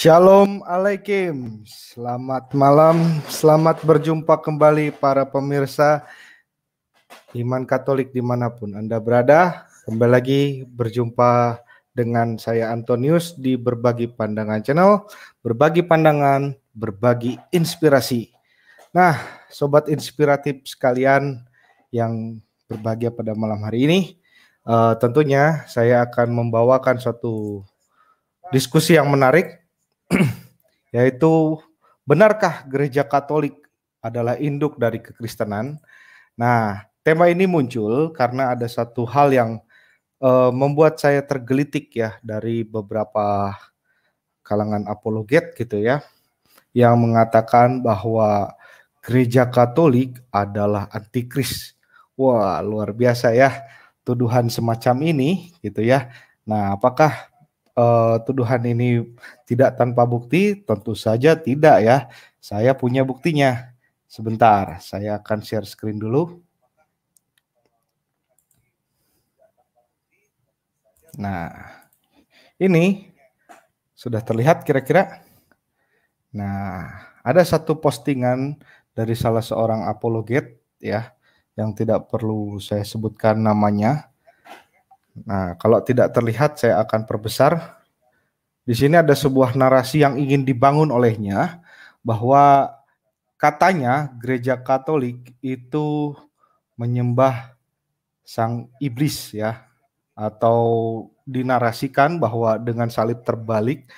Shalom Alaikum, selamat malam, selamat berjumpa kembali para pemirsa Iman Katolik dimanapun Anda berada. Kembali lagi berjumpa dengan saya Antonius di Berbagi Pandangan Channel, Berbagi Pandangan, Berbagi Inspirasi. Nah, Sobat Inspiratif sekalian yang berbahagia pada malam hari ini, uh, tentunya saya akan membawakan suatu diskusi yang menarik yaitu benarkah gereja Katolik adalah induk dari kekristenan? Nah, tema ini muncul karena ada satu hal yang uh, membuat saya tergelitik ya dari beberapa kalangan apologet gitu ya yang mengatakan bahwa gereja Katolik adalah antikris. Wah, luar biasa ya tuduhan semacam ini gitu ya. Nah, apakah uh, tuduhan ini tidak tanpa bukti? Tentu saja tidak ya. Saya punya buktinya. Sebentar, saya akan share screen dulu. Nah, ini sudah terlihat kira-kira. Nah, ada satu postingan dari salah seorang apologet ya yang tidak perlu saya sebutkan namanya Nah, kalau tidak terlihat saya akan perbesar. Di sini ada sebuah narasi yang ingin dibangun olehnya bahwa katanya gereja Katolik itu menyembah sang iblis ya atau dinarasikan bahwa dengan salib terbalik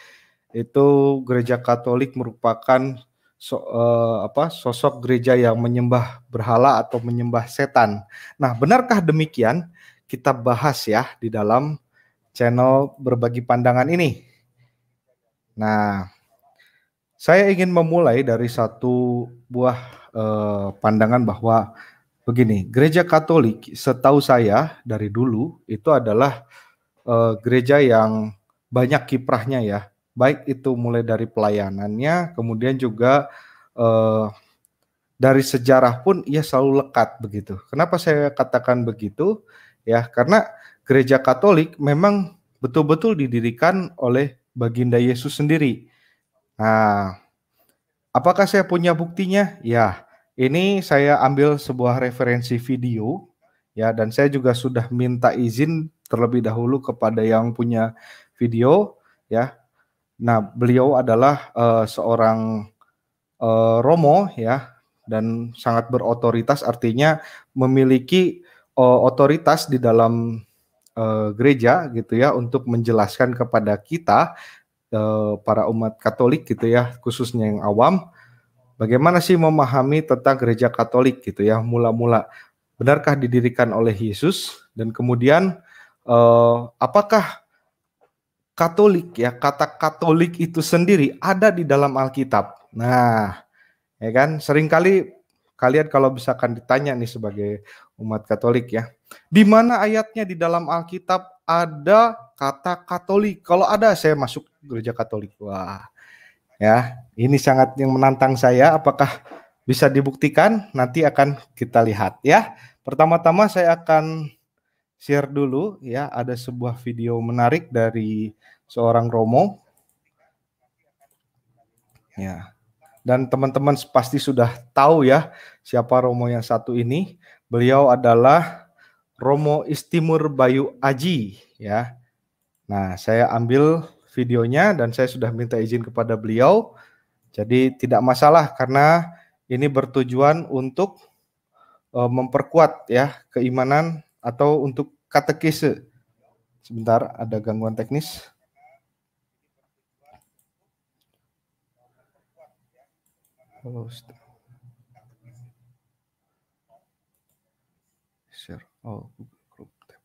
itu gereja Katolik merupakan so, eh, apa sosok gereja yang menyembah berhala atau menyembah setan. Nah, benarkah demikian? kita bahas ya di dalam channel berbagi pandangan ini. Nah, saya ingin memulai dari satu buah eh, pandangan bahwa begini, gereja Katolik setahu saya dari dulu itu adalah eh, gereja yang banyak kiprahnya ya. Baik itu mulai dari pelayanannya, kemudian juga eh, dari sejarah pun ia selalu lekat begitu. Kenapa saya katakan begitu? ya karena gereja Katolik memang betul-betul didirikan oleh baginda Yesus sendiri. Nah, apakah saya punya buktinya? Ya, ini saya ambil sebuah referensi video ya dan saya juga sudah minta izin terlebih dahulu kepada yang punya video ya. Nah, beliau adalah uh, seorang uh, romo ya dan sangat berotoritas artinya memiliki Eh, otoritas di dalam uh, gereja gitu ya untuk menjelaskan kepada kita uh, para umat Katolik gitu ya khususnya yang awam bagaimana sih memahami tentang gereja Katolik gitu ya mula-mula benarkah didirikan oleh Yesus dan kemudian uh, apakah Katolik ya kata Katolik itu sendiri ada di dalam Alkitab. Nah, ya kan seringkali kalian kalau misalkan ditanya nih sebagai umat Katolik ya. Di mana ayatnya di dalam Alkitab ada kata Katolik? Kalau ada saya masuk gereja Katolik. Wah. Ya, ini sangat yang menantang saya apakah bisa dibuktikan? Nanti akan kita lihat ya. Pertama-tama saya akan share dulu ya, ada sebuah video menarik dari seorang Romo. Ya. Dan teman-teman pasti sudah tahu ya siapa Romo yang satu ini Beliau adalah Romo Istimur Bayu Aji ya. Nah, saya ambil videonya dan saya sudah minta izin kepada beliau. Jadi tidak masalah karena ini bertujuan untuk uh, memperkuat ya keimanan atau untuk katekise. Sebentar ada gangguan teknis. Halo, Ustaz. Oh, Chrome tab.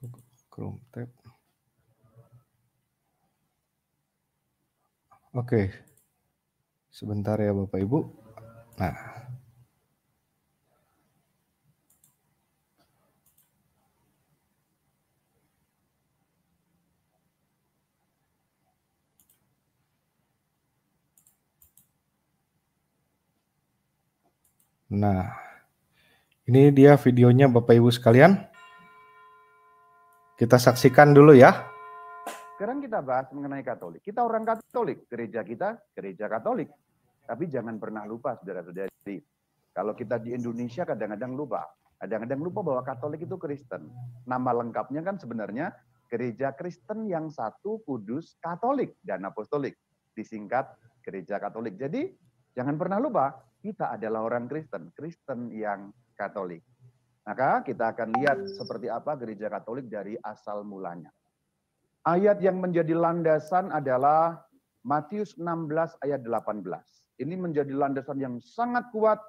Google Chrome tab. Oke. Sebentar ya Bapak Ibu. Nah, Nah, ini dia videonya Bapak Ibu sekalian. Kita saksikan dulu ya. Sekarang kita bahas mengenai Katolik. Kita orang Katolik, gereja kita gereja Katolik. Tapi jangan pernah lupa saudara-saudari, kalau kita di Indonesia kadang-kadang lupa. Kadang-kadang lupa bahwa Katolik itu Kristen. Nama lengkapnya kan sebenarnya Gereja Kristen yang satu Kudus Katolik dan Apostolik. Disingkat Gereja Katolik. Jadi jangan pernah lupa kita adalah orang Kristen, Kristen yang Katolik. Maka kita akan lihat seperti apa gereja Katolik dari asal mulanya. Ayat yang menjadi landasan adalah Matius 16 ayat 18. Ini menjadi landasan yang sangat kuat,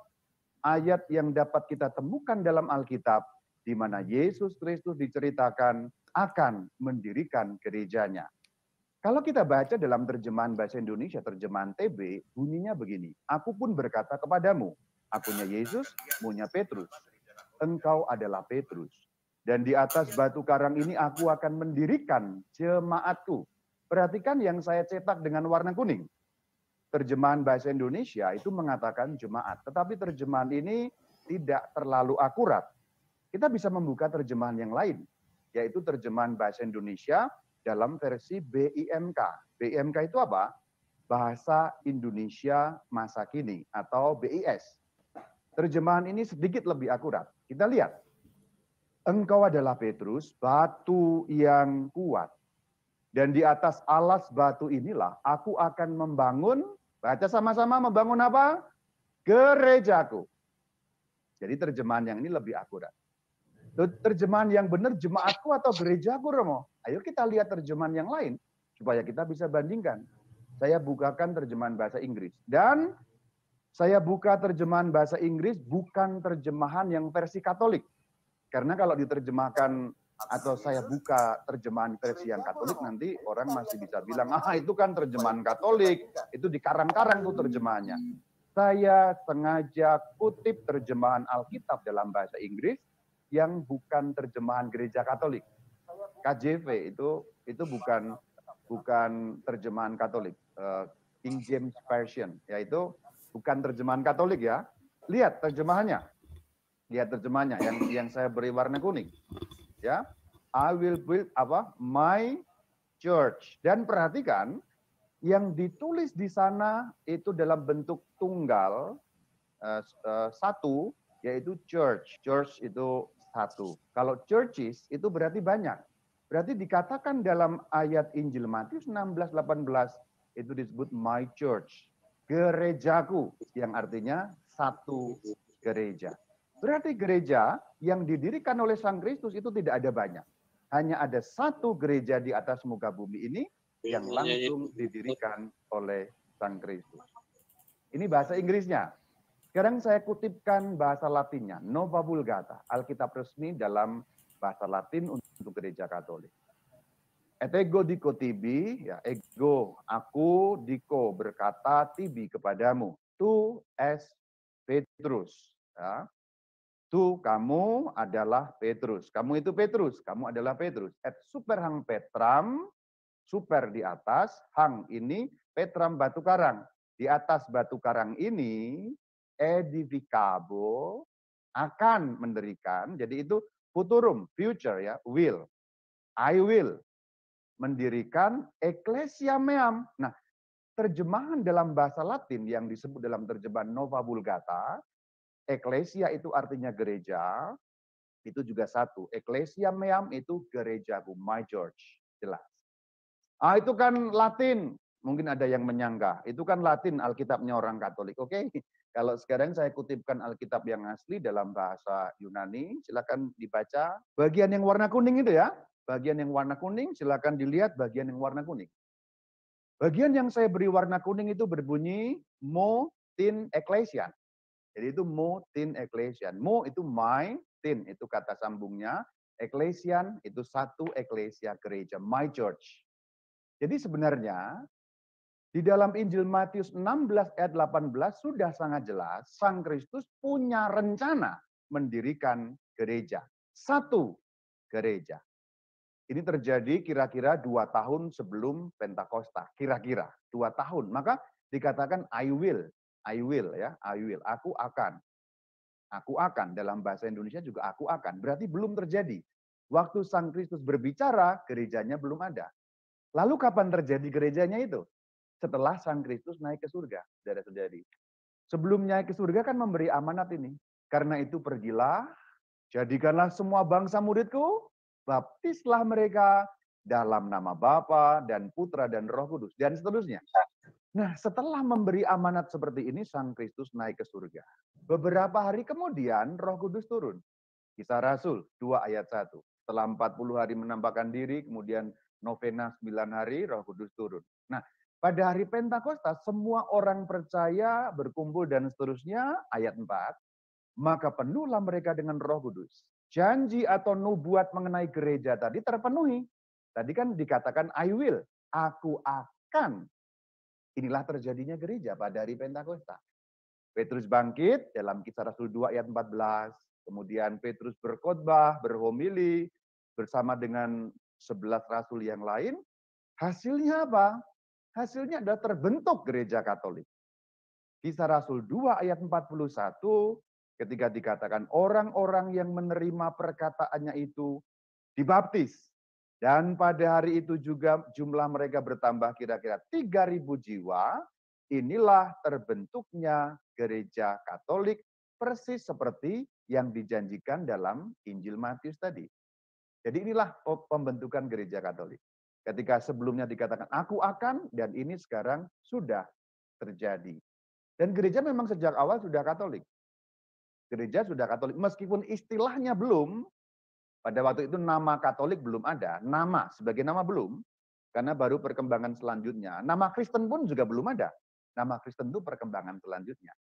ayat yang dapat kita temukan dalam Alkitab, di mana Yesus Kristus diceritakan akan mendirikan gerejanya. Kalau kita baca dalam terjemahan bahasa Indonesia, terjemahan TB, bunyinya begini. Aku pun berkata kepadamu, akunya Yesus, punya Petrus. Engkau adalah Petrus. Dan di atas batu karang ini aku akan mendirikan jemaatku. Perhatikan yang saya cetak dengan warna kuning. Terjemahan bahasa Indonesia itu mengatakan jemaat. Tetapi terjemahan ini tidak terlalu akurat. Kita bisa membuka terjemahan yang lain. Yaitu terjemahan bahasa Indonesia dalam versi BIMK. BIMK itu apa? Bahasa Indonesia Masa Kini atau BIS. Terjemahan ini sedikit lebih akurat. Kita lihat. Engkau adalah Petrus, batu yang kuat. Dan di atas alas batu inilah aku akan membangun, baca sama-sama membangun apa? Gerejaku. Jadi terjemahan yang ini lebih akurat. Terjemahan yang benar jemaatku atau gerejaku Romo? Ayo kita lihat terjemahan yang lain supaya kita bisa bandingkan. Saya bukakan terjemahan bahasa Inggris dan saya buka terjemahan bahasa Inggris bukan terjemahan yang versi Katolik. Karena kalau diterjemahkan atau saya buka terjemahan versi yang Katolik nanti orang masih bisa bilang ah itu kan terjemahan Katolik itu dikarang karang tuh terjemahannya saya sengaja kutip terjemahan Alkitab dalam bahasa Inggris yang bukan terjemahan gereja Katolik KJV itu itu bukan bukan terjemahan Katolik. Eh, King James Version, yaitu bukan terjemahan Katolik ya. Lihat terjemahannya. Lihat terjemahannya yang yang saya beri warna kuning. Ya. I will build apa? My church. Dan perhatikan yang ditulis di sana itu dalam bentuk tunggal uh, uh, satu yaitu church. Church itu satu. Kalau churches itu berarti banyak. Berarti dikatakan dalam ayat Injil Matius 16:18 itu disebut my church, gerejaku yang artinya satu gereja. Berarti gereja yang didirikan oleh Sang Kristus itu tidak ada banyak. Hanya ada satu gereja di atas muka bumi ini yang iya, iya. langsung didirikan oleh Sang Kristus. Ini bahasa Inggrisnya. Sekarang saya kutipkan bahasa Latinnya, Nova Vulgata, Alkitab resmi dalam bahasa Latin untuk gereja Katolik. Et ego dico tibi, ya ego aku diko berkata tibi kepadamu. Tu es Petrus, ya. Tu kamu adalah Petrus. Kamu itu Petrus, kamu adalah Petrus. Et super hang petram, super di atas, hang ini petram batu karang. Di atas batu karang ini edificabo akan menderikan. Jadi itu futurum, future ya, will. I will mendirikan Ecclesia Meam. Nah, terjemahan dalam bahasa Latin yang disebut dalam terjemahan Nova Vulgata, Ecclesia itu artinya gereja, itu juga satu. Ecclesia Meam itu gerejaku, my George, jelas. Ah, itu kan Latin, mungkin ada yang menyanggah. Itu kan Latin Alkitabnya orang Katolik, oke? Okay? Kalau sekarang saya kutipkan Alkitab yang asli dalam bahasa Yunani, silakan dibaca. Bagian yang warna kuning itu ya, bagian yang warna kuning silakan dilihat bagian yang warna kuning. Bagian yang saya beri warna kuning itu berbunyi mo tin ecclesian. Jadi itu mo tin ecclesian. Mo itu my, tin itu kata sambungnya, ecclesian itu satu eklesia gereja, my church. Jadi sebenarnya di dalam Injil Matius 16 ayat 18 sudah sangat jelas Sang Kristus punya rencana mendirikan gereja. Satu gereja. Ini terjadi kira-kira dua tahun sebelum Pentakosta. Kira-kira dua tahun. Maka dikatakan I will, I will ya, I will. Aku akan, aku akan. Dalam bahasa Indonesia juga aku akan. Berarti belum terjadi. Waktu Sang Kristus berbicara, gerejanya belum ada. Lalu kapan terjadi gerejanya itu? setelah Sang Kristus naik ke surga, saudara terjadi. Sebelum naik ke surga kan memberi amanat ini. Karena itu pergilah, jadikanlah semua bangsa muridku, baptislah mereka dalam nama Bapa dan Putra dan Roh Kudus dan seterusnya. Nah, setelah memberi amanat seperti ini Sang Kristus naik ke surga. Beberapa hari kemudian Roh Kudus turun. Kisah Rasul 2 ayat 1. Setelah 40 hari menampakkan diri, kemudian novena 9 hari Roh Kudus turun. Nah, pada hari Pentakosta semua orang percaya berkumpul dan seterusnya ayat 4. Maka penuhlah mereka dengan Roh Kudus. Janji atau nubuat mengenai gereja tadi terpenuhi. Tadi kan dikatakan I will, aku akan. Inilah terjadinya gereja pada hari Pentakosta. Petrus bangkit dalam kisah Rasul 2 ayat 14. Kemudian Petrus berkhotbah, berhomili bersama dengan 11 rasul yang lain. Hasilnya apa? hasilnya adalah terbentuk gereja Katolik. Kisah Rasul 2 ayat 41 ketika dikatakan orang-orang yang menerima perkataannya itu dibaptis dan pada hari itu juga jumlah mereka bertambah kira-kira 3000 jiwa. Inilah terbentuknya gereja Katolik persis seperti yang dijanjikan dalam Injil Matius tadi. Jadi inilah pembentukan gereja Katolik. Ketika sebelumnya dikatakan aku akan dan ini sekarang sudah terjadi. Dan gereja memang sejak awal sudah Katolik. Gereja sudah Katolik meskipun istilahnya belum pada waktu itu nama Katolik belum ada, nama sebagai nama belum karena baru perkembangan selanjutnya. Nama Kristen pun juga belum ada. Nama Kristen itu perkembangan selanjutnya.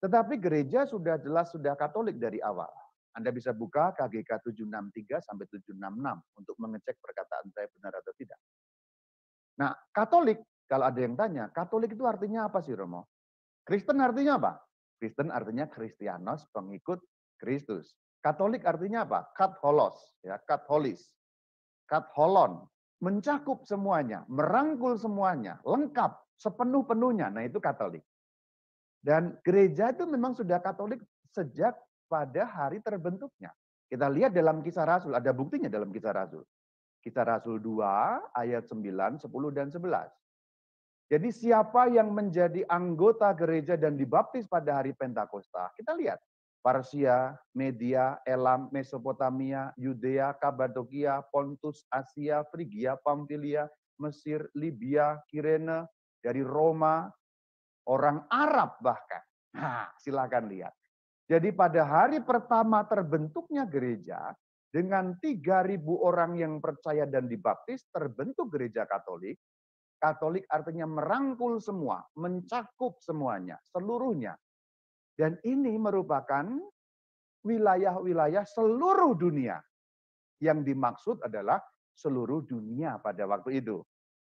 Tetapi gereja sudah jelas sudah Katolik dari awal. Anda bisa buka KGK 763 sampai 766 untuk mengecek perkataan saya benar atau tidak. Nah, Katolik, kalau ada yang tanya, Katolik itu artinya apa sih, Romo? Kristen artinya apa? Kristen artinya Kristianos, pengikut Kristus. Katolik artinya apa? Katholos, ya, Katholis. Katholon, mencakup semuanya, merangkul semuanya, lengkap, sepenuh-penuhnya. Nah, itu Katolik. Dan gereja itu memang sudah Katolik sejak pada hari terbentuknya. Kita lihat dalam kisah Rasul, ada buktinya dalam kisah Rasul. Kisah Rasul 2 ayat 9, 10, dan 11. Jadi siapa yang menjadi anggota gereja dan dibaptis pada hari Pentakosta? Kita lihat. Parsia, Media, Elam, Mesopotamia, Yudea, Kabadokia, Pontus, Asia, Frigia, Pamfilia, Mesir, Libya, Kirene, dari Roma, orang Arab bahkan. Nah, silakan lihat. Jadi pada hari pertama terbentuknya gereja, dengan 3.000 orang yang percaya dan dibaptis, terbentuk gereja Katolik. Katolik artinya merangkul semua, mencakup semuanya, seluruhnya. Dan ini merupakan wilayah-wilayah seluruh dunia. Yang dimaksud adalah seluruh dunia pada waktu itu.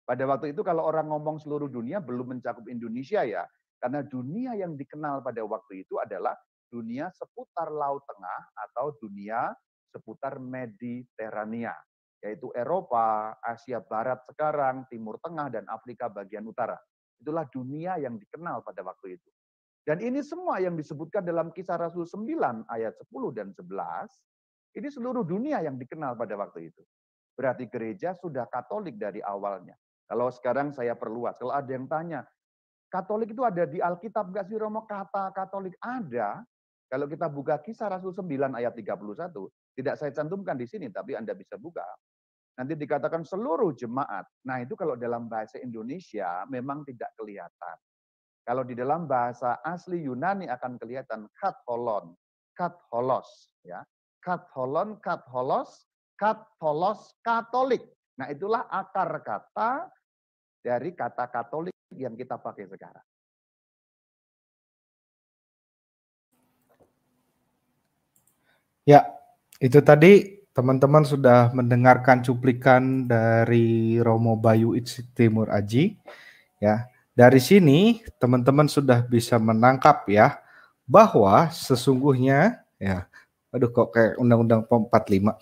Pada waktu itu kalau orang ngomong seluruh dunia belum mencakup Indonesia ya. Karena dunia yang dikenal pada waktu itu adalah dunia seputar Laut Tengah atau dunia seputar Mediterania, yaitu Eropa, Asia Barat sekarang, Timur Tengah, dan Afrika bagian utara. Itulah dunia yang dikenal pada waktu itu. Dan ini semua yang disebutkan dalam kisah Rasul 9 ayat 10 dan 11, ini seluruh dunia yang dikenal pada waktu itu. Berarti gereja sudah katolik dari awalnya. Kalau sekarang saya perluas, kalau ada yang tanya, Katolik itu ada di Alkitab gak sih Romo? Kata Katolik ada, kalau kita buka kisah Rasul 9 ayat 31, tidak saya cantumkan di sini, tapi Anda bisa buka. Nanti dikatakan seluruh jemaat. Nah itu kalau dalam bahasa Indonesia memang tidak kelihatan. Kalau di dalam bahasa asli Yunani akan kelihatan katholon, katholos, Ya. Katholon, katholos, katholos, katolik. Nah itulah akar kata dari kata katolik yang kita pakai sekarang. Ya, itu tadi teman-teman sudah mendengarkan cuplikan dari Romo Bayu Itsi Timur Aji. Ya, dari sini teman-teman sudah bisa menangkap ya bahwa sesungguhnya ya, aduh kok kayak Undang-Undang 45.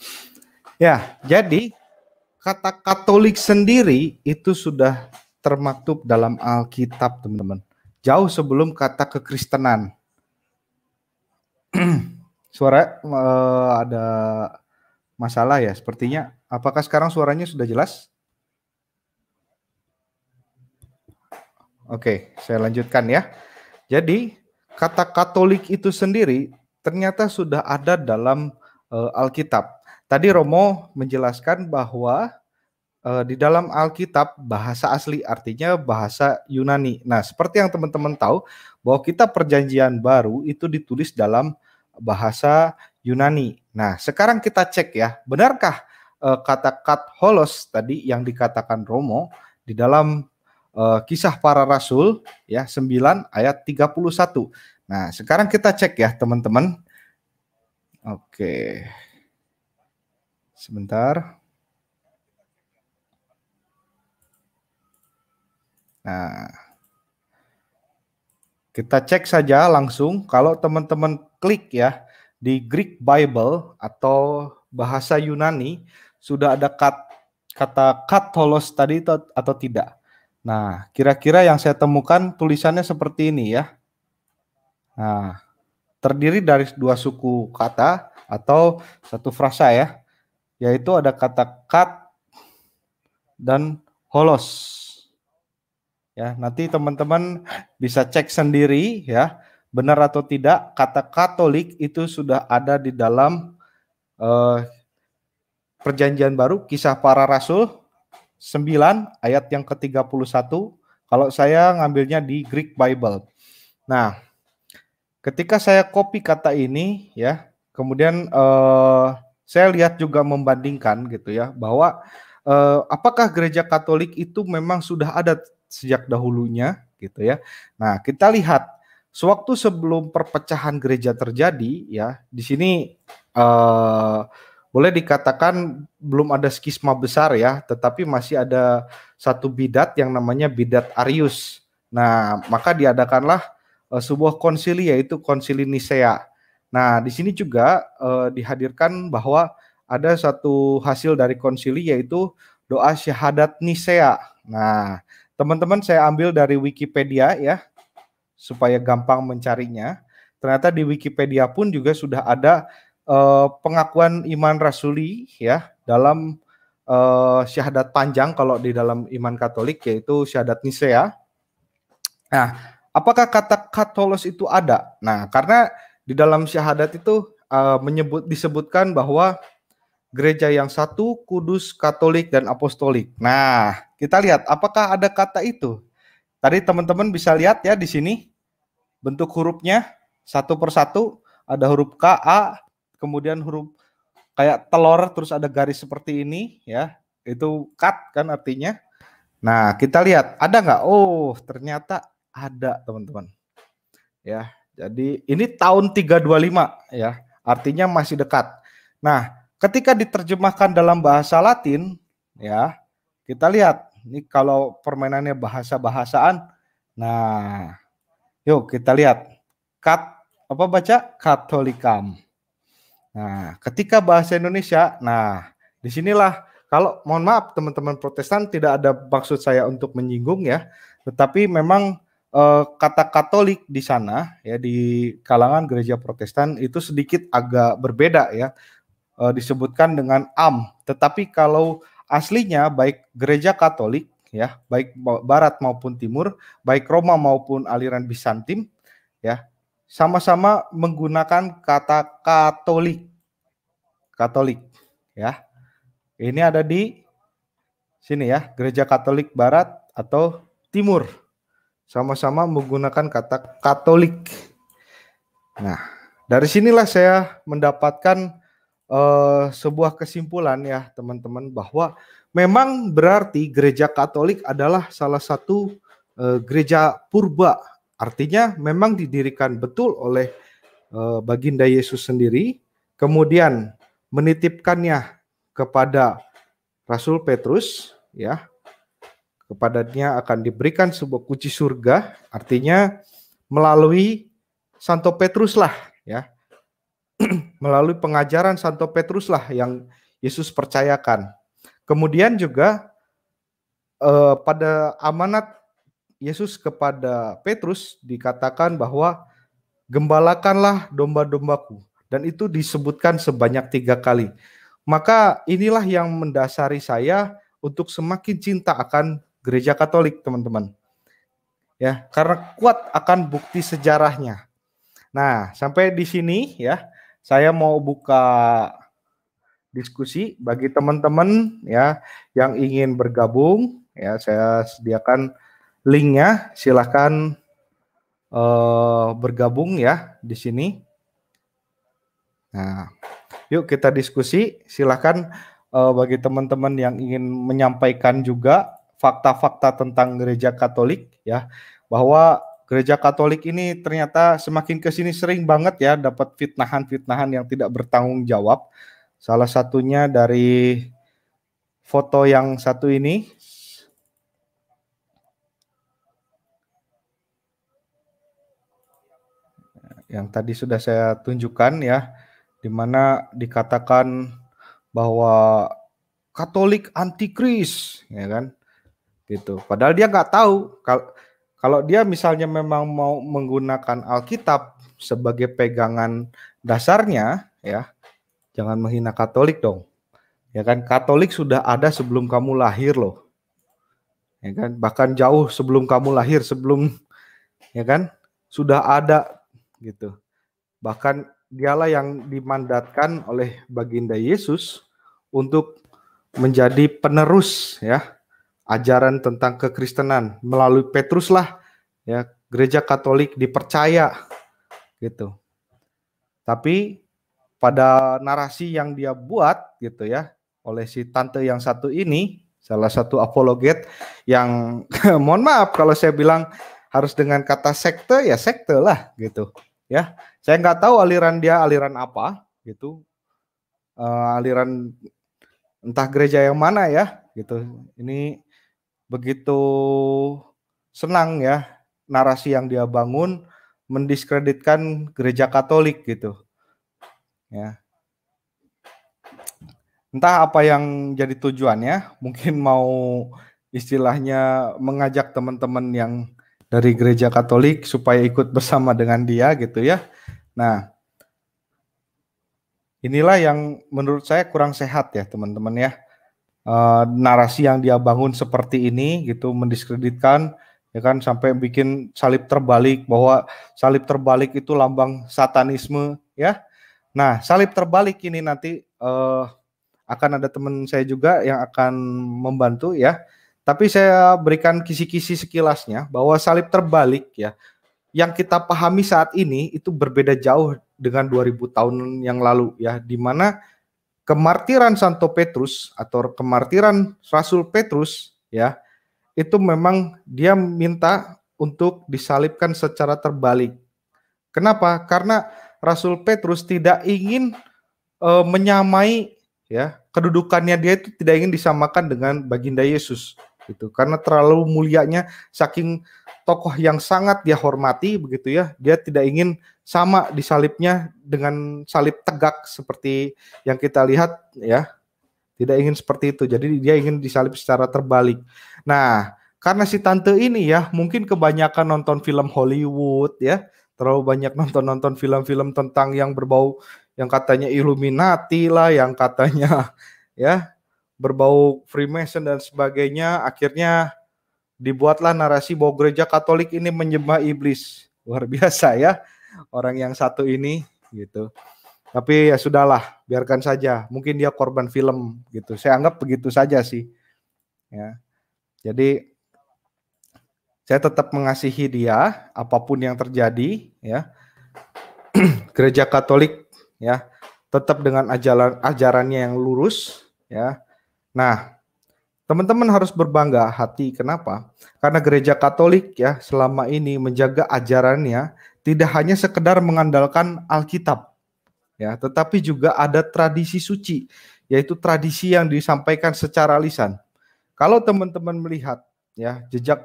Ya, jadi kata Katolik sendiri itu sudah termaktub dalam Alkitab, teman-teman. Jauh sebelum kata kekristenan. Suara uh, ada masalah ya sepertinya. Apakah sekarang suaranya sudah jelas? Oke, saya lanjutkan ya. Jadi, kata Katolik itu sendiri ternyata sudah ada dalam uh, Alkitab. Tadi Romo menjelaskan bahwa eh, di dalam Alkitab bahasa asli artinya bahasa Yunani. Nah, seperti yang teman-teman tahu bahwa kitab Perjanjian Baru itu ditulis dalam bahasa Yunani. Nah, sekarang kita cek ya, benarkah uh, kata holos tadi yang dikatakan Romo di dalam uh, kisah para rasul ya 9 ayat 31. Nah, sekarang kita cek ya, teman-teman. Oke. Sebentar. Nah, kita cek saja langsung kalau teman-teman klik ya di Greek Bible atau bahasa Yunani sudah ada kat, kata katolos tadi atau tidak. Nah, kira-kira yang saya temukan tulisannya seperti ini ya. Nah, terdiri dari dua suku kata atau satu frasa ya, yaitu ada kata kat dan holos. Ya, nanti teman-teman bisa cek sendiri ya, benar atau tidak kata Katolik itu sudah ada di dalam eh, perjanjian baru kisah para rasul 9 ayat yang ke-31. Kalau saya ngambilnya di Greek Bible. Nah, ketika saya copy kata ini ya, kemudian eh, saya lihat juga membandingkan gitu ya bahwa eh, apakah gereja Katolik itu memang sudah ada sejak dahulunya gitu ya. Nah, kita lihat sewaktu sebelum perpecahan gereja terjadi ya, di sini eh boleh dikatakan belum ada skisma besar ya, tetapi masih ada satu bidat yang namanya bidat Arius. Nah, maka diadakanlah eh, sebuah konsili yaitu konsili Nicea. Nah, di sini juga eh, dihadirkan bahwa ada satu hasil dari konsili yaitu doa syahadat Nicea. Nah, Teman-teman saya ambil dari Wikipedia ya supaya gampang mencarinya. Ternyata di Wikipedia pun juga sudah ada uh, pengakuan iman rasuli ya dalam uh, syahadat panjang kalau di dalam iman Katolik yaitu syahadat Nicea. Ya. Nah, apakah kata katolos itu ada? Nah, karena di dalam syahadat itu uh, menyebut disebutkan bahwa gereja yang satu, kudus, katolik, dan apostolik. Nah, kita lihat apakah ada kata itu. Tadi teman-teman bisa lihat ya di sini bentuk hurufnya satu persatu. Ada huruf K, A, kemudian huruf kayak telur, terus ada garis seperti ini ya. Itu cut kan artinya. Nah, kita lihat ada nggak? Oh, ternyata ada teman-teman. Ya, jadi ini tahun 325 ya. Artinya masih dekat. Nah, Ketika diterjemahkan dalam bahasa Latin, ya, kita lihat ini kalau permainannya bahasa-bahasaan. Nah, yuk kita lihat. Kat apa baca? Katolikam. Nah, ketika bahasa Indonesia, nah, disinilah kalau mohon maaf teman-teman Protestan tidak ada maksud saya untuk menyinggung ya, tetapi memang eh, kata Katolik di sana ya di kalangan gereja Protestan itu sedikit agak berbeda ya uh, disebutkan dengan am. Tetapi kalau aslinya baik gereja Katolik ya, baik barat maupun timur, baik Roma maupun aliran Bizantium ya, sama-sama menggunakan kata Katolik. Katolik ya. Ini ada di sini ya, gereja Katolik barat atau timur. Sama-sama menggunakan kata Katolik. Nah, dari sinilah saya mendapatkan uh, sebuah kesimpulan ya teman-teman bahwa memang berarti gereja Katolik adalah salah satu uh, gereja purba. Artinya memang didirikan betul oleh uh, baginda Yesus sendiri, kemudian menitipkannya kepada Rasul Petrus ya. Kepadanya akan diberikan sebuah kunci surga, artinya melalui Santo Petrus lah ya melalui pengajaran Santo Petrus lah yang Yesus percayakan. Kemudian juga eh, pada amanat Yesus kepada Petrus dikatakan bahwa gembalakanlah domba-dombaku dan itu disebutkan sebanyak tiga kali. Maka inilah yang mendasari saya untuk semakin cinta akan gereja Katolik, teman-teman. Ya, karena kuat akan bukti sejarahnya. Nah, sampai di sini ya saya mau buka diskusi bagi teman-teman ya yang ingin bergabung ya saya sediakan linknya silahkan uh, eh, bergabung ya di sini nah yuk kita diskusi silahkan uh, eh, bagi teman-teman yang ingin menyampaikan juga fakta-fakta tentang gereja Katolik ya bahwa gereja Katolik ini ternyata semakin ke sini sering banget ya dapat fitnahan-fitnahan yang tidak bertanggung jawab. Salah satunya dari foto yang satu ini. Yang tadi sudah saya tunjukkan ya, di mana dikatakan bahwa Katolik antikris, ya kan? Gitu. Padahal dia nggak tahu kalau dia misalnya memang mau menggunakan Alkitab sebagai pegangan dasarnya, ya jangan menghina Katolik dong. Ya kan, Katolik sudah ada sebelum kamu lahir loh. Ya kan, bahkan jauh sebelum kamu lahir, sebelum ya kan, sudah ada gitu. Bahkan dialah yang dimandatkan oleh baginda Yesus untuk menjadi penerus ya ajaran tentang kekristenan melalui Petrus lah ya gereja Katolik dipercaya gitu. Tapi pada narasi yang dia buat gitu ya oleh si tante yang satu ini salah satu apologet yang mohon maaf kalau saya bilang harus dengan kata sekte ya sekte lah gitu ya saya nggak tahu aliran dia aliran apa gitu uh, aliran entah gereja yang mana ya gitu ini begitu senang ya narasi yang dia bangun mendiskreditkan gereja Katolik gitu. Ya. Entah apa yang jadi tujuannya, mungkin mau istilahnya mengajak teman-teman yang dari gereja Katolik supaya ikut bersama dengan dia gitu ya. Nah, inilah yang menurut saya kurang sehat ya teman-teman ya uh, narasi yang dia bangun seperti ini gitu mendiskreditkan ya kan sampai bikin salib terbalik bahwa salib terbalik itu lambang satanisme ya. Nah, salib terbalik ini nanti uh, akan ada teman saya juga yang akan membantu ya. Tapi saya berikan kisi-kisi sekilasnya bahwa salib terbalik ya yang kita pahami saat ini itu berbeda jauh dengan 2000 tahun yang lalu ya di mana kemartiran Santo Petrus atau kemartiran Rasul Petrus ya itu memang dia minta untuk disalibkan secara terbalik. Kenapa? Karena Rasul Petrus tidak ingin e, menyamai ya kedudukannya dia itu tidak ingin disamakan dengan baginda Yesus gitu karena terlalu mulianya saking tokoh yang sangat dia hormati begitu ya. Dia tidak ingin sama disalibnya dengan salib tegak seperti yang kita lihat ya. Tidak ingin seperti itu. Jadi dia ingin disalib secara terbalik. Nah, karena si tante ini ya mungkin kebanyakan nonton film Hollywood ya, terlalu banyak nonton-nonton film-film tentang yang berbau yang katanya Illuminati lah, yang katanya ya berbau Freemason dan sebagainya, akhirnya dibuatlah narasi bahwa gereja Katolik ini menyembah iblis. Luar biasa ya orang yang satu ini gitu. Tapi ya sudahlah, biarkan saja. Mungkin dia korban film gitu. Saya anggap begitu saja sih. Ya. Jadi saya tetap mengasihi dia apapun yang terjadi ya. gereja Katolik ya tetap dengan ajaran ajarannya yang lurus ya. Nah, Teman-teman harus berbangga hati. Kenapa? Karena gereja Katolik ya selama ini menjaga ajarannya tidak hanya sekedar mengandalkan Alkitab ya, tetapi juga ada tradisi suci yaitu tradisi yang disampaikan secara lisan. Kalau teman-teman melihat ya jejak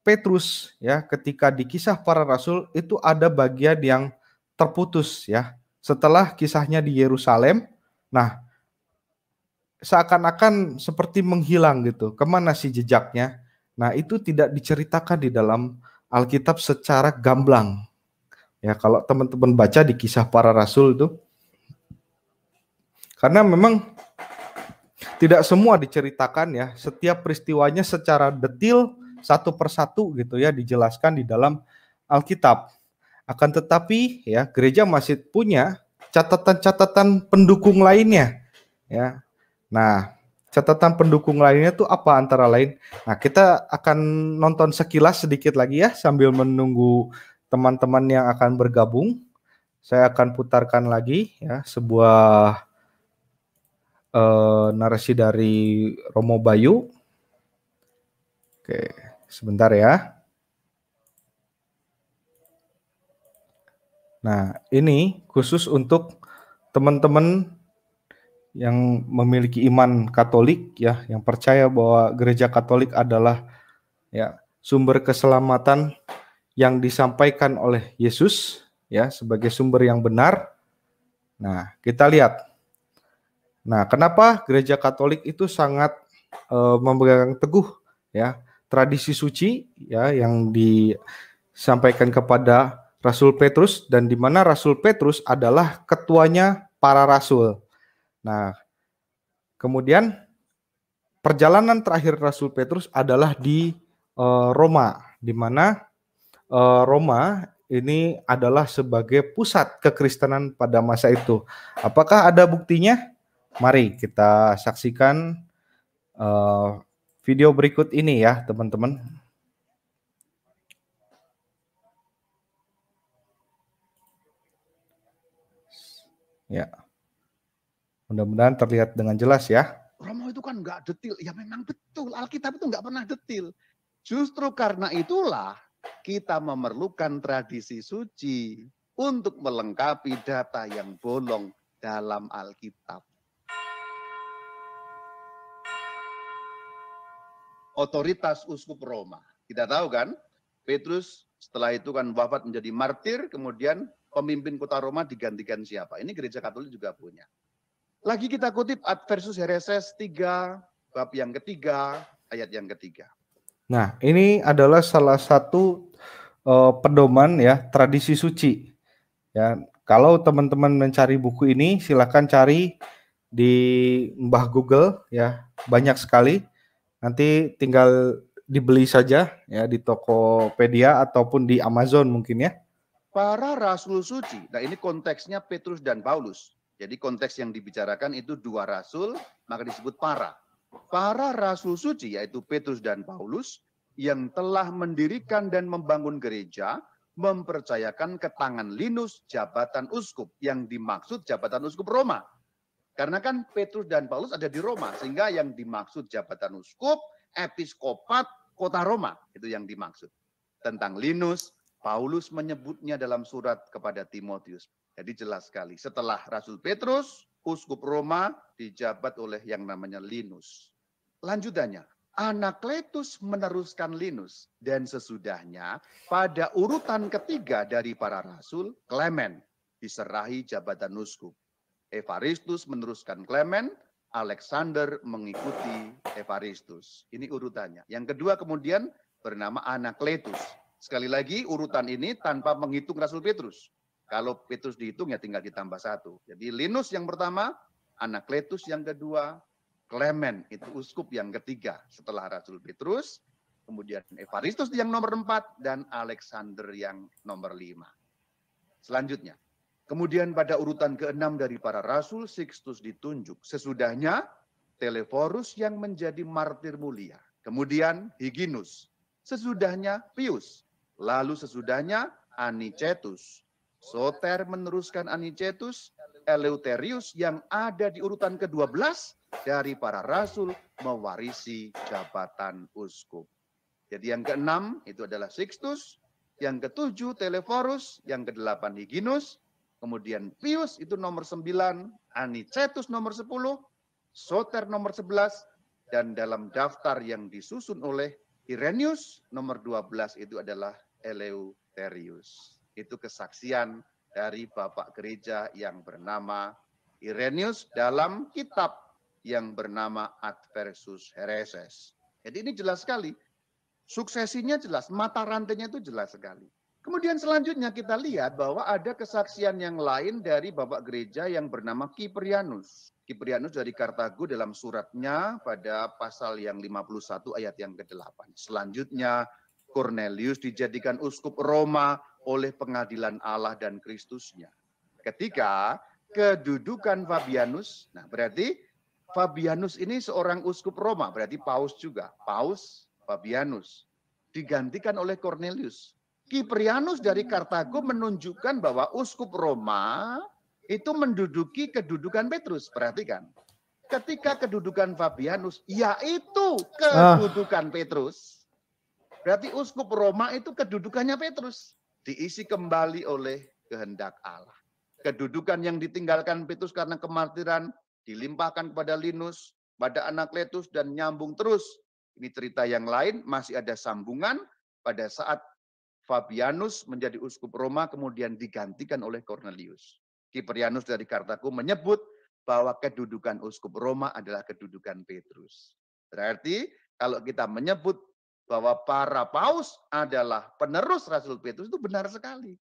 Petrus ya ketika di kisah para rasul itu ada bagian yang terputus ya setelah kisahnya di Yerusalem. Nah, seakan-akan seperti menghilang gitu. Kemana sih jejaknya? Nah itu tidak diceritakan di dalam Alkitab secara gamblang. Ya kalau teman-teman baca di kisah para rasul itu, karena memang tidak semua diceritakan ya. Setiap peristiwanya secara detil satu persatu gitu ya dijelaskan di dalam Alkitab. Akan tetapi ya gereja masih punya catatan-catatan pendukung lainnya ya Nah, catatan pendukung lainnya tuh apa antara lain? Nah, kita akan nonton sekilas sedikit lagi ya sambil menunggu teman-teman yang akan bergabung. Saya akan putarkan lagi ya sebuah uh, narasi dari Romo Bayu. Oke, sebentar ya. Nah, ini khusus untuk teman-teman yang memiliki iman Katolik ya, yang percaya bahwa gereja Katolik adalah ya sumber keselamatan yang disampaikan oleh Yesus ya sebagai sumber yang benar. Nah, kita lihat. Nah, kenapa gereja Katolik itu sangat e, memegang teguh ya tradisi suci ya yang disampaikan kepada Rasul Petrus dan di mana Rasul Petrus adalah ketuanya para rasul Nah, kemudian perjalanan terakhir Rasul Petrus adalah di uh, Roma, di mana uh, Roma ini adalah sebagai pusat kekristenan pada masa itu. Apakah ada buktinya? Mari kita saksikan uh, video berikut ini ya, teman-teman. Ya. Yeah. Mudah-mudahan terlihat dengan jelas ya. Romo itu kan nggak detil. Ya memang betul, Alkitab itu nggak pernah detil. Justru karena itulah kita memerlukan tradisi suci untuk melengkapi data yang bolong dalam Alkitab. Otoritas uskup Roma. Kita tahu kan, Petrus setelah itu kan wafat menjadi martir, kemudian pemimpin kota Roma digantikan siapa. Ini gereja Katolik juga punya. Lagi kita kutip versus Hereses 3 bab yang ketiga, ayat yang ketiga. Nah, ini adalah salah satu uh, pedoman ya tradisi suci. Ya, kalau teman-teman mencari buku ini silahkan cari di Mbah Google ya, banyak sekali. Nanti tinggal dibeli saja ya di Tokopedia ataupun di Amazon mungkin ya. Para rasul suci. Nah, ini konteksnya Petrus dan Paulus. Jadi konteks yang dibicarakan itu dua rasul, maka disebut para. Para rasul suci yaitu Petrus dan Paulus yang telah mendirikan dan membangun gereja, mempercayakan ke tangan Linus jabatan uskup yang dimaksud jabatan uskup Roma. Karena kan Petrus dan Paulus ada di Roma, sehingga yang dimaksud jabatan uskup, episkopat kota Roma, itu yang dimaksud. Tentang Linus, Paulus menyebutnya dalam surat kepada Timotius. Jadi jelas sekali. Setelah Rasul Petrus, uskup Roma dijabat oleh yang namanya Linus. Lanjutannya, Anakletus meneruskan Linus dan sesudahnya pada urutan ketiga dari para rasul, Klemen diserahi jabatan uskup. Evaristus meneruskan Klemen, Alexander mengikuti Evaristus. Ini urutannya. Yang kedua kemudian bernama Anakletus. Sekali lagi urutan ini tanpa menghitung Rasul Petrus. Kalau Petrus dihitung ya tinggal ditambah satu. Jadi Linus yang pertama, Anakletus yang kedua, Klemen itu uskup yang ketiga setelah Rasul Petrus, kemudian Evaristus yang nomor empat, dan Alexander yang nomor lima. Selanjutnya, kemudian pada urutan keenam dari para rasul, Sixtus ditunjuk. Sesudahnya, Teleforus yang menjadi martir mulia. Kemudian Higinus. Sesudahnya Pius. Lalu sesudahnya Anicetus. Soter meneruskan Anicetus, Eleuterius yang ada di urutan ke-12 dari para rasul mewarisi jabatan uskup. Jadi yang keenam itu adalah Sixtus, yang ketujuh Teleforus, yang kedelapan Higinus, kemudian Pius itu nomor sembilan, Anicetus nomor sepuluh, Soter nomor sebelas, dan dalam daftar yang disusun oleh Irenius nomor dua belas itu adalah Eleuterius itu kesaksian dari Bapak Gereja yang bernama Irenius dalam kitab yang bernama Adversus Hereses. Jadi ini jelas sekali. Suksesinya jelas, mata rantainya itu jelas sekali. Kemudian selanjutnya kita lihat bahwa ada kesaksian yang lain dari Bapak Gereja yang bernama Kiprianus. Kiprianus dari Kartago dalam suratnya pada pasal yang 51 ayat yang ke-8. Selanjutnya Cornelius dijadikan uskup Roma oleh pengadilan Allah dan Kristusnya. Ketika kedudukan Fabianus, nah berarti Fabianus ini seorang uskup Roma, berarti Paus juga. Paus Fabianus digantikan oleh Cornelius. Kiprianus dari Kartago menunjukkan bahwa uskup Roma itu menduduki kedudukan Petrus. Perhatikan. Ketika kedudukan Fabianus, yaitu ah. kedudukan ah. Petrus. Berarti uskup Roma itu kedudukannya Petrus diisi kembali oleh kehendak Allah. Kedudukan yang ditinggalkan Petrus karena kemartiran dilimpahkan kepada Linus, pada anak Letus dan nyambung terus. Ini cerita yang lain masih ada sambungan pada saat Fabianus menjadi uskup Roma kemudian digantikan oleh Cornelius. Kiprianus dari Kartaku menyebut bahwa kedudukan uskup Roma adalah kedudukan Petrus. Berarti kalau kita menyebut bahwa para paus adalah penerus Rasul Petrus itu benar sekali.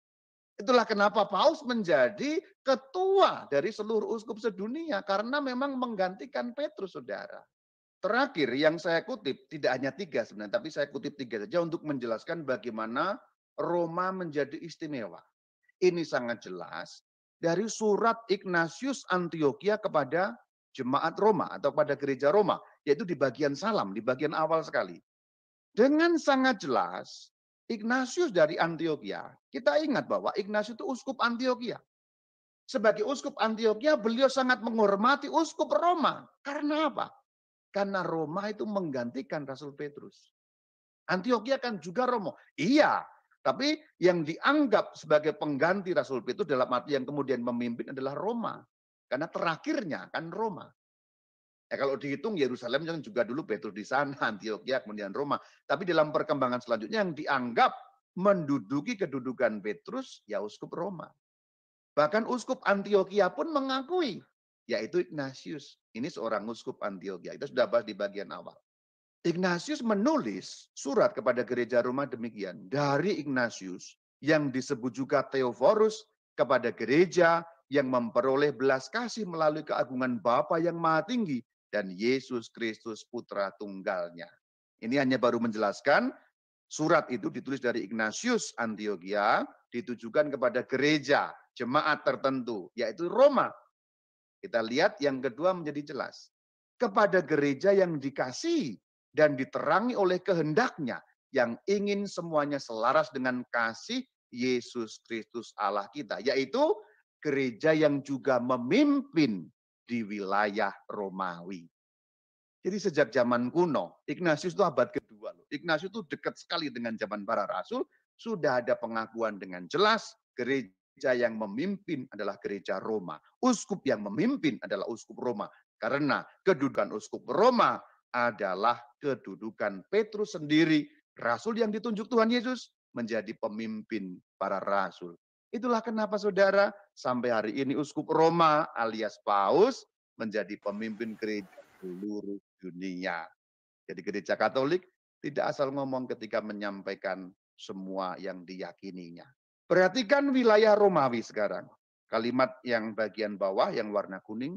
Itulah kenapa paus menjadi ketua dari seluruh uskup sedunia karena memang menggantikan Petrus, saudara. Terakhir yang saya kutip tidak hanya tiga sebenarnya, tapi saya kutip tiga saja untuk menjelaskan bagaimana Roma menjadi istimewa. Ini sangat jelas dari surat Ignatius Antioquia kepada jemaat Roma atau pada gereja Roma, yaitu di bagian salam, di bagian awal sekali. Dengan sangat jelas, Ignatius dari Antioquia, kita ingat bahwa Ignatius itu uskup Antioquia. Sebagai uskup Antioquia, beliau sangat menghormati uskup Roma. Karena apa? Karena Roma itu menggantikan Rasul Petrus. Antioquia kan juga Romo. Iya, tapi yang dianggap sebagai pengganti Rasul Petrus dalam arti yang kemudian memimpin adalah Roma. Karena terakhirnya kan Roma. Ya kalau dihitung Yerusalem yang juga dulu Petrus di sana, Antioquia, kemudian Roma. Tapi dalam perkembangan selanjutnya yang dianggap menduduki kedudukan Petrus ya uskup Roma. Bahkan uskup Antioquia pun mengakui yaitu Ignatius. Ini seorang uskup Antioquia. Itu sudah bahas di bagian awal. Ignatius menulis surat kepada gereja Roma demikian. Dari Ignatius yang disebut juga Theophorus kepada gereja yang memperoleh belas kasih melalui keagungan Bapa yang Maha Tinggi dan Yesus Kristus Putra Tunggalnya. Ini hanya baru menjelaskan surat itu ditulis dari Ignatius Antioquia ditujukan kepada gereja jemaat tertentu yaitu Roma. Kita lihat yang kedua menjadi jelas. Kepada gereja yang dikasih dan diterangi oleh kehendaknya yang ingin semuanya selaras dengan kasih Yesus Kristus Allah kita. Yaitu gereja yang juga memimpin di wilayah Romawi. Jadi sejak zaman kuno, Ignatius itu abad kedua. Loh. Ignatius itu dekat sekali dengan zaman para rasul, sudah ada pengakuan dengan jelas, gereja yang memimpin adalah gereja Roma. Uskup yang memimpin adalah uskup Roma. Karena kedudukan uskup Roma adalah kedudukan Petrus sendiri, rasul yang ditunjuk Tuhan Yesus menjadi pemimpin para rasul. Itulah kenapa saudara, sampai hari ini uskup Roma alias Paus menjadi pemimpin gereja seluruh dunia. Jadi gereja Katolik tidak asal ngomong ketika menyampaikan semua yang diyakininya. Perhatikan wilayah Romawi sekarang. Kalimat yang bagian bawah yang warna kuning,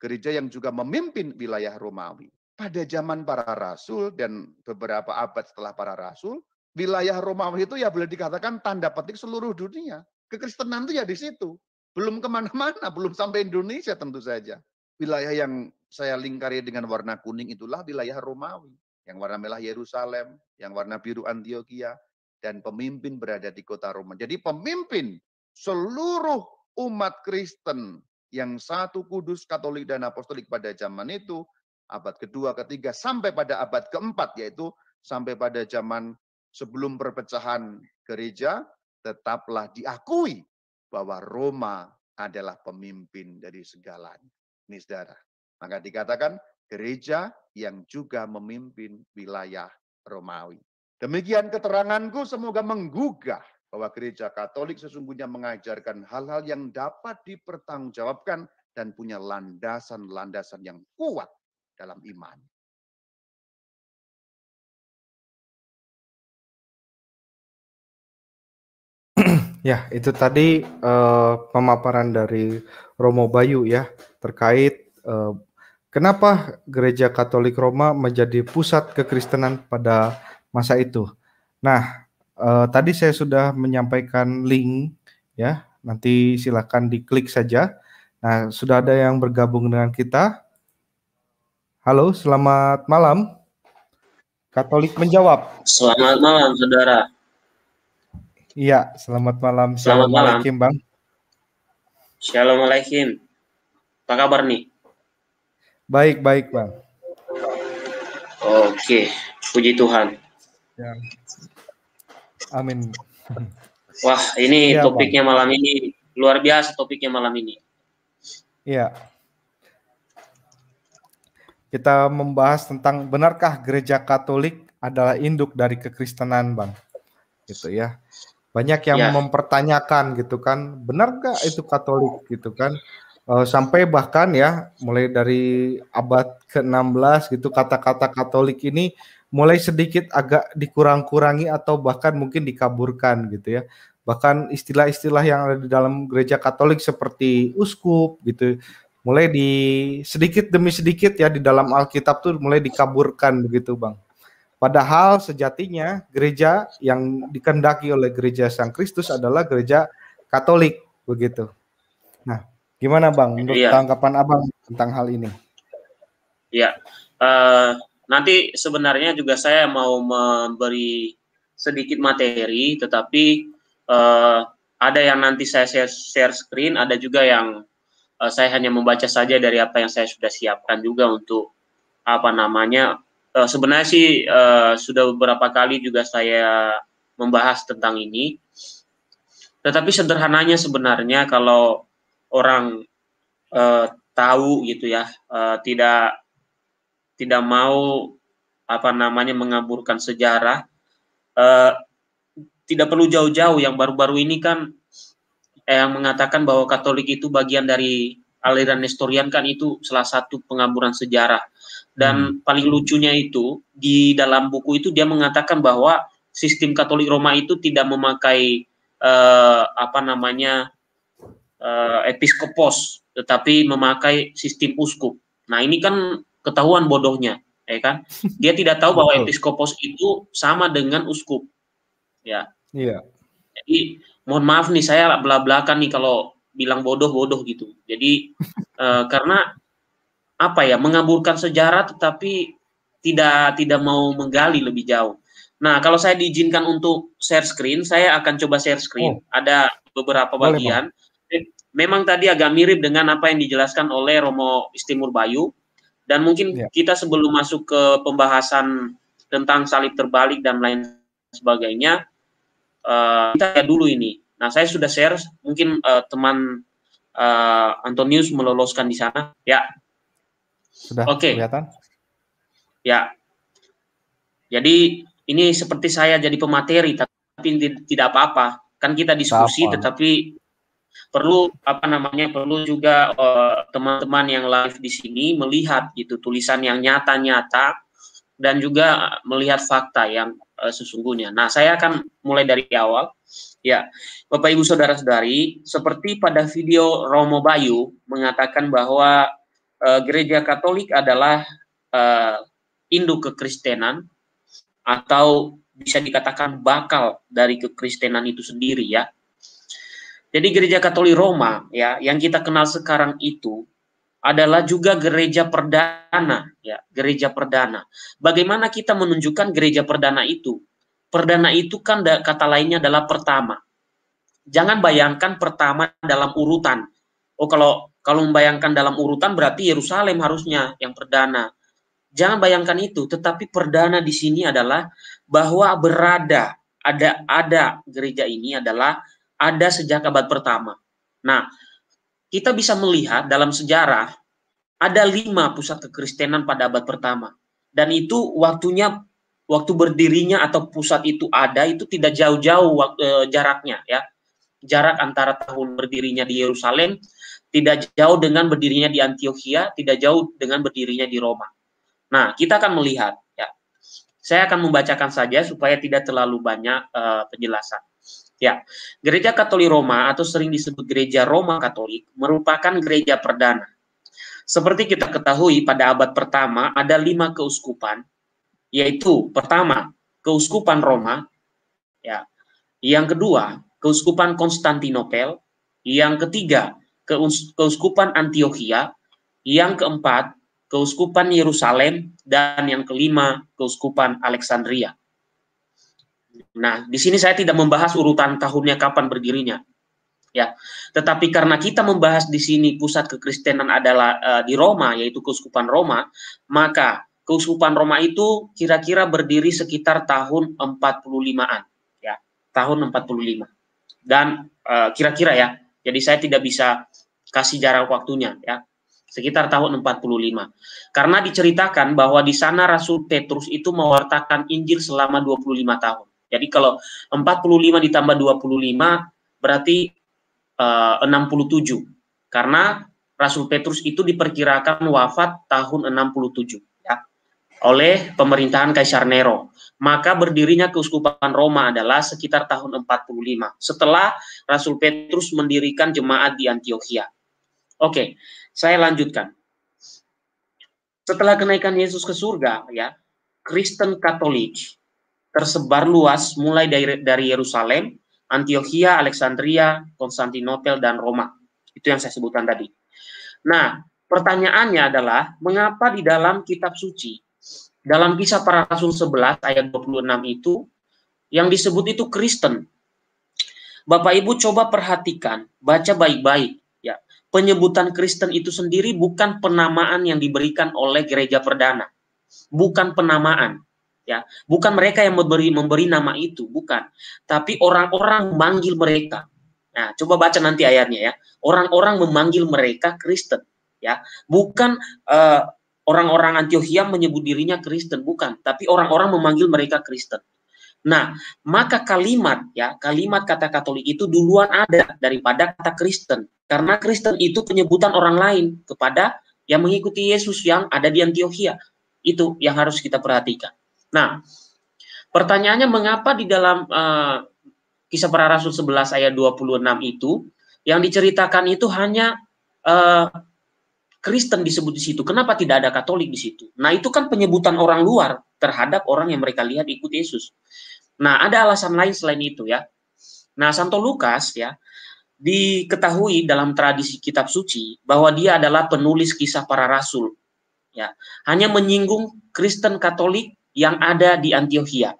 gereja yang juga memimpin wilayah Romawi. Pada zaman para rasul dan beberapa abad setelah para rasul, wilayah Romawi itu ya boleh dikatakan tanda petik seluruh dunia kekristenan itu ya di situ. Belum kemana-mana, belum sampai Indonesia tentu saja. Wilayah yang saya lingkari dengan warna kuning itulah wilayah Romawi. Yang warna merah Yerusalem, yang warna biru Antioquia, dan pemimpin berada di kota Roma. Jadi pemimpin seluruh umat Kristen yang satu kudus Katolik dan Apostolik pada zaman itu, abad kedua, ketiga, sampai pada abad keempat, yaitu sampai pada zaman sebelum perpecahan gereja, tetaplah diakui bahwa Roma adalah pemimpin dari segala Ini saudara. Maka dikatakan gereja yang juga memimpin wilayah Romawi. Demikian keteranganku semoga menggugah bahwa gereja Katolik sesungguhnya mengajarkan hal-hal yang dapat dipertanggungjawabkan dan punya landasan-landasan yang kuat dalam iman. Ya, itu tadi uh, pemaparan dari Romo Bayu ya terkait uh, kenapa Gereja Katolik Roma menjadi pusat kekristenan pada masa itu. Nah, uh, tadi saya sudah menyampaikan link ya, nanti silakan diklik saja. Nah, sudah ada yang bergabung dengan kita. Halo, selamat malam. Katolik menjawab. Selamat malam, saudara. Iya, selamat malam. Selamat malam, malam. Bang. Shalom alaikum. Apa kabar nih? Baik, baik, Bang. Oke, puji Tuhan. Ya. Amin. Wah, ini ya, topiknya bang. malam ini luar biasa topiknya malam ini. Iya. Kita membahas tentang benarkah gereja Katolik adalah induk dari kekristenan, Bang? Gitu ya. Banyak yang yeah. mempertanyakan gitu kan, benar nggak itu Katolik gitu kan? Uh, sampai bahkan ya mulai dari abad ke-16 gitu kata-kata Katolik ini mulai sedikit agak dikurang-kurangi atau bahkan mungkin dikaburkan gitu ya. Bahkan istilah-istilah yang ada di dalam gereja Katolik seperti uskup gitu mulai di sedikit demi sedikit ya di dalam Alkitab tuh mulai dikaburkan begitu, Bang. Padahal sejatinya gereja yang dikendaki oleh gereja Sang Kristus adalah gereja Katolik begitu. Nah, gimana Bang untuk ya. tanggapan Abang tentang hal ini? Ya, uh, nanti sebenarnya juga saya mau memberi sedikit materi, tetapi uh, ada yang nanti saya share, share screen, ada juga yang uh, saya hanya membaca saja dari apa yang saya sudah siapkan juga untuk apa namanya uh, sebenarnya sih uh, sudah beberapa kali juga saya membahas tentang ini. Tetapi sederhananya sebenarnya kalau orang uh, tahu gitu ya, uh, tidak tidak mau apa namanya mengaburkan sejarah, uh, tidak perlu jauh-jauh. Yang baru-baru ini kan yang mengatakan bahwa Katolik itu bagian dari aliran Nestorian kan itu salah satu pengaburan sejarah dan hmm. paling lucunya itu di dalam buku itu dia mengatakan bahwa sistem Katolik Roma itu tidak memakai uh, apa namanya uh, episkopos, tetapi memakai sistem uskup. Nah ini kan ketahuan bodohnya, ya kan? Dia tidak tahu bahwa episkopos itu sama dengan uskup, ya. Iya. Jadi mohon maaf nih saya belak belakan nih kalau bilang bodoh bodoh gitu. Jadi uh, karena apa ya mengaburkan sejarah tetapi tidak tidak mau menggali lebih jauh. Nah, kalau saya diizinkan untuk share screen, saya akan coba share screen. Oh. Ada beberapa Boleh, bagian. Bang. Memang tadi agak mirip dengan apa yang dijelaskan oleh Romo Istimur Bayu. Dan mungkin ya. kita sebelum masuk ke pembahasan tentang salib terbalik dan lain sebagainya, uh, kita dulu ini. Nah, saya sudah share, mungkin uh, teman uh, eh, Antonius meloloskan di sana. Ya, sudah okay. kelihatan? Ya. Jadi ini seperti saya jadi pemateri tapi tidak apa-apa. Kan kita diskusi apa. tetapi perlu apa namanya perlu juga eh, teman-teman uh, yang live di sini melihat gitu tulisan yang nyata-nyata dan juga melihat fakta yang uh, sesungguhnya. Nah, saya akan mulai dari awal. Ya, Bapak Ibu Saudara-saudari, seperti pada video Romo Bayu mengatakan bahwa Eh, gereja Katolik adalah uh, induk kekristenan atau bisa dikatakan bakal dari kekristenan itu sendiri ya. Jadi gereja Katolik Roma ya yang kita kenal sekarang itu adalah juga gereja perdana ya, gereja perdana. Bagaimana kita menunjukkan gereja perdana itu? Perdana itu kan kata lainnya adalah pertama. Jangan bayangkan pertama dalam urutan. Oh kalau kalau membayangkan dalam urutan berarti Yerusalem harusnya yang perdana. Jangan bayangkan itu, tetapi perdana di sini adalah bahwa berada ada ada gereja ini adalah ada sejak abad pertama. Nah, kita bisa melihat dalam sejarah ada lima pusat kekristenan pada abad pertama dan itu waktunya waktu berdirinya atau pusat itu ada itu tidak jauh-jauh eh, jaraknya ya jarak antara tahun berdirinya di Yerusalem tidak jauh dengan berdirinya di Antioquia, tidak jauh dengan berdirinya di Roma. Nah, kita akan melihat ya. Saya akan membacakan saja supaya tidak terlalu banyak uh, penjelasan. Ya, Gereja Katolik Roma atau sering disebut Gereja Roma Katolik merupakan gereja perdana. Seperti kita ketahui pada abad pertama ada lima keuskupan, yaitu pertama keuskupan Roma, ya, yang kedua keuskupan Konstantinopel, yang ketiga Keuskupan Antioquia, yang keempat Keuskupan Yerusalem, dan yang kelima Keuskupan Alexandria. Nah, di sini saya tidak membahas urutan tahunnya kapan berdirinya. Ya, tetapi karena kita membahas di sini pusat kekristenan adalah uh, di Roma, yaitu Keuskupan Roma, maka Keuskupan Roma itu kira-kira berdiri sekitar tahun 45-an, ya, tahun 45. Dan eh, kira-kira uh, ya, jadi saya tidak bisa kasih jarak waktunya ya. Sekitar tahun 45. Karena diceritakan bahwa di sana Rasul Petrus itu mewartakan Injil selama 25 tahun. Jadi kalau 45 ditambah 25 berarti eh, uh, 67. Karena Rasul Petrus itu diperkirakan wafat tahun 67 ya oleh pemerintahan Kaisar Nero maka berdirinya keuskupan Roma adalah sekitar tahun 45 setelah Rasul Petrus mendirikan jemaat di Antioquia. Oke, saya lanjutkan. Setelah kenaikan Yesus ke surga, ya, Kristen Katolik tersebar luas mulai dari dari Yerusalem, Antioquia, Alexandria, Konstantinopel dan Roma. Itu yang saya sebutkan tadi. Nah, pertanyaannya adalah mengapa di dalam kitab suci dalam kisah para rasul 11 ayat 26 itu yang disebut itu Kristen. Bapak Ibu coba perhatikan, baca baik-baik ya. Penyebutan Kristen itu sendiri bukan penamaan yang diberikan oleh gereja perdana. Bukan penamaan ya. Bukan mereka yang memberi memberi nama itu, bukan. Tapi orang-orang manggil mereka. Nah, coba baca nanti ayatnya ya. Orang-orang memanggil mereka Kristen ya. Bukan uh, Orang-orang Antioquia menyebut dirinya Kristen, bukan. Tapi orang-orang memanggil mereka Kristen. Nah, maka kalimat ya, kalimat kata Katolik itu duluan ada daripada kata Kristen. Karena Kristen itu penyebutan orang lain kepada yang mengikuti Yesus yang ada di Antioquia. Itu yang harus kita perhatikan. Nah, pertanyaannya mengapa di dalam uh, kisah para rasul 11 ayat 26 itu yang diceritakan itu hanya uh, Kristen disebut di situ. Kenapa tidak ada Katolik di situ? Nah, itu kan penyebutan orang luar terhadap orang yang mereka lihat ikut Yesus. Nah, ada alasan lain selain itu ya. Nah, Santo Lukas ya diketahui dalam tradisi kitab suci bahwa dia adalah penulis kisah para rasul. Ya, hanya menyinggung Kristen Katolik yang ada di Antioquia.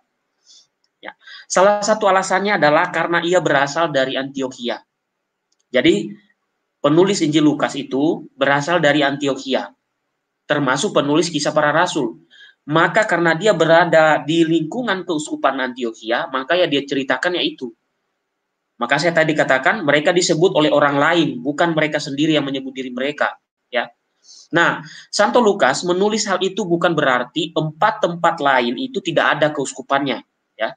Ya. Salah satu alasannya adalah karena ia berasal dari Antioquia. Jadi penulis Injil Lukas itu berasal dari Antioquia, termasuk penulis kisah para rasul. Maka karena dia berada di lingkungan keuskupan Antioquia, maka ya dia ceritakan ya itu. Maka saya tadi katakan mereka disebut oleh orang lain, bukan mereka sendiri yang menyebut diri mereka, ya. Nah, Santo Lukas menulis hal itu bukan berarti empat tempat lain itu tidak ada keuskupannya, ya.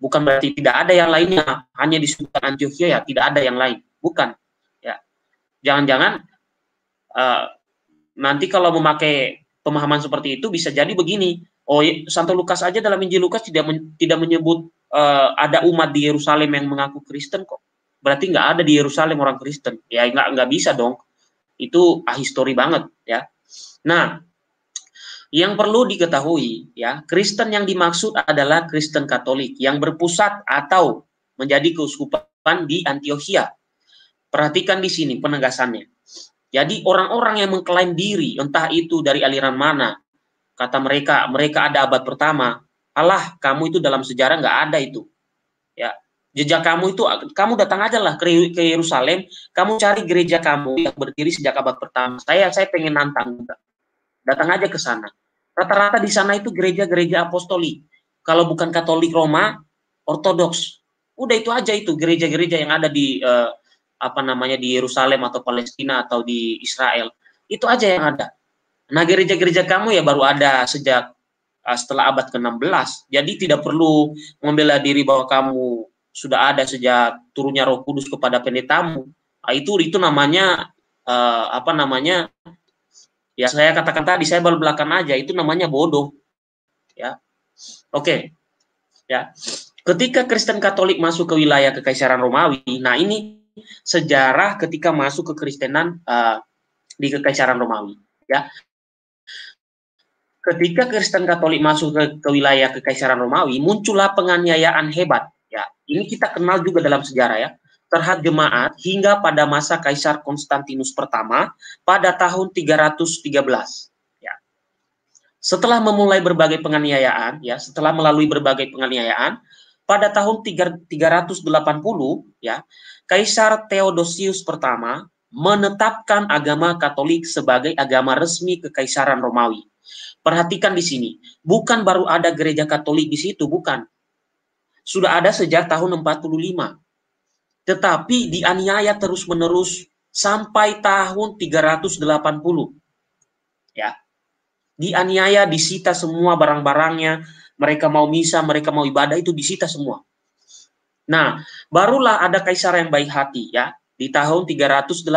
Bukan berarti tidak ada yang lainnya, hanya disebutkan Antioquia ya, tidak ada yang lain. Bukan Jangan-jangan uh, nanti kalau memakai pemahaman seperti itu bisa jadi begini. Oh, iya, Santo Lukas aja dalam Injil Lukas tidak men, tidak menyebut uh, ada umat di Yerusalem yang mengaku Kristen kok. Berarti nggak ada di Yerusalem orang Kristen. Ya nggak nggak bisa dong. Itu ahistori banget ya. Nah, yang perlu diketahui ya, Kristen yang dimaksud adalah Kristen Katolik yang berpusat atau menjadi keuskupan di Antioquia Perhatikan di sini penegasannya. Jadi orang-orang yang mengklaim diri, entah itu dari aliran mana, kata mereka, mereka ada abad pertama, Allah kamu itu dalam sejarah nggak ada itu. Ya, jejak kamu itu, kamu datang aja lah ke, Yerusalem, kamu cari gereja kamu yang berdiri sejak abad pertama. Saya saya pengen nantang Datang aja ke sana. Rata-rata di sana itu gereja-gereja apostolik. Kalau bukan Katolik Roma, Ortodoks. Udah itu aja itu gereja-gereja yang ada di uh, apa namanya di Yerusalem atau Palestina atau di Israel. Itu aja yang ada. Nah, gereja-gereja kamu ya baru ada sejak uh, setelah abad ke-16. Jadi tidak perlu membela diri bahwa kamu sudah ada sejak turunnya Roh Kudus kepada pendetamu. Nah, itu itu namanya uh, apa namanya? Ya saya katakan tadi saya baru belakang aja itu namanya bodoh. Ya. Oke. Okay. Ya. Ketika Kristen Katolik masuk ke wilayah Kekaisaran Romawi, nah ini sejarah ketika masuk ke Kristenan uh, eh, di Kekaisaran Romawi. Ya, ketika Kristen Katolik masuk ke, ke wilayah Kekaisaran Romawi, muncullah penganiayaan hebat. Ya, ini kita kenal juga dalam sejarah ya terhadap jemaat hingga pada masa Kaisar Konstantinus pertama pada tahun 313. Ya. Setelah memulai berbagai penganiayaan, ya, setelah melalui berbagai penganiayaan, pada tahun 380, ya, Kaisar Theodosius pertama menetapkan agama Katolik sebagai agama resmi kekaisaran Romawi. Perhatikan di sini, bukan baru ada gereja Katolik di situ, bukan. Sudah ada sejak tahun 45. Tetapi dianiaya terus-menerus sampai tahun 380. Ya. Dianiaya disita semua barang-barangnya, mereka mau misa, mereka mau ibadah itu disita semua. Nah, barulah ada kaisar yang baik hati ya di tahun 380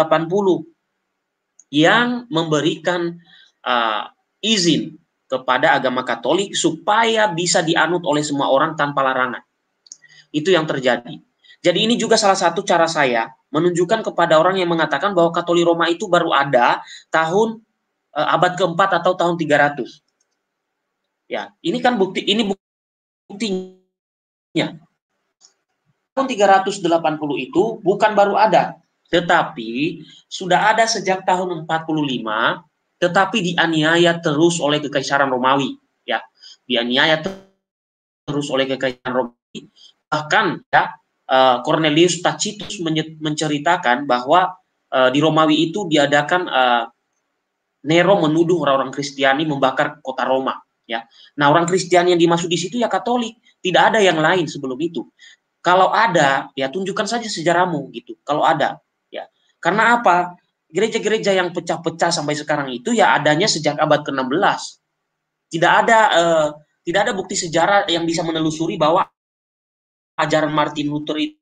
yang memberikan uh, izin kepada agama Katolik supaya bisa dianut oleh semua orang tanpa larangan. Itu yang terjadi. Jadi ini juga salah satu cara saya menunjukkan kepada orang yang mengatakan bahwa Katolik Roma itu baru ada tahun uh, abad keempat atau tahun 300. Ya, ini kan bukti ini buktinya tahun 380 itu bukan baru ada, tetapi sudah ada sejak tahun 45 tetapi dianiaya terus oleh kekaisaran Romawi ya dianiaya terus oleh kekaisaran Romawi bahkan ya eh, Cornelius Tacitus menceritakan bahwa eh, di Romawi itu diadakan eh, Nero menuduh orang-orang Kristiani membakar kota Roma ya nah orang Kristiani yang dimaksud di situ ya Katolik tidak ada yang lain sebelum itu kalau ada, ya tunjukkan saja sejarahmu gitu. Kalau ada, ya. Karena apa? Gereja-gereja yang pecah-pecah sampai sekarang itu ya adanya sejak abad ke-16. Tidak ada eh, tidak ada bukti sejarah yang bisa menelusuri bahwa ajaran Martin Luther itu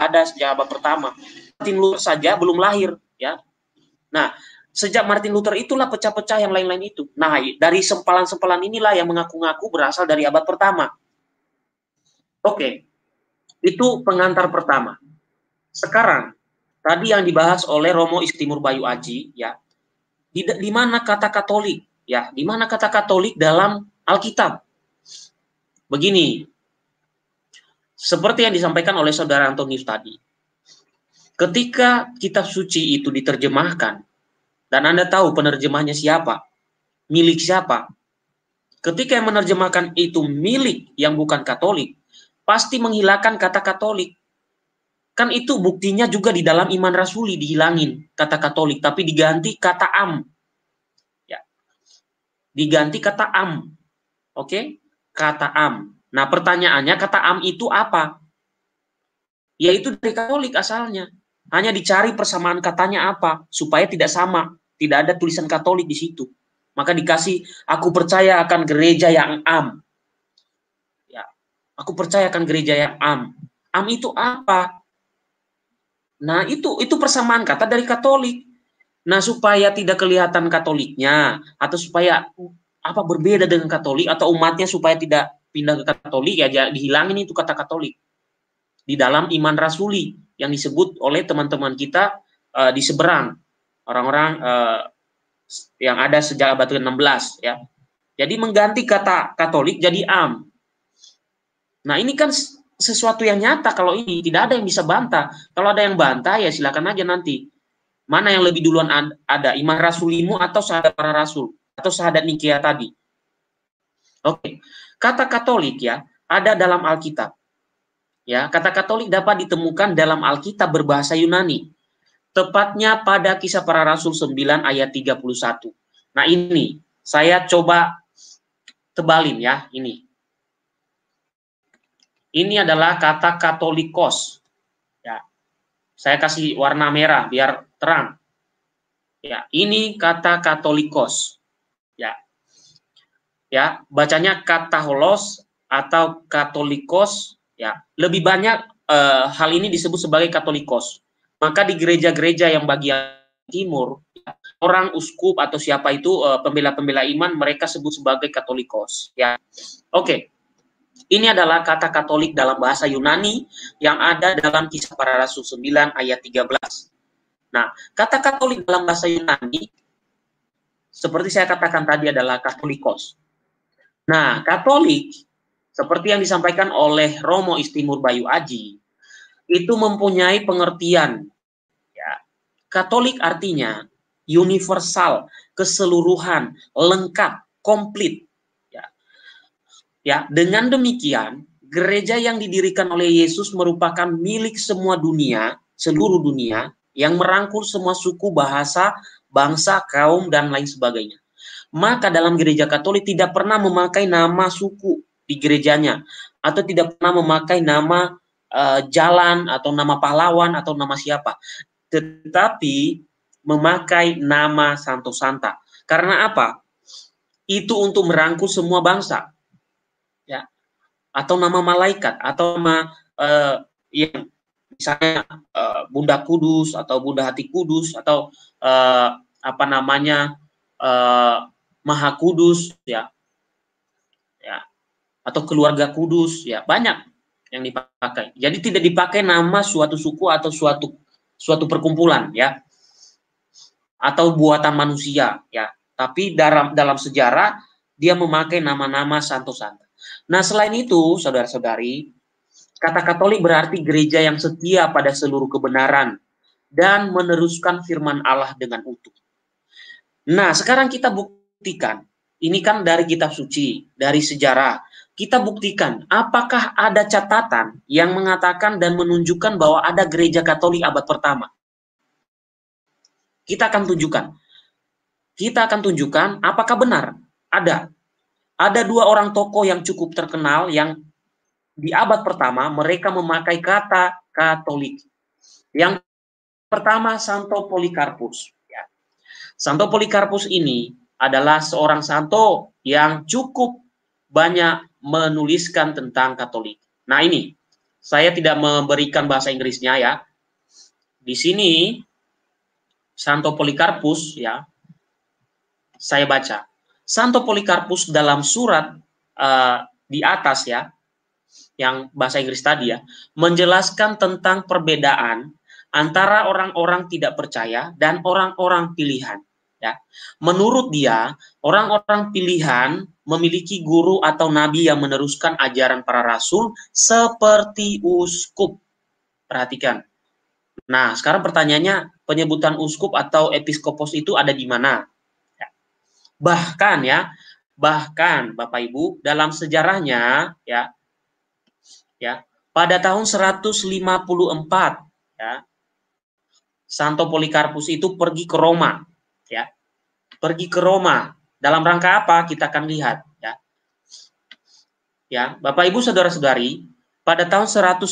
ada sejak abad pertama. Martin Luther saja belum lahir, ya. Nah, sejak Martin Luther itulah pecah-pecah yang lain-lain itu. Nah, dari sempalan-sempalan inilah yang mengaku-ngaku berasal dari abad pertama. Oke. Okay. Itu pengantar pertama. Sekarang, tadi yang dibahas oleh Romo Istimur Bayu Aji, ya, di, di mana kata Katolik, ya, di mana kata Katolik dalam Alkitab. Begini, seperti yang disampaikan oleh Saudara Antonius tadi, ketika kitab suci itu diterjemahkan, dan Anda tahu penerjemahnya siapa, milik siapa, ketika yang menerjemahkan itu milik yang bukan Katolik, pasti menghilangkan kata Katolik. Kan itu buktinya juga di dalam iman rasuli dihilangin kata Katolik, tapi diganti kata am. Ya. Diganti kata am. Oke? Kata am. Nah, pertanyaannya kata am itu apa? Yaitu dari Katolik asalnya. Hanya dicari persamaan katanya apa supaya tidak sama, tidak ada tulisan Katolik di situ. Maka dikasih aku percaya akan gereja yang am. Aku percayakan gereja yang am. Am itu apa? Nah, itu itu persamaan kata dari Katolik. Nah, supaya tidak kelihatan Katoliknya atau supaya apa berbeda dengan Katolik atau umatnya supaya tidak pindah ke Katolik ya dihilangin itu kata Katolik di dalam iman rasuli yang disebut oleh teman-teman kita uh, di seberang orang-orang uh, yang ada sejak abad ke-16 ya. Jadi mengganti kata Katolik jadi am. Nah ini kan sesuatu yang nyata kalau ini tidak ada yang bisa bantah. Kalau ada yang bantah ya silakan aja nanti. Mana yang lebih duluan ada iman rasulimu atau sahabat para rasul atau sahabat Nikia tadi. Oke, kata Katolik ya ada dalam Alkitab. Ya, kata Katolik dapat ditemukan dalam Alkitab berbahasa Yunani. Tepatnya pada kisah para rasul 9 ayat 31. Nah ini saya coba tebalin ya ini ini adalah kata katolikos. Ya. Saya kasih warna merah biar terang. Ya, ini kata katolikos. Ya. Ya, bacanya kataholos atau katolikos, ya. Lebih banyak eh, hal ini disebut sebagai katolikos. Maka di gereja-gereja yang bagian timur, orang uskup atau siapa itu eh, pembela-pembela iman mereka sebut sebagai katolikos, ya. Oke. Okay ini adalah kata Katolik dalam bahasa Yunani yang ada dalam kisah para rasul 9 ayat 13. Nah, kata Katolik dalam bahasa Yunani, seperti saya katakan tadi adalah Katolikos. Nah, Katolik, seperti yang disampaikan oleh Romo Istimur Bayu Aji, itu mempunyai pengertian. Ya, Katolik artinya universal, keseluruhan, lengkap, komplit, Ya, dengan demikian gereja yang didirikan oleh Yesus merupakan milik semua dunia, seluruh dunia yang merangkul semua suku, bahasa, bangsa, kaum dan lain sebagainya. Maka dalam gereja Katolik tidak pernah memakai nama suku di gerejanya atau tidak pernah memakai nama uh, jalan atau nama pahlawan atau nama siapa, tetapi memakai nama Santo Santa. Karena apa? Itu untuk merangkul semua bangsa, ya atau nama malaikat atau nama uh, eh, yang misalnya uh, Bunda Kudus atau Bunda Hati Kudus atau uh, apa namanya uh, Maha Kudus ya ya atau keluarga Kudus ya banyak yang dipakai. Jadi tidak dipakai nama suatu suku atau suatu suatu perkumpulan ya atau buatan manusia ya. Tapi dalam dalam sejarah dia memakai nama-nama santo-santo Nah, selain itu, saudara-saudari, kata Katolik berarti gereja yang setia pada seluruh kebenaran dan meneruskan firman Allah dengan utuh. Nah, sekarang kita buktikan. Ini kan dari kitab suci, dari sejarah. Kita buktikan apakah ada catatan yang mengatakan dan menunjukkan bahwa ada gereja Katolik abad pertama. Kita akan tunjukkan. Kita akan tunjukkan apakah benar ada ada dua orang tokoh yang cukup terkenal yang di abad pertama mereka memakai kata Katolik. Yang pertama Santo Polikarpus. Ya. Santo Polikarpus ini adalah seorang santo yang cukup banyak menuliskan tentang Katolik. Nah ini, saya tidak memberikan bahasa Inggrisnya ya. Di sini Santo Polikarpus ya, saya baca. Santo Polikarpus dalam surat uh, di atas ya, yang bahasa Inggris tadi ya, menjelaskan tentang perbedaan antara orang-orang tidak percaya dan orang-orang pilihan. Ya. Menurut dia, orang-orang pilihan memiliki guru atau nabi yang meneruskan ajaran para rasul seperti uskup. Perhatikan. Nah, sekarang pertanyaannya, penyebutan uskup atau episkopos itu ada di mana? bahkan ya bahkan Bapak Ibu dalam sejarahnya ya ya pada tahun 154 ya Santo Polikarpus itu pergi ke Roma ya pergi ke Roma dalam rangka apa kita akan lihat ya ya Bapak Ibu saudara-saudari pada tahun 154,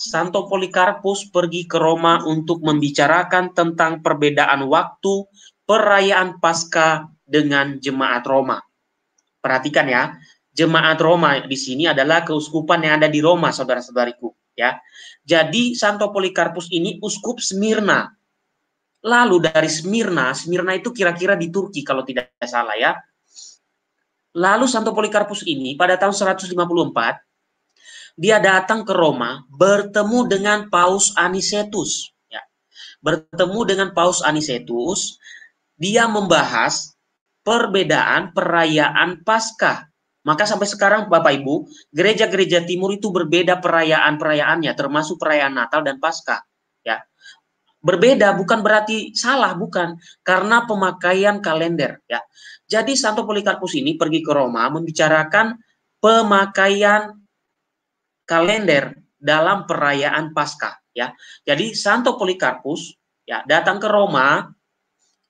Santo Polikarpus pergi ke Roma untuk membicarakan tentang perbedaan waktu perayaan Paskah dengan jemaat Roma. Perhatikan ya, jemaat Roma di sini adalah keuskupan yang ada di Roma, saudara-saudariku. Ya, jadi Santo Polikarpus ini uskup Smyrna. Lalu dari Smyrna, Smyrna itu kira-kira di Turki kalau tidak salah ya. Lalu Santo Polikarpus ini pada tahun 154 dia datang ke Roma bertemu dengan Paus Anicetus. Ya. Bertemu dengan Paus Anicetus, dia membahas perbedaan perayaan Paskah. Maka sampai sekarang Bapak Ibu, gereja-gereja timur itu berbeda perayaan-perayaannya termasuk perayaan Natal dan Paskah, ya. Berbeda bukan berarti salah, bukan, karena pemakaian kalender, ya. Jadi Santo Polikarpus ini pergi ke Roma membicarakan pemakaian kalender dalam perayaan Paskah, ya. Jadi Santo Polikarpus ya datang ke Roma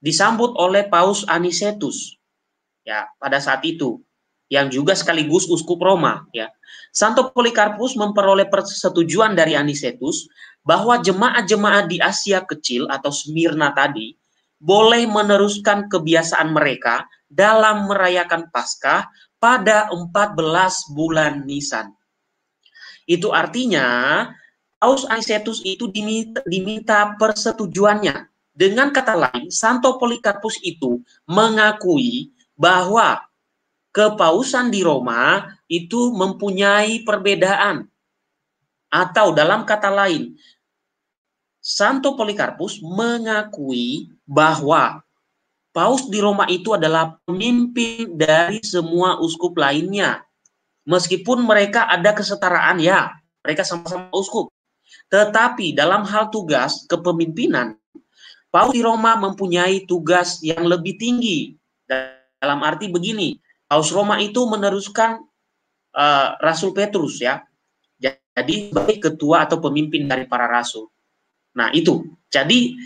disambut oleh Paus Anicetus ya pada saat itu yang juga sekaligus uskup Roma ya. Santo Polikarpus memperoleh persetujuan dari Anicetus bahwa jemaat-jemaat di Asia Kecil atau Smyrna tadi boleh meneruskan kebiasaan mereka dalam merayakan Paskah pada 14 bulan Nisan. Itu artinya Paus Anicetus itu diminta persetujuannya dengan kata lain, Santo Polikarpus itu mengakui bahwa kepausan di Roma itu mempunyai perbedaan. Atau dalam kata lain, Santo Polikarpus mengakui bahwa Paus di Roma itu adalah pemimpin dari semua uskup lainnya. Meskipun mereka ada kesetaraan ya, mereka sama-sama uskup. Tetapi dalam hal tugas kepemimpinan, Paus di Roma mempunyai tugas yang lebih tinggi. Dalam arti begini, Paus Roma itu meneruskan uh, Rasul Petrus ya. Jadi sebagai ketua atau pemimpin dari para rasul. Nah, itu. Jadi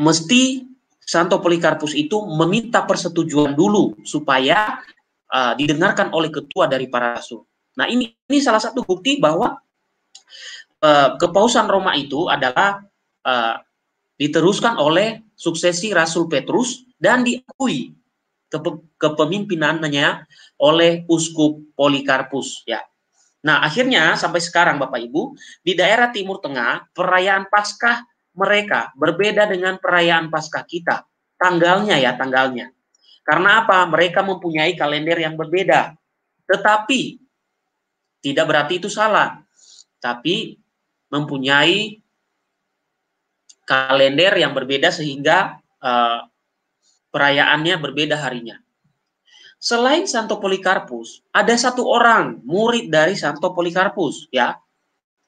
mesti Santo Polikarpus itu meminta persetujuan dulu supaya uh, didengarkan oleh ketua dari para rasul. Nah, ini ini salah satu bukti bahwa uh, eh, kepausan Roma itu adalah uh, diteruskan oleh suksesi Rasul Petrus dan diakui kepemimpinannya oleh Uskup Polikarpus ya. Nah, akhirnya sampai sekarang Bapak Ibu, di daerah Timur Tengah perayaan Paskah mereka berbeda dengan perayaan Paskah kita. Tanggalnya ya, tanggalnya. Karena apa? Mereka mempunyai kalender yang berbeda. Tetapi tidak berarti itu salah. Tapi mempunyai kalender yang berbeda sehingga uh, perayaannya berbeda harinya. Selain Santo Polikarpus, ada satu orang murid dari Santo Polikarpus, ya,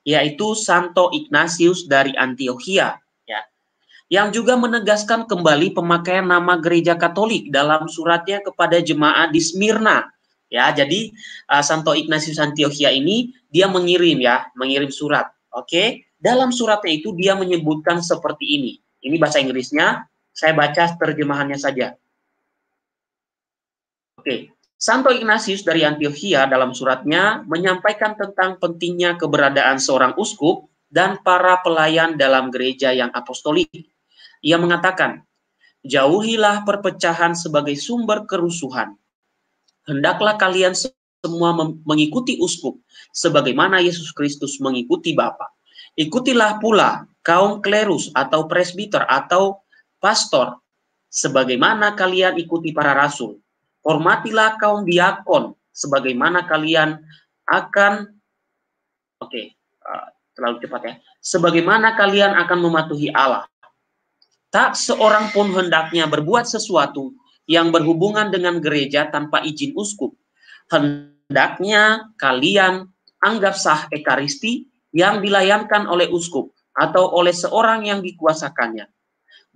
yaitu Santo Ignatius dari Antioquia, ya, yang juga menegaskan kembali pemakaian nama Gereja Katolik dalam suratnya kepada jemaat di Smyrna, ya. Jadi uh, Santo Ignatius Antioquia ini dia mengirim, ya, mengirim surat, oke. Okay? dalam suratnya itu dia menyebutkan seperti ini. Ini bahasa Inggrisnya, saya baca terjemahannya saja. Oke, Santo Ignatius dari Antiochia dalam suratnya menyampaikan tentang pentingnya keberadaan seorang uskup dan para pelayan dalam gereja yang apostolik. Ia mengatakan, jauhilah perpecahan sebagai sumber kerusuhan. Hendaklah kalian semua mengikuti uskup sebagaimana Yesus Kristus mengikuti Bapa. Ikutilah pula kaum klerus atau presbiter atau pastor sebagaimana kalian ikuti para rasul. Hormatilah kaum diakon sebagaimana kalian akan oke okay, uh, terlalu cepat ya. Sebagaimana kalian akan mematuhi Allah. Tak seorang pun hendaknya berbuat sesuatu yang berhubungan dengan gereja tanpa izin uskup. Hendaknya kalian anggap sah ekaristi yang dilayankan oleh uskup atau oleh seorang yang dikuasakannya.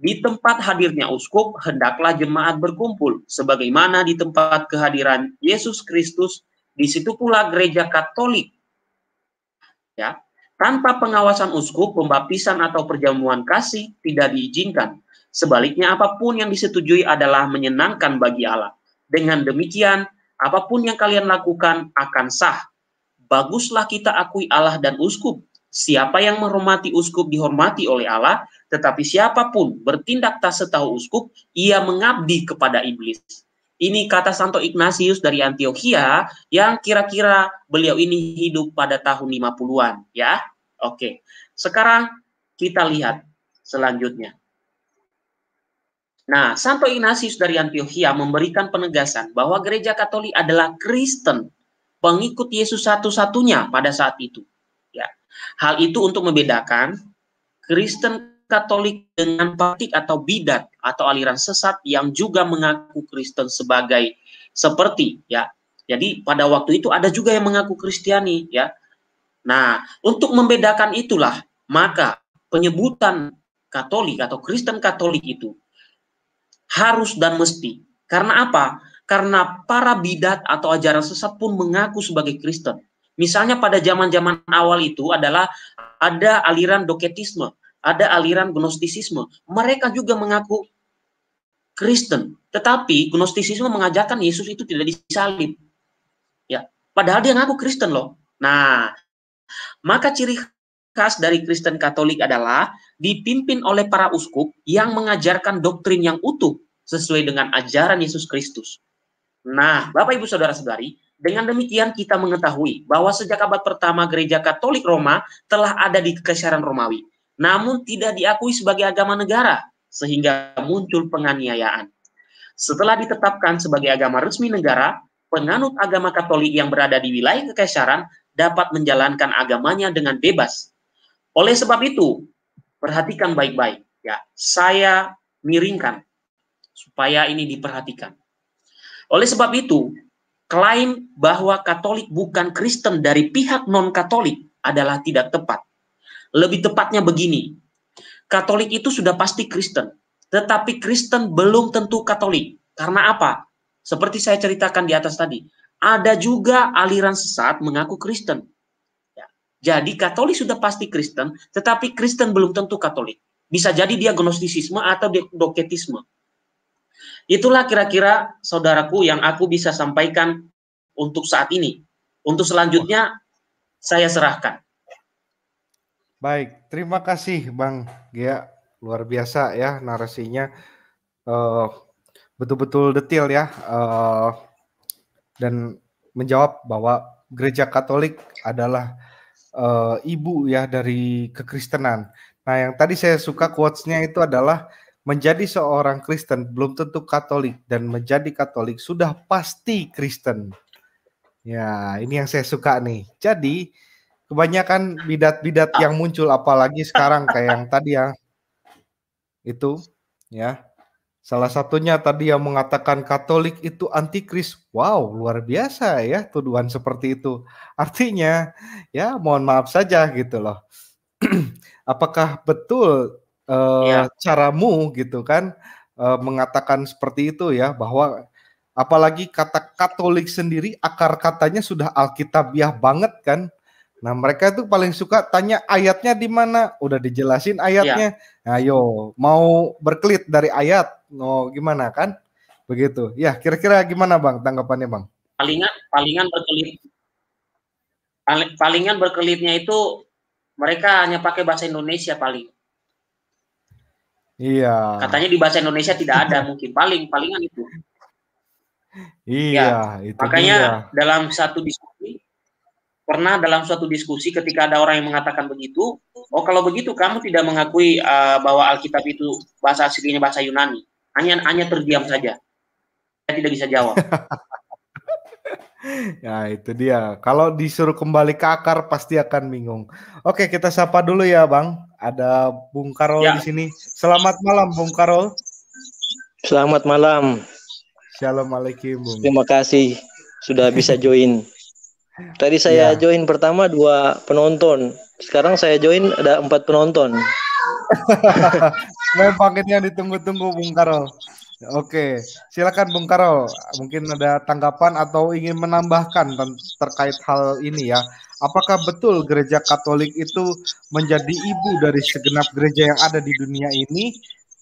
Di tempat hadirnya uskup, hendaklah jemaat berkumpul, sebagaimana di tempat kehadiran Yesus Kristus, di situ pula gereja Katolik. Ya, tanpa pengawasan uskup, pembaptisan atau perjamuan kasih tidak diizinkan. Sebaliknya, apapun yang disetujui adalah menyenangkan bagi Allah. Dengan demikian, apapun yang kalian lakukan akan sah baguslah kita akui Allah dan uskup. Siapa yang menghormati uskup dihormati oleh Allah, tetapi siapapun bertindak tak setahu uskup, ia mengabdi kepada iblis. Ini kata Santo Ignatius dari Antioquia yang kira-kira beliau ini hidup pada tahun 50-an, ya. Oke. Sekarang kita lihat selanjutnya. Nah, Santo Ignatius dari Antioquia memberikan penegasan bahwa gereja Katolik adalah Kristen pengikut Yesus satu-satunya pada saat itu. Ya. Hal itu untuk membedakan Kristen Katolik dengan patik atau bidat atau aliran sesat yang juga mengaku Kristen sebagai seperti ya. Jadi pada waktu itu ada juga yang mengaku Kristiani ya. Nah, untuk membedakan itulah maka penyebutan Katolik atau Kristen Katolik itu harus dan mesti. Karena apa? karena para bidat atau ajaran sesat pun mengaku sebagai Kristen. Misalnya pada zaman-zaman awal itu adalah ada aliran doketisme, ada aliran gnostisisme. Mereka juga mengaku Kristen, tetapi gnostisisme mengajarkan Yesus itu tidak disalib. Ya, padahal dia mengaku Kristen loh. Nah, maka ciri khas dari Kristen Katolik adalah dipimpin oleh para uskup yang mengajarkan doktrin yang utuh sesuai dengan ajaran Yesus Kristus. Nah, Bapak Ibu Saudara-saudari, dengan demikian kita mengetahui bahwa sejak abad pertama gereja Katolik Roma telah ada di kekaisaran Romawi, namun tidak diakui sebagai agama negara sehingga muncul penganiayaan. Setelah ditetapkan sebagai agama resmi negara, penganut agama Katolik yang berada di wilayah kekaisaran dapat menjalankan agamanya dengan bebas. Oleh sebab itu, perhatikan baik-baik ya. Saya miringkan supaya ini diperhatikan. Oleh sebab itu, klaim bahwa Katolik bukan Kristen dari pihak non-Katolik adalah tidak tepat. Lebih tepatnya begini, Katolik itu sudah pasti Kristen, tetapi Kristen belum tentu Katolik. Karena apa? Seperti saya ceritakan di atas tadi, ada juga aliran sesat mengaku Kristen. Ya, jadi Katolik sudah pasti Kristen, tetapi Kristen belum tentu Katolik. Bisa jadi dia gnostisisme atau dia doketisme. Itulah kira-kira saudaraku yang aku bisa sampaikan untuk saat ini. Untuk selanjutnya saya serahkan. Baik, terima kasih Bang Gia. Luar biasa ya narasinya. betul eh, betul-betul detail ya. Uh, dan menjawab bahwa gereja Katolik adalah uh, ibu ya dari kekristenan. Nah, yang tadi saya suka quotes-nya itu adalah menjadi seorang Kristen belum tentu Katolik dan menjadi Katolik sudah pasti Kristen. Ya, ini yang saya suka nih. Jadi kebanyakan bidat-bidat ah. yang muncul apalagi sekarang kayak yang tadi ya. Itu ya. Salah satunya tadi yang mengatakan Katolik itu antikris. Wow, luar biasa ya tuduhan seperti itu. Artinya ya mohon maaf saja gitu loh. Apakah betul Eh, iya. caramu gitu kan uh, mengatakan seperti itu ya bahwa apalagi kata Katolik sendiri akar katanya sudah alkitabiah banget kan. Nah, mereka itu paling suka tanya ayatnya di mana, udah dijelasin ayatnya. Ya. Ayo, nah, mau berkelit dari ayat. No, oh, gimana kan? Begitu. Ya, kira-kira gimana Bang tanggapannya Bang? Palingan palingan berkelit palingan berkelitnya itu mereka hanya pakai bahasa Indonesia paling Iya. Katanya di bahasa Indonesia tidak ada mungkin paling palingan itu. Iya, ya, itu makanya juga. dalam satu diskusi pernah dalam suatu diskusi ketika ada orang yang mengatakan begitu, oh kalau begitu kamu tidak mengakui uh, bahwa Alkitab itu bahasa aslinya bahasa Yunani, hanya hanya terdiam saja, saya tidak bisa jawab. ya itu dia. Kalau disuruh kembali ke akar pasti akan bingung. Oke kita sapa dulu ya bang ada Bung Karol ya. di sini. Selamat malam Bung Karol. Selamat malam. Shalom alaikum Bung. Terima kasih sudah bisa join. Tadi saya ya. join pertama dua penonton. Sekarang saya join ada empat penonton. Memang paketnya ditunggu-tunggu Bung Karol. Oke, silakan Bung Karol. Mungkin ada tanggapan atau ingin menambahkan terkait hal ini ya Apakah betul gereja Katolik itu menjadi ibu dari segenap gereja yang ada di dunia ini?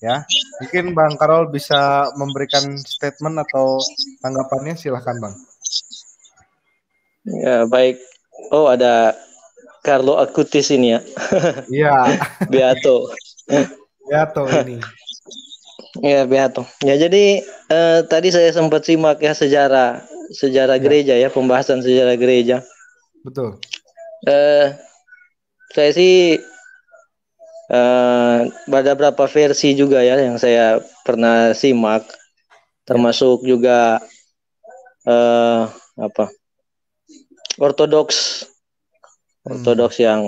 Ya, mungkin Bang Karol bisa memberikan statement atau tanggapannya, silahkan Bang. Ya baik. Oh ada Carlo Akutis ini ya. Iya. Beato. Beato ini. Ya Beato. Ya jadi eh, tadi saya sempat simak ya sejarah sejarah ya. gereja ya pembahasan sejarah gereja. Betul. Uh, saya sih uh, ada beberapa versi juga ya yang saya pernah simak, termasuk juga uh, apa ortodoks, ortodoks hmm. yang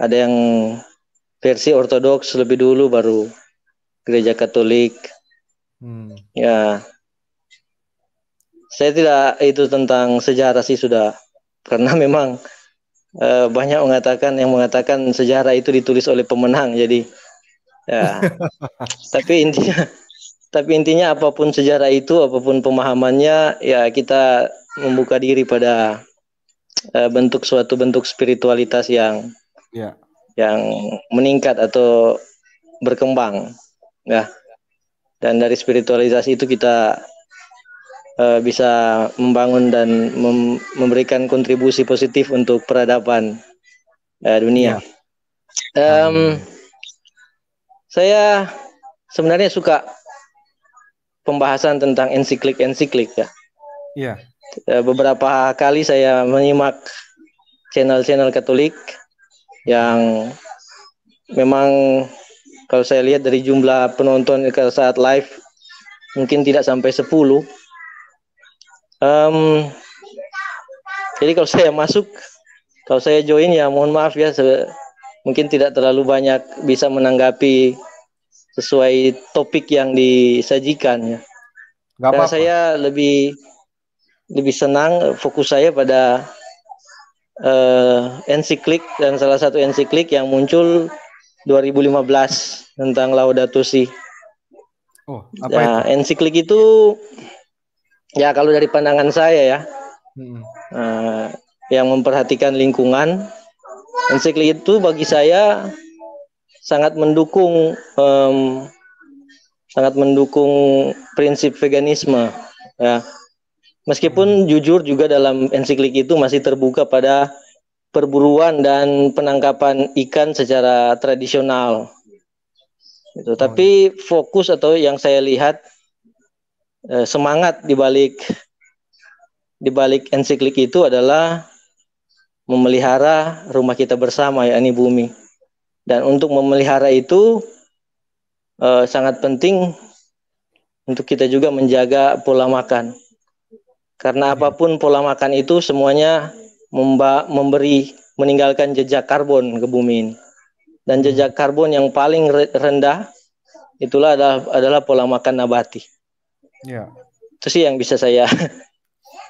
ada yang versi ortodoks lebih dulu baru gereja Katolik. Hmm. Ya, saya tidak itu tentang sejarah sih sudah karena memang e, banyak mengatakan yang mengatakan sejarah itu ditulis oleh pemenang jadi ya tapi intinya tapi intinya apapun sejarah itu apapun pemahamannya ya kita membuka diri pada e, bentuk suatu bentuk spiritualitas yang ya. yang meningkat atau berkembang ya dan dari spiritualitas itu kita Eh, bisa membangun dan mem memberikan kontribusi positif untuk peradaban uh, dunia. Ya. Um, Saya sebenarnya suka pembahasan tentang ensiklik-ensiklik ya. Iya. Beberapa kali saya menyimak channel-channel Katolik yang memang kalau saya lihat dari jumlah penonton saat live mungkin tidak sampai 10 Um, jadi kalau saya masuk, kalau saya join ya mohon maaf ya, mungkin tidak terlalu banyak bisa menanggapi sesuai topik yang disajikan ya. Gak apa -apa. saya lebih lebih senang fokus saya pada uh, ensiklik dan salah satu ensiklik yang muncul 2015 tentang Laudato Si. Oh, apa nah, itu? ensiklik itu Ya kalau dari pandangan saya ya, hmm. uh, yang memperhatikan lingkungan, ensikli itu bagi saya sangat mendukung um, sangat mendukung prinsip veganisme. Ya. Meskipun hmm. jujur juga dalam ensiklik itu masih terbuka pada perburuan dan penangkapan ikan secara tradisional. Itu. Oh. Tapi hmm. fokus atau yang saya lihat eh, semangat di balik ensiklik itu adalah memelihara rumah kita bersama yakni bumi. Dan untuk memelihara itu eh, sangat penting untuk kita juga menjaga pola makan. Karena apapun pola makan itu semuanya memberi meninggalkan jejak karbon ke bumi ini. Dan jejak karbon yang paling rendah itulah adalah, adalah pola makan nabati. Ya. Itu sih yang bisa saya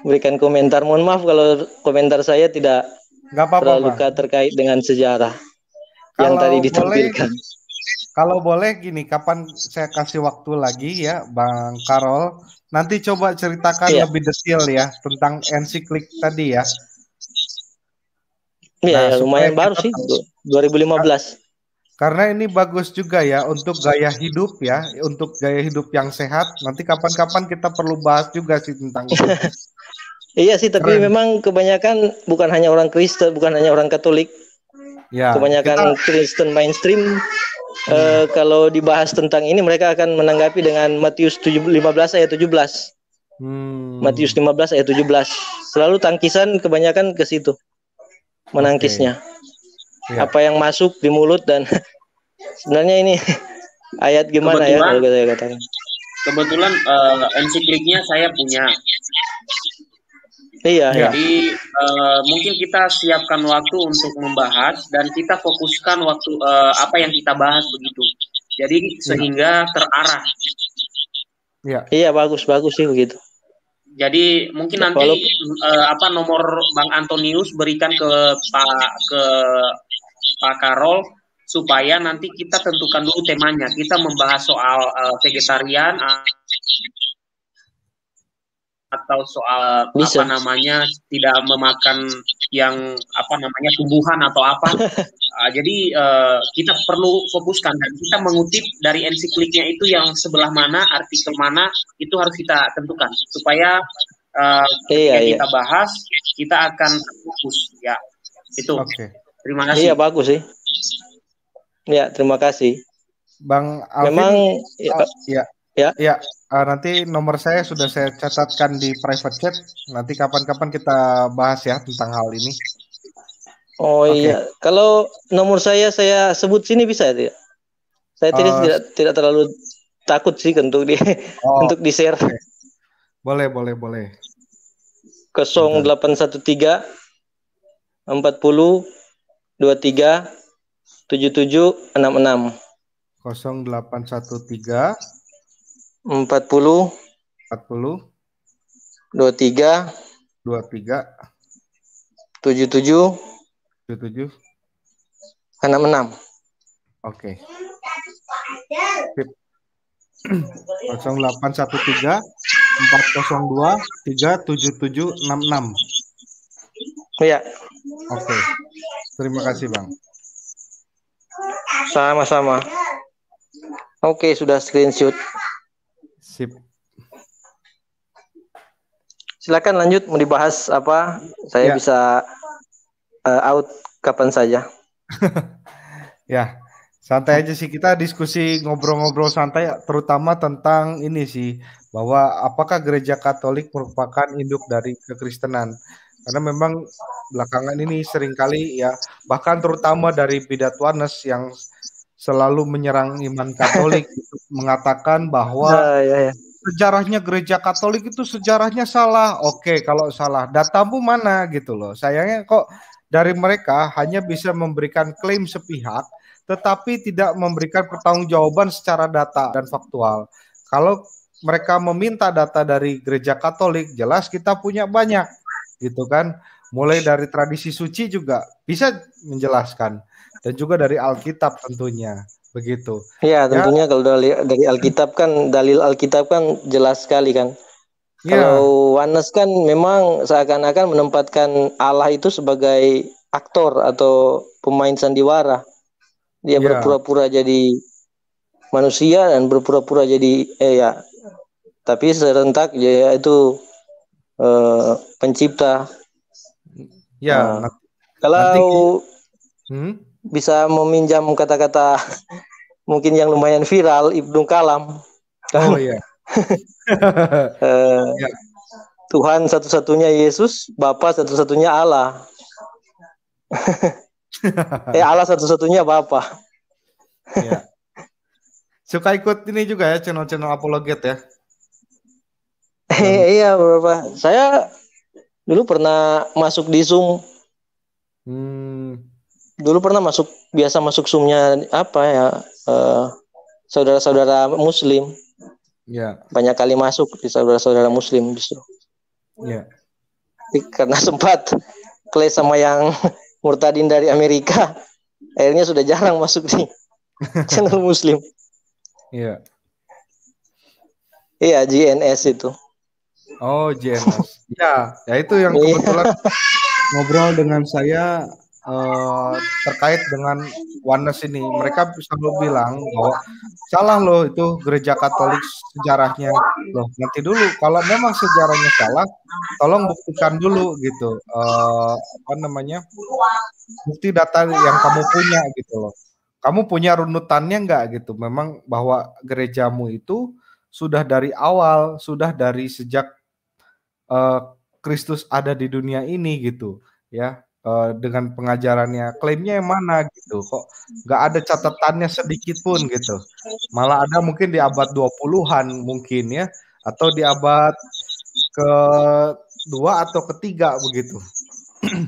berikan komentar. Mohon maaf kalau komentar saya tidak Gak apa -apa, terlalu Pak. terkait dengan sejarah kalau yang tadi ditampilkan. Boleh, kalau boleh gini, kapan saya kasih waktu lagi ya, Bang Karol. Nanti coba ceritakan iya. lebih detail ya tentang ensiklik tadi ya. Iya, nah, ya, lumayan baru tahu. sih, 2015. Karena ini bagus juga ya untuk gaya hidup ya, untuk gaya hidup yang sehat. Nanti kapan-kapan kita perlu bahas juga sih tentang itu. iya sih, tapi Keren. memang kebanyakan bukan hanya orang Kristen, bukan hanya orang Katolik. Ya, kebanyakan kita... Kristen mainstream hmm. eh, iya. kalau dibahas tentang ini mereka akan menanggapi dengan Matius 15 ayat 17. Hmm. Matius 15 ayat 17. Selalu tangkisan kebanyakan ke situ menangkisnya. Okay ya. apa yang masuk di mulut dan sebenarnya ini ayat gimana ya kebetulan, ya kalau saya katakan kebetulan uh, eh, ensikliknya saya punya iya, iya. jadi iya. Uh, mungkin kita siapkan waktu untuk membahas dan kita fokuskan waktu uh, apa yang kita bahas begitu jadi iya. sehingga terarah iya iya bagus bagus sih begitu jadi mungkin ya, nanti uh, apa nomor Bang Antonius berikan ke Pak ke Pak Karol supaya nanti kita tentukan dulu temanya. Kita membahas soal uh, vegetarian, atau soal bisa. apa namanya tidak memakan yang apa namanya tumbuhan atau apa. uh, jadi uh, kita perlu fokuskan dan kita mengutip dari ensikliknya itu yang sebelah mana, artikel mana itu harus kita tentukan supaya uh, iya, iya. kita bahas kita akan fokus ya. Itu. Okay. Terima kasih. Iya bagus sih. Ya, terima kasih. Bang Alvin. Memang ya, ya. Ya. Ya, uh, nanti nomor saya sudah saya catatkan di private chat. Nanti kapan-kapan kita bahas ya tentang hal ini. Oh okay. iya, kalau nomor saya saya sebut sini bisa ya? Saya uh, tidak eh, tidak tidak terlalu takut sih untuk di oh, untuk di share. Okay. Boleh boleh boleh. Ke 0813 40 23 77 66 0813 empat puluh empat puluh dua tiga dua tiga tujuh tujuh tujuh tujuh enam enam oke nol delapan satu tiga empat dua tiga tujuh tujuh enam enam iya oke terima kasih bang sama-sama oke sudah screenshot Sip. Silakan lanjut mau dibahas apa? Saya ya. bisa uh, out kapan saja. ya, santai aja sih kita diskusi ngobrol-ngobrol santai terutama tentang ini sih bahwa apakah gereja Katolik merupakan induk dari kekristenan. Karena memang belakangan ini seringkali ya bahkan terutama dari pidatoanes yang selalu menyerang iman Katolik mengatakan bahwa nah, ya, ya. sejarahnya gereja Katolik itu sejarahnya salah. Oke, kalau salah datamu mana gitu loh. Sayangnya kok dari mereka hanya bisa memberikan klaim sepihak tetapi tidak memberikan pertanggungjawaban secara data dan faktual. Kalau mereka meminta data dari gereja Katolik, jelas kita punya banyak gitu kan. Mulai dari tradisi suci juga bisa menjelaskan dan juga dari Alkitab tentunya begitu. Iya, ya. tentunya ya. kalau dari, dari Alkitab kan dalil Alkitab kan jelas sekali kan. Ya. Kalau Wanes kan memang seakan-akan menempatkan Allah itu sebagai aktor atau pemain sandiwara. Dia ya. berpura-pura jadi manusia dan berpura-pura jadi eh ya. Tapi serentak ya itu eh, pencipta. Ya. Nah, kalau nanti, hmm? bisa meminjam kata-kata mungkin yang lumayan viral Ibnu Kalam. Oh iya. Eh, ya. Tuhan satu-satunya Yesus, Bapa satu-satunya Allah. eh Allah satu-satunya Bapa. ya. Suka ikut ini juga ya channel-channel apologet ya. Eh, iya berapa? Saya dulu pernah masuk di Zoom. Hmm dulu pernah masuk biasa masuk sumnya apa ya uh, saudara-saudara muslim ya banyak kali masuk di saudara-saudara muslim justru ya karena sempat kles sama yang murtadin dari Amerika akhirnya sudah jarang masuk di channel muslim ya. iya iya GNS itu oh GNS ya ya itu yang iya. kebetulan ngobrol dengan saya uh, terkait dengan oneness ini. Mereka selalu bilang bahwa salah loh itu gereja Katolik sejarahnya. Loh, nanti dulu kalau memang sejarahnya salah, tolong buktikan dulu gitu. Uh, apa namanya? Bukti data yang kamu punya gitu loh. Kamu punya runutannya enggak gitu. Memang bahwa gerejamu itu sudah dari awal, sudah dari sejak eh, Kristus ada di dunia ini gitu, ya uh, dengan pengajarannya klaimnya yang mana gitu kok nggak ada catatannya sedikit pun gitu malah ada mungkin di abad 20-an mungkin ya atau di abad ke dua atau ketiga begitu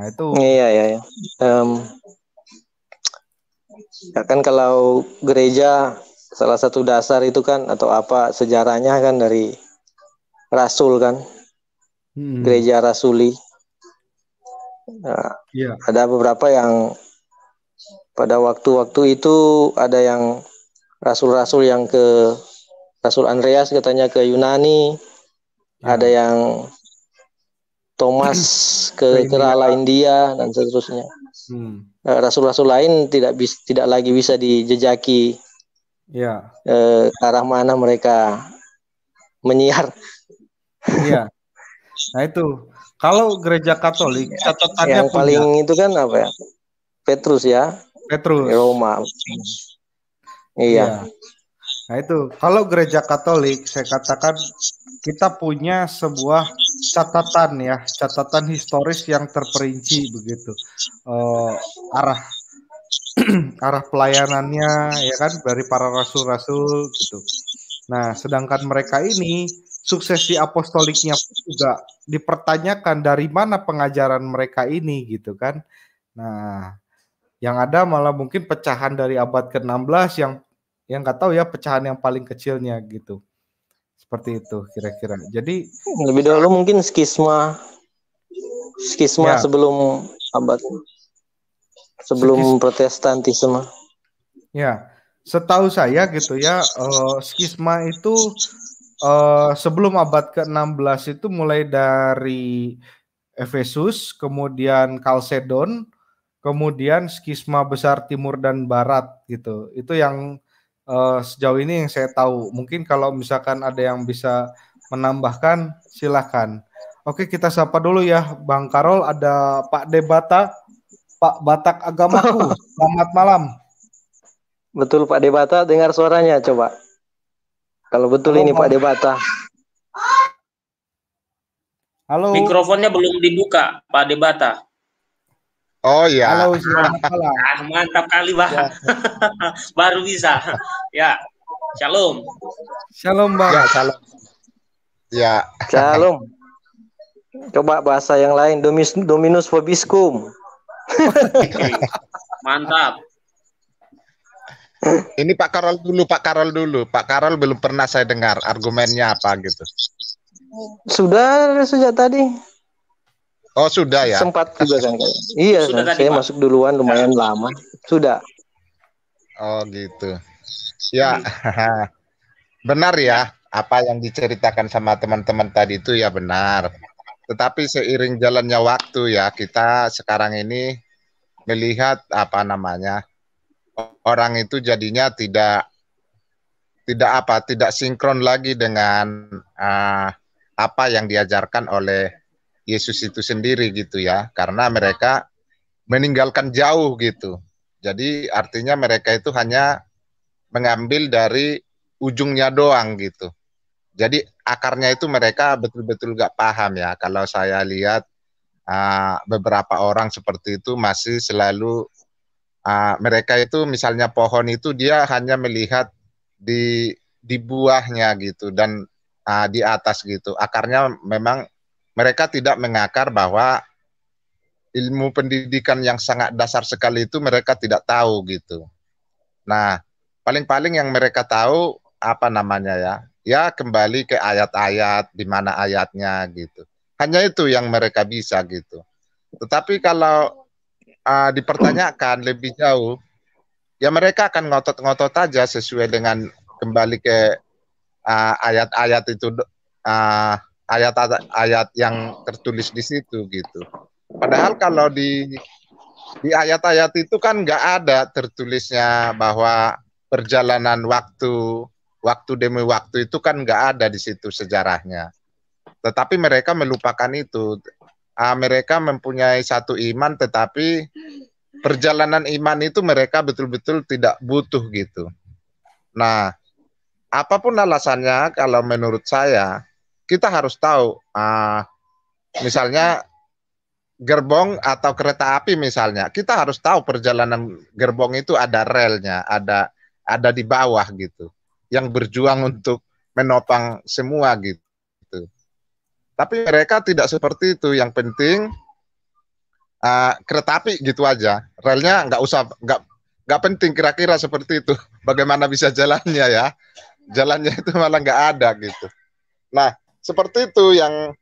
nah itu iya iya, iya. Um, ya kan kalau gereja salah satu dasar itu kan atau apa sejarahnya kan dari rasul kan hmm. gereja rasuli yeah. Iya. Ada beberapa yang pada waktu-waktu itu ada yang rasul-rasul yang ke Rasul Andreas katanya ke Yunani, ya. ada yang Thomas ke Kerala India dan seterusnya. Hmm. Eh, rasul-rasul lain tidak bisa tidak lagi bisa dijejaki ya. eh, arah mana mereka menyiar. Iya, nah itu kalau gereja Katolik ya, catatannya yang punya. paling itu kan apa ya? Petrus ya. Petrus. Roma. Iya. Ya. Nah itu kalau gereja Katolik saya katakan kita punya sebuah catatan ya catatan historis yang terperinci begitu uh, arah arah pelayanannya ya kan dari para rasul-rasul gitu. Nah sedangkan mereka ini suksesi apostoliknya pun juga dipertanyakan dari mana pengajaran mereka ini gitu kan. Nah, yang ada malah mungkin pecahan dari abad ke-16 yang yang nggak tahu ya pecahan yang paling kecilnya gitu. Seperti itu kira-kira. Jadi hmm, lebih dulu mungkin skisma skisma ya. sebelum abad sebelum skisma. protestantisme. Ya, setahu saya gitu ya, uh, skisma itu Eh, sebelum abad ke-16 itu mulai dari Efesus, kemudian Kalsedon, kemudian skisma besar timur dan barat gitu. Itu yang uh, sejauh ini yang saya tahu. Mungkin kalau misalkan ada yang bisa menambahkan silahkan. Oke kita sapa dulu ya Bang Karol ada Pak Debata, Pak Batak Agamaku. Selamat malam. Betul Pak Debata, dengar suaranya coba. Kalau betul Halo, ini Pak Debata. Halo. Mikrofonnya belum dibuka, Pak Debata. Oh iya. Halo, selamat Ah, mantap kali, Pak. Ya. Baru bisa. Ya. Shalom. Shalom, Pak. Ya, shalom. Ya. Shalom. Coba bahasa yang lain, dominus, dominus vobiscum. Mantap. Eh. Ini Pak Karol dulu, Pak Karol dulu. Pak Karol belum pernah saya dengar argumennya apa gitu. Sudah sejak tadi. Oh sudah ya. Sempat juga saya. Iya, sudah saya tadi, masuk duluan lumayan ya. lama. Sudah. Oh gitu. Ya, benar ya. Apa yang diceritakan sama teman-teman tadi itu ya benar. Tetapi seiring jalannya waktu ya kita sekarang ini melihat apa namanya orang itu jadinya tidak tidak apa tidak sinkron lagi dengan uh, apa yang diajarkan oleh Yesus itu sendiri gitu ya karena mereka meninggalkan jauh gitu jadi artinya mereka itu hanya mengambil dari ujungnya doang gitu jadi akarnya itu mereka betul-betul gak paham ya kalau saya lihat uh, beberapa orang seperti itu masih selalu uh, mereka itu misalnya pohon itu dia hanya melihat di di buahnya gitu dan uh, di atas gitu akarnya memang mereka tidak mengakar bahwa ilmu pendidikan yang sangat dasar sekali itu mereka tidak tahu gitu nah paling-paling yang mereka tahu apa namanya ya ya kembali ke ayat-ayat di mana ayatnya gitu hanya itu yang mereka bisa gitu tetapi kalau uh, dipertanyakan lebih jauh, ya mereka akan ngotot-ngotot aja sesuai dengan kembali ke ah, ayat-ayat uh, ayat -ayat uh, yang tertulis di situ gitu. Padahal kalau di di ayat-ayat itu kan nggak ada tertulisnya bahwa perjalanan waktu waktu demi waktu itu kan nggak ada di situ sejarahnya. Tetapi mereka melupakan itu uh, mereka mempunyai satu iman tetapi perjalanan iman itu mereka betul-betul tidak butuh gitu. Nah, apapun alasannya kalau menurut saya kita harus tahu uh, misalnya gerbong atau kereta api misalnya kita harus tahu perjalanan gerbong itu ada relnya ada ada di bawah gitu yang berjuang untuk menopang semua gitu tapi mereka tidak seperti itu. Yang penting uh, kereta api gitu aja. Relnya nggak usah nggak nggak penting kira-kira seperti itu. Bagaimana bisa jalannya ya? Jalannya itu malah nggak ada gitu. Nah seperti itu yang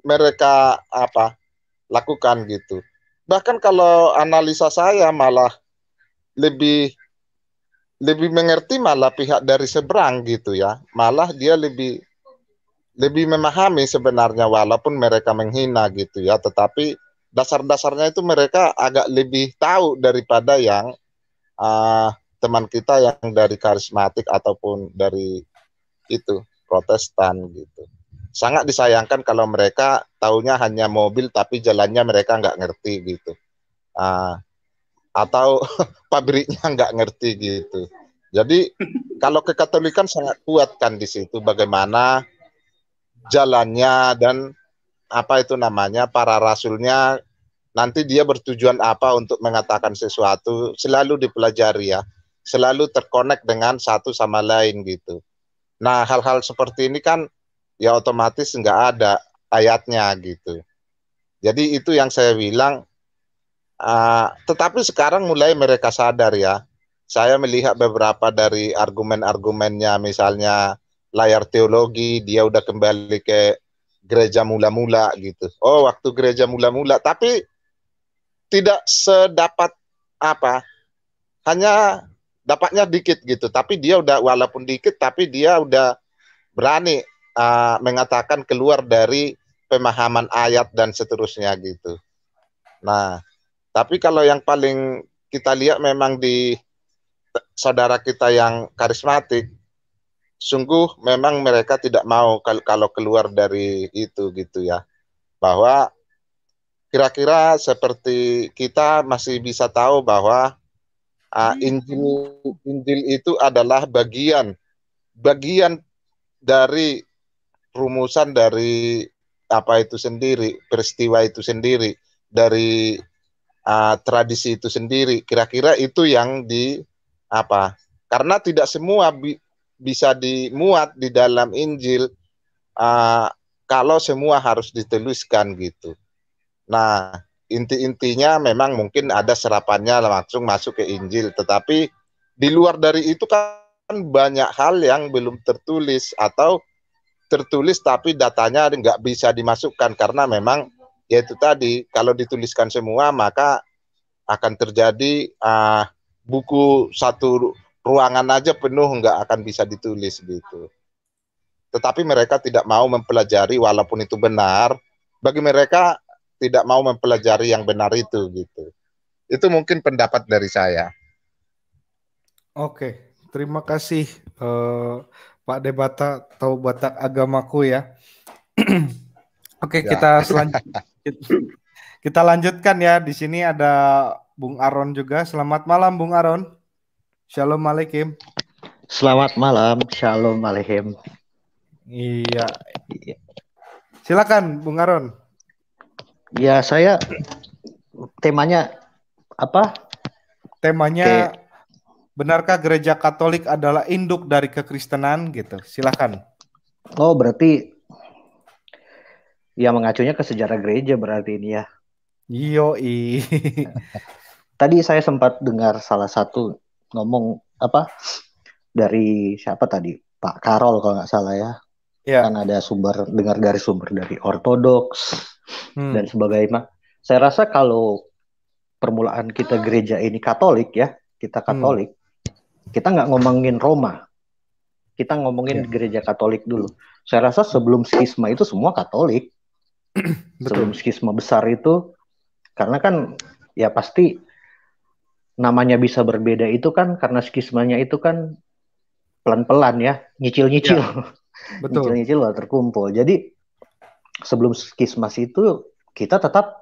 mereka apa lakukan gitu. Bahkan kalau analisa saya malah lebih lebih mengerti malah pihak dari seberang gitu ya. Malah dia lebih lebih memahami sebenarnya walaupun mereka menghina gitu ya, tetapi dasar-dasarnya itu mereka agak lebih tahu daripada yang uh, teman kita yang dari karismatik ataupun dari itu Protestan gitu. Sangat disayangkan kalau mereka taunya hanya mobil tapi jalannya mereka nggak ngerti gitu. Uh, atau pabriknya nggak ngerti gitu. Jadi kalau kekatolikan sangat kuat kan di situ bagaimana jalannya dan apa itu namanya para rasulnya nanti dia bertujuan apa untuk mengatakan sesuatu selalu dipelajari ya selalu terkonek dengan satu sama lain gitu nah hal-hal seperti ini kan ya otomatis nggak ada ayatnya gitu jadi itu yang saya bilang uh, tetapi sekarang mulai mereka sadar ya saya melihat beberapa dari argumen-argumennya misalnya layar teologi dia udah kembali ke gereja mula-mula gitu oh waktu gereja mula-mula tapi tidak sedapat apa hanya dapatnya dikit gitu tapi dia udah walaupun dikit tapi dia udah berani uh, mengatakan keluar dari pemahaman ayat dan seterusnya gitu nah tapi kalau yang paling kita lihat memang di saudara kita yang karismatik sungguh memang mereka tidak mau kalau keluar dari itu gitu ya bahwa kira-kira seperti kita masih bisa tahu bahwa uh, Injil Injil itu adalah bagian bagian dari rumusan dari apa itu sendiri peristiwa itu sendiri dari uh, tradisi itu sendiri kira-kira itu yang di apa karena tidak semua bisa dimuat di dalam Injil uh, kalau semua harus dituliskan gitu. Nah, inti-intinya memang mungkin ada serapannya langsung masuk ke Injil, tetapi di luar dari itu kan banyak hal yang belum tertulis atau tertulis tapi datanya nggak bisa dimasukkan karena memang yaitu tadi kalau dituliskan semua maka akan terjadi uh, buku satu ruangan aja penuh nggak akan bisa ditulis gitu. Tetapi mereka tidak mau mempelajari walaupun itu benar. Bagi mereka tidak mau mempelajari yang benar itu gitu. Itu mungkin pendapat dari saya. Oke, terima kasih uh, Pak Debata atau Batak agamaku ya. Oke, ya. kita selanjut kita lanjutkan ya. Di sini ada Bung Aron juga. Selamat malam Bung Aron. Shalom malikim, Selamat malam, Shalom malikim. Iya. iya. Silakan Bung Aron. Ya, saya temanya apa? Temanya Oke. benarkah gereja Katolik adalah induk dari kekristenan gitu. Silakan. Oh, berarti ya mengacunya ke sejarah gereja berarti ini ya. Yo i. Tadi saya sempat dengar salah satu ngomong apa dari siapa tadi Pak Karol kalau nggak salah ya yeah. kan ada sumber dengar dari sumber dari ortodoks hmm. dan sebagainya saya rasa kalau permulaan kita gereja ini Katolik ya kita hmm. Katolik hmm. kita nggak ngomongin Roma kita ngomongin yeah. gereja Katolik dulu saya rasa sebelum skisma itu semua Katolik sebelum skisma besar itu karena kan ya pasti namanya bisa berbeda itu kan karena skismanya itu kan pelan-pelan ya, nyicil-nyicil. Ya, betul. nyicil-nyicil lah terkumpul. Jadi sebelum skismas itu kita tetap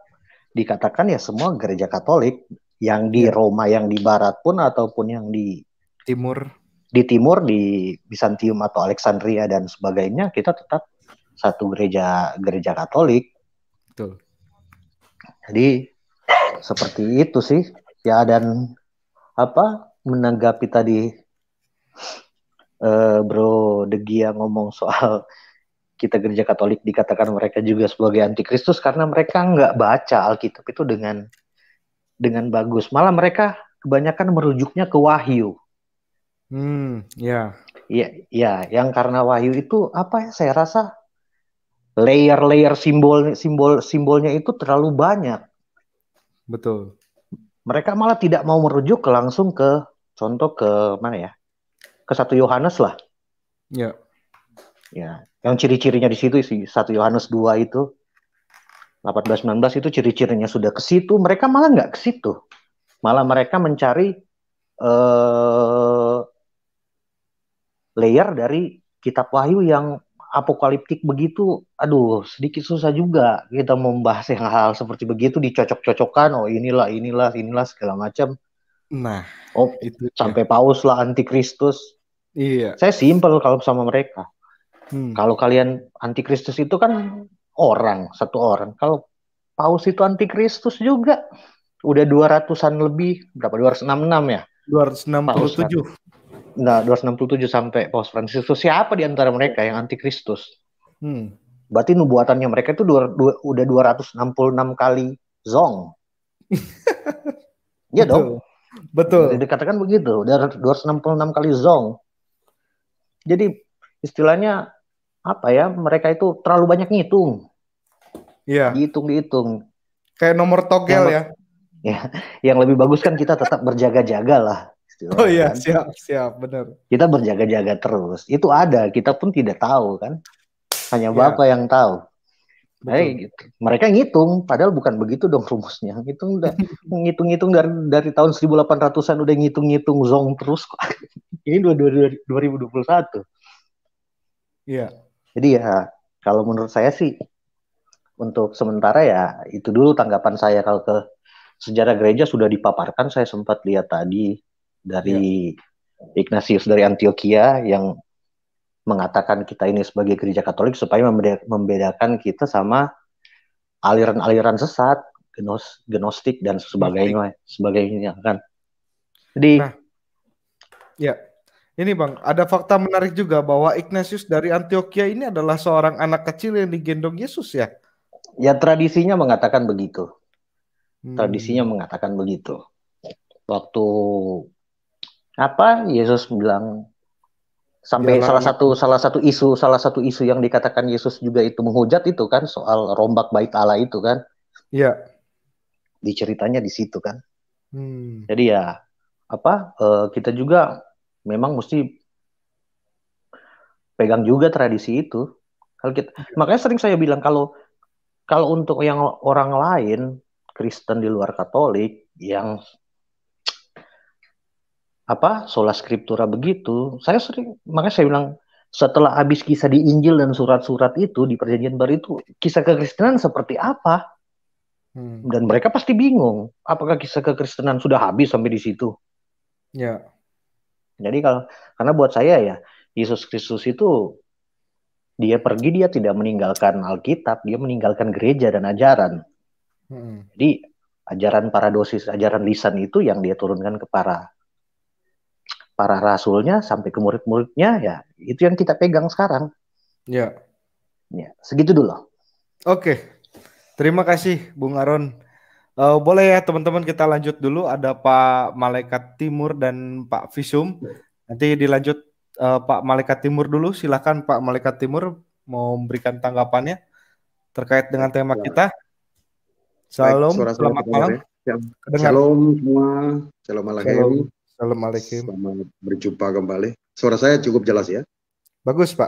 dikatakan ya semua gereja Katolik yang di ya. Roma, yang di barat pun ataupun yang di timur, di timur di Bizantium atau Alexandria dan sebagainya kita tetap satu gereja gereja Katolik. Betul. Jadi seperti itu sih ya dan apa menanggapi tadi uh, bro Degia ngomong soal kita gereja Katolik dikatakan mereka juga sebagai anti Kristus karena mereka nggak baca Alkitab itu dengan dengan bagus malah mereka kebanyakan merujuknya ke Wahyu. Hmm, ya. ya ya, yang karena Wahyu itu apa ya? Saya rasa layer-layer simbol simbol simbolnya itu terlalu banyak. Betul mereka malah tidak mau merujuk ke langsung ke contoh ke mana ya ke satu Yohanes lah ya ya yang ciri-cirinya di situ si satu Yohanes 2 itu 1819 itu ciri-cirinya sudah ke situ mereka malah nggak ke situ malah mereka mencari eh, layer dari kitab wahyu yang apokaliptik begitu, aduh sedikit susah juga kita membahas yang hal, -hal seperti begitu dicocok-cocokkan, oh inilah inilah inilah segala macam. Nah, oh itu sampai ya. paus lah antikristus. Iya. Saya simpel kalau sama mereka. Hmm. Kalau kalian antikristus itu kan orang, satu orang. Kalau paus itu antikristus juga. Udah dua ratusan lebih, berapa? dua ratus enam enam ya? Dua ratus enam puluh tujuh nah, 267 sampai Paus Francis itu siapa di antara mereka yang anti Kristus? Hmm. Berarti nubuatannya mereka itu dua, dua, udah 266 kali zong. Iya dong. Betul. Jadi dikatakan begitu, udah 266 kali zong. Jadi istilahnya apa ya? Mereka itu terlalu banyak ngitung. Iya. Yeah. Dihitung-dihitung. Kayak nomor togel yang, ya. Ya, yang lebih bagus kan kita tetap berjaga-jaga lah gitu. oh iya, kan? siap, siap, benar. Kita berjaga-jaga terus. Itu ada, kita pun tidak tahu kan. Hanya iya. Bapak yang tahu. Nah, gitu. mereka ngitung, padahal bukan begitu dong rumusnya. Ngitung udah ngitung-ngitung dari, dari tahun 1800-an udah ngitung-ngitung zong terus kok. Ini 2021. Iya. Jadi ya kalau menurut saya sih untuk sementara ya itu dulu tanggapan saya kalau ke sejarah gereja sudah dipaparkan saya sempat lihat tadi dari ya. Ignatius dari Antioquia yang mengatakan kita ini sebagai gereja Katolik supaya membedakan kita sama aliran-aliran sesat, genos, genostik dan sebagainya, sebagainya kan. Jadi nah, ya. Ini Bang, ada fakta menarik juga bahwa Ignatius dari Antioquia ini adalah seorang anak kecil yang digendong Yesus ya. Ya tradisinya mengatakan begitu. Hmm. Tradisinya mengatakan begitu. Waktu apa Yesus bilang sampai Jangan. Ya, salah satu salah satu isu salah satu isu yang dikatakan Yesus juga itu menghujat itu kan soal rombak bait Allah itu kan. ya Diceritanya di situ kan. Hmm. Jadi ya apa uh, kita juga memang mesti pegang juga tradisi itu. Kalau kita ya. makanya sering saya bilang kalau kalau untuk yang orang lain Kristen di luar Katolik yang apa sola scriptura begitu saya sering makanya saya bilang setelah habis kisah di Injil dan surat-surat itu di perjanjian baru itu kisah kekristenan seperti apa hmm. dan mereka pasti bingung apakah kisah kekristenan sudah habis sampai di situ ya jadi kalau karena buat saya ya Yesus Kristus itu dia pergi dia tidak meninggalkan Alkitab dia meninggalkan gereja dan ajaran hmm. jadi ajaran paradosis ajaran lisan itu yang dia turunkan ke para para rasulnya sampai ke murid-muridnya ya itu yang kita pegang sekarang. Ya. Ya, segitu dulu. Oke. Terima kasih Bung Aron. Uh, boleh ya teman-teman kita lanjut dulu ada Pak Malaikat Timur dan Pak Visum. Nanti dilanjut uh, Pak Malaikat Timur dulu. silahkan Pak Malaikat Timur mau memberikan tanggapannya terkait dengan tema kita. Shalom, selamat malam. Ya. Shalom semua, shalom malam Assalamualaikum. Selamat berjumpa kembali. Suara saya cukup jelas ya? Bagus Pak.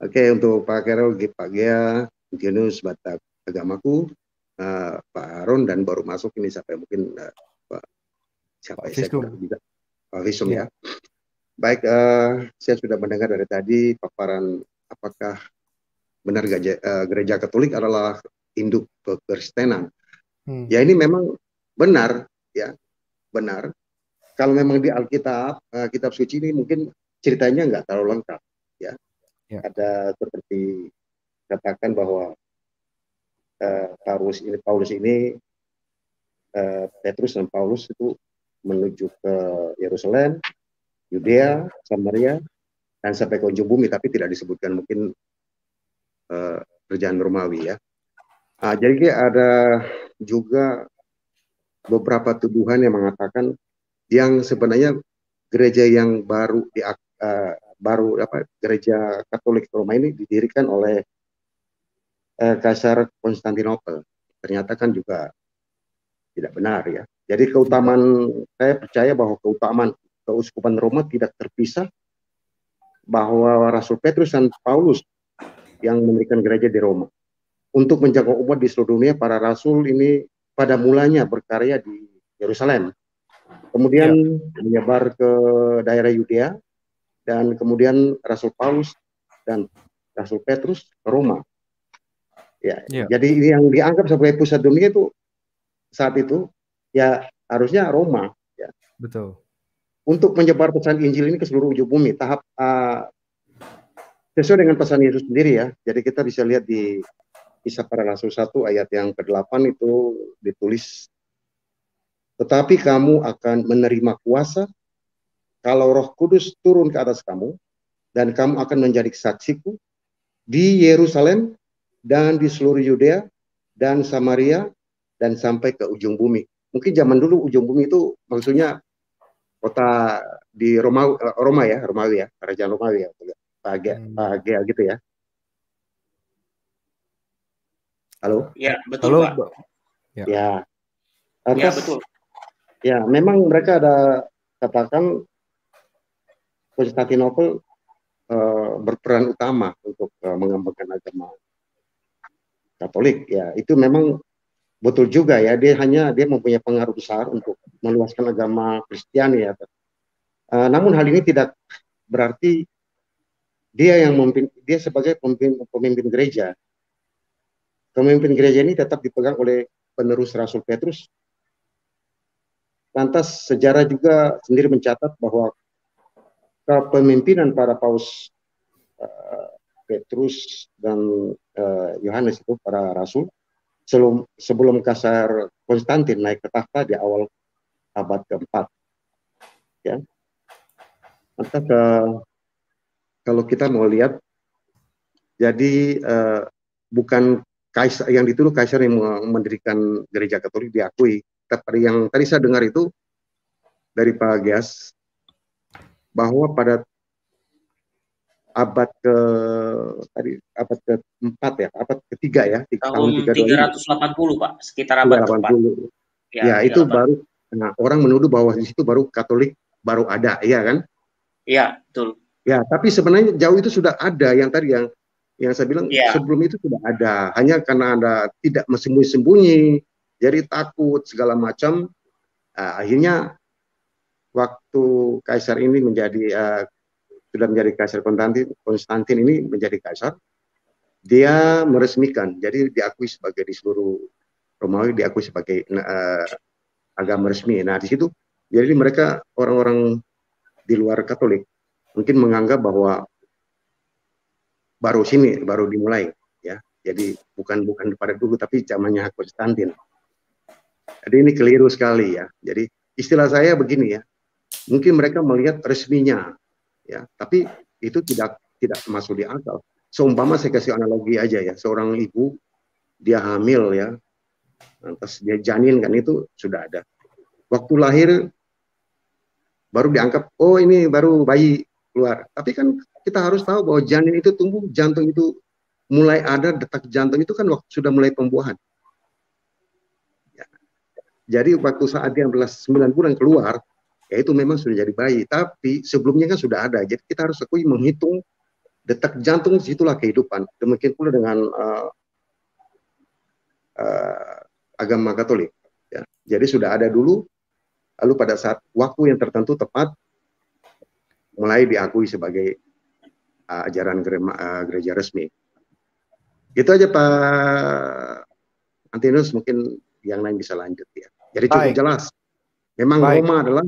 Oke untuk Pak Kerol, Pak Gea, Genus, Batak Agamaku, uh, Pak Aron dan baru masuk ini sampai mungkin uh, Pak siapa Pak ya? Visum. Pak Visum ya. ya. Baik, uh, saya sudah mendengar dari tadi paparan apakah benar gereja, uh, gereja Katolik adalah induk kekristenan. Hmm. Ya ini memang benar ya benar kalau memang di Alkitab uh, kitab suci ini mungkin ceritanya nggak terlalu lengkap ya. ya. Ada seperti katakan bahwa uh, Paulus ini Paulus ini uh, Petrus dan Paulus itu menuju ke Yerusalem, Yudea, ya. Samaria dan sampai ke ujung bumi tapi tidak disebutkan mungkin uh, kerjaan Romawi ya. Nah, jadi ada juga beberapa tuduhan yang mengatakan yang sebenarnya gereja yang baru di uh, baru apa gereja Katolik Roma ini didirikan oleh uh, Kaisar Konstantinopel. Ternyata kan juga tidak benar ya. Jadi keutamaan saya percaya bahwa keutamaan keuskupan Roma tidak terpisah bahwa Rasul Petrus dan Paulus yang memberikan gereja di Roma. Untuk menjaga umat di seluruh dunia, para rasul ini pada mulanya berkarya di Yerusalem Kemudian ya. menyebar ke daerah Yudea dan kemudian Rasul Paulus dan Rasul Petrus ke Roma. Ya, ya. Jadi yang dianggap sebagai pusat dunia itu saat itu ya harusnya Roma. Ya. Betul. Untuk menyebar pesan Injil ini ke seluruh ujung bumi, tahap uh, sesuai dengan pesan Yesus sendiri ya. Jadi kita bisa lihat di Kisah Para Rasul 1 ayat yang ke-8 itu ditulis tetapi kamu akan menerima kuasa kalau Roh Kudus turun ke atas kamu dan kamu akan menjadi saksiku di Yerusalem dan di seluruh Yudea dan Samaria dan sampai ke ujung bumi. Mungkin zaman dulu ujung bumi itu maksudnya kota di Roma eh, Roma ya, Romawi ya, kerajaan Romawi ya, Pagea, Pagea hmm. gitu ya. Halo? Ya, betul Halo, Pak. Ya. ya. ya. Lantas, ya, betul. Ya, memang mereka ada katakan Konstantinopel uh, berperan utama untuk uh, mengembangkan agama Katolik. Ya, itu memang betul juga ya. Dia hanya dia mempunyai pengaruh besar untuk meluaskan agama Kristiani ya. Uh, namun hal ini tidak berarti dia yang memimpin dia sebagai pemimpin pemimpin gereja. Pemimpin gereja ini tetap dipegang oleh penerus Rasul Petrus Lantas sejarah juga sendiri mencatat bahwa kepemimpinan para paus uh, Petrus dan eh, Yohanes uh, itu para rasul sebelum sebelum Kaisar Konstantin naik ke tahta di awal abad keempat. Ya. Maka ke, eh, kalau kita mau lihat, jadi uh, bukan kaisar yang dituduh kaisar yang mendirikan gereja Katolik diakui tadi yang tadi saya dengar itu dari Pak Gias bahwa pada abad ke tadi abad ke empat ya, abad ketiga ya, tahun, tahun 380 Pak, sekitar abad delapan puluh Ya, ya itu baru nah, orang menuduh bahwa di situ baru Katolik baru ada, ya kan? Iya, betul. Ya, tapi sebenarnya jauh itu sudah ada yang tadi yang yang saya bilang ya. sebelum itu sudah ada, hanya karena Anda tidak sembunyi-sembunyi, jadi takut segala macam uh, akhirnya waktu kaisar ini menjadi uh, sudah menjadi kaisar Konstantin Konstantin ini menjadi kaisar dia meresmikan jadi diakui sebagai di seluruh Romawi diakui sebagai uh, agama resmi nah di situ jadi mereka orang-orang di luar Katolik mungkin menganggap bahwa baru sini baru dimulai ya jadi bukan bukan pada dulu tapi zamannya Konstantin jadi ini keliru sekali ya. Jadi istilah saya begini ya. Mungkin mereka melihat resminya ya, tapi itu tidak tidak masuk di akal. Seumpama saya kasih analogi aja ya, seorang ibu dia hamil ya, lantas dia janin kan itu sudah ada. Waktu lahir baru dianggap oh ini baru bayi keluar. Tapi kan kita harus tahu bahwa janin itu tumbuh, jantung itu mulai ada detak jantung itu kan waktu sudah mulai pembuahan. Jadi waktu saat dia sembilan bulan keluar, ya itu memang sudah jadi bayi. Tapi sebelumnya kan sudah ada. Jadi kita harus akui menghitung detak jantung situlah kehidupan. Demikian pula dengan uh, uh, agama Katolik. Ya. Jadi sudah ada dulu, lalu pada saat waktu yang tertentu tepat mulai diakui sebagai uh, ajaran gerema, uh, gereja resmi. Itu aja Pak Antinus, mungkin yang lain bisa lanjut ya. Jadi cukup Baik. jelas. Memang Baik. Roma adalah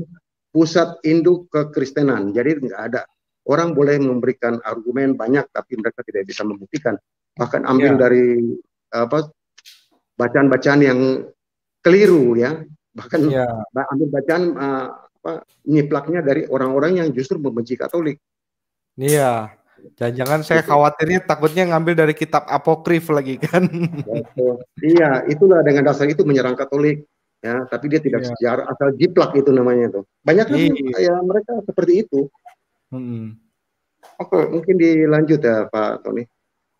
pusat induk kekristenan. Jadi nggak ada orang boleh memberikan argumen banyak, tapi mereka tidak bisa membuktikan. Bahkan ambil ya. dari apa bacaan-bacaan yang keliru ya, bahkan ya. ambil bacaan uh, apa nyiplaknya dari orang-orang yang justru membenci Katolik. Iya. Jangan-jangan saya gitu. khawatirnya takutnya ngambil dari kitab apokrif lagi kan. Iya, itulah dengan dasar itu menyerang Katolik ya tapi dia tidak yeah. sejarah asal jiplak itu namanya itu banyak kan yeah. ya mereka seperti itu hmm. oke okay, mungkin dilanjut ya Pak Tony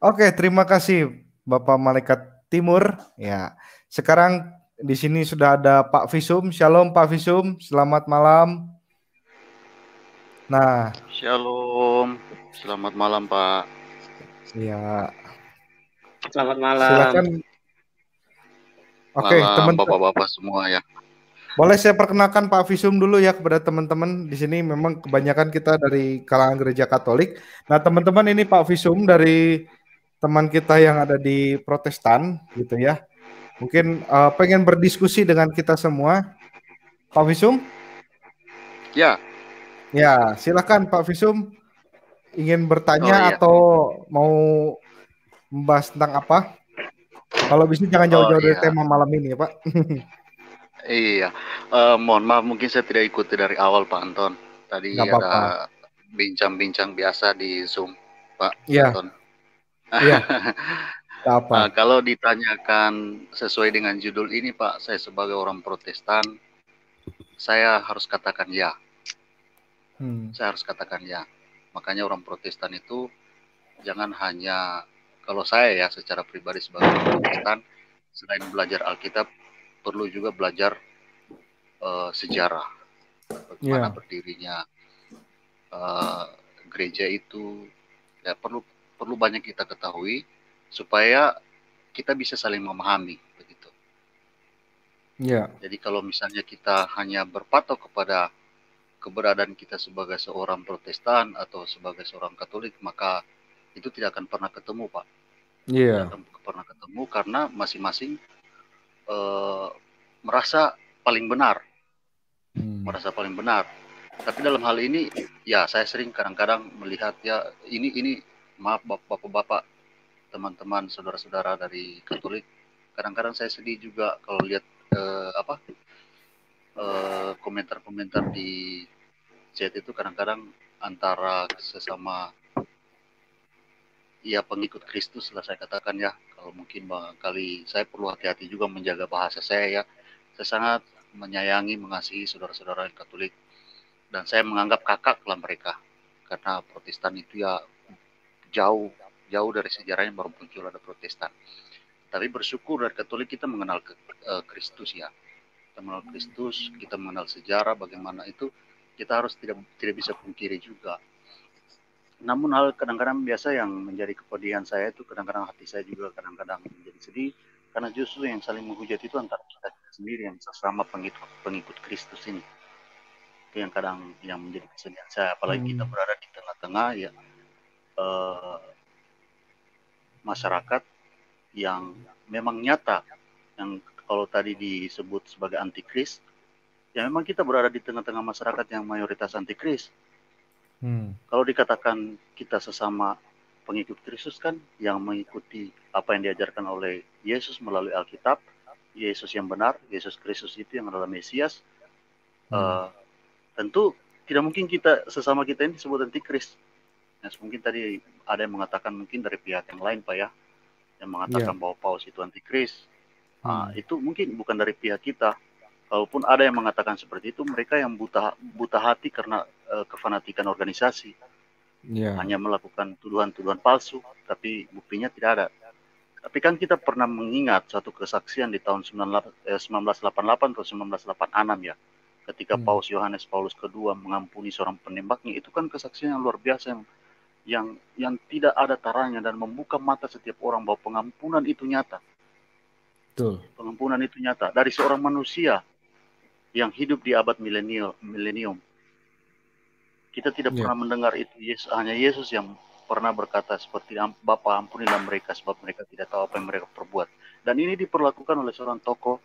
oke okay, terima kasih Bapak Malaikat Timur ya sekarang di sini sudah ada Pak Visum Shalom Pak Visum selamat malam nah Shalom selamat malam Pak ya selamat malam silakan Oke, okay, teman bapak-bapak semua ya. Boleh saya perkenalkan Pak Visum dulu ya kepada teman-teman di sini memang kebanyakan kita dari kalangan gereja Katolik. Nah, teman-teman ini Pak Visum dari teman kita yang ada di Protestan gitu ya. Mungkin uh, pengen berdiskusi dengan kita semua. Pak Visum? Ya. Ya, silakan Pak Visum ingin bertanya oh, iya. atau mau membahas tentang apa? Kalau bisnis jangan oh, jauh-jauh oh, iya. dari tema malam ini ya Pak. iya, uh, mohon maaf mungkin saya tidak ikuti dari awal Pak Anton. Tadi Gak ada bincang-bincang biasa di Zoom Pak yeah. Anton. Iya. Yeah. apa. Nah, kalau ditanyakan sesuai dengan judul ini Pak, saya sebagai orang Protestan, saya harus katakan ya. Hmm. Saya harus katakan ya. Makanya orang Protestan itu jangan hanya kalau saya ya secara pribadi sebagai Kristen selain belajar Alkitab perlu juga belajar uh, sejarah bagaimana yeah. berdirinya uh, gereja itu ya perlu perlu banyak kita ketahui supaya kita bisa saling memahami begitu. Yeah. Jadi kalau misalnya kita hanya berpatok kepada keberadaan kita sebagai seorang Protestan atau sebagai seorang Katolik maka itu tidak akan pernah ketemu pak yeah. tidak akan pernah ketemu karena masing-masing uh, merasa paling benar hmm. merasa paling benar tapi dalam hal ini ya saya sering kadang-kadang melihat ya ini ini maaf bapak-bapak teman-teman saudara-saudara dari Katolik kadang-kadang saya sedih juga kalau lihat uh, apa komentar eh, komentar-komentar di chat itu kadang-kadang antara sesama ya pengikut Kristus lah saya katakan ya kalau mungkin kali saya perlu hati-hati juga menjaga bahasa saya ya saya sangat menyayangi mengasihi saudara-saudara Katolik dan saya menganggap kakak lah mereka karena Protestan itu ya jauh jauh dari sejarahnya baru muncul ada Protestan tapi bersyukur dari Katolik kita mengenal eh, Kristus ya kita mengenal Kristus kita mengenal sejarah bagaimana itu kita harus tidak tidak bisa pungkiri juga namun hal kadang-kadang biasa yang menjadi kepedihan saya itu kadang-kadang hati saya juga kadang-kadang menjadi sedih karena justru yang saling menghujat itu antara kita, sendiri yang sesama pengikut pengikut Kristus ini itu yang kadang yang menjadi kesedihan saya apalagi hmm. kita berada di tengah-tengah ya uh, masyarakat yang memang nyata yang kalau tadi disebut sebagai antikris ya memang kita berada di tengah-tengah masyarakat yang mayoritas antikris Hmm. Kalau dikatakan kita sesama pengikut Kristus kan yang mengikuti apa yang diajarkan oleh Yesus melalui Alkitab, Yesus yang benar, Yesus Kristus itu yang adalah Mesias. Hmm. Uh, tentu tidak mungkin kita sesama kita ini disebut antikris. Ya, mungkin tadi ada yang mengatakan mungkin dari pihak yang lain pak ya yang mengatakan yeah. bahwa Paus itu antikris. Nah, hmm. Uh, itu mungkin bukan dari pihak kita, Walaupun ada yang mengatakan seperti itu, mereka yang buta buta hati karena uh, kefanatikan organisasi, yeah. hanya melakukan tuduhan-tuduhan palsu, tapi buktinya tidak ada. Tapi kan kita pernah mengingat satu kesaksian di tahun 1988 eh, atau 1986 ya, ketika hmm. Paus Yohanes Paulus II mengampuni seorang penembaknya, itu kan kesaksian yang luar biasa yang yang yang tidak ada taranya dan membuka mata setiap orang bahwa pengampunan itu nyata. Betul. Pengampunan itu nyata dari seorang manusia yang hidup di abad milenium. Kita tidak yeah. pernah mendengar itu. Yesus, hanya Yesus yang pernah berkata seperti Bapa ampunilah mereka sebab mereka tidak tahu apa yang mereka perbuat. Dan ini diperlakukan oleh seorang tokoh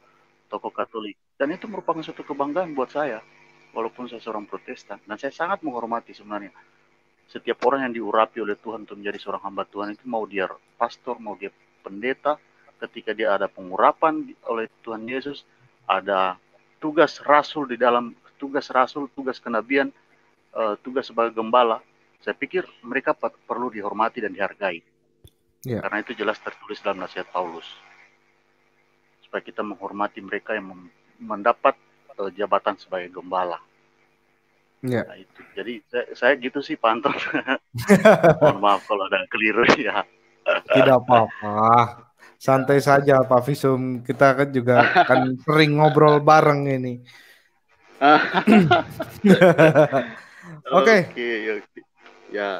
tokoh Katolik. Dan itu merupakan suatu kebanggaan buat saya walaupun saya seorang Protestan dan saya sangat menghormati sebenarnya setiap orang yang diurapi oleh Tuhan untuk menjadi seorang hamba Tuhan itu mau dia pastor, mau dia pendeta, ketika dia ada pengurapan oleh Tuhan Yesus, ada tugas rasul di dalam tugas rasul, tugas kenabian, uh, tugas sebagai gembala, saya pikir mereka perlu dihormati dan dihargai. Yeah. Karena itu jelas tertulis dalam nasihat Paulus. Supaya kita menghormati mereka yang mendapat uh, jabatan sebagai gembala. Yeah. Nah, itu. Jadi saya, saya gitu sih pantun. Mohon maaf kalau ada keliru ya. Tidak apa-apa santai saja Pak Visum. Kita kan juga akan sering ngobrol bareng ini. Oke. Okay. Ya. ya.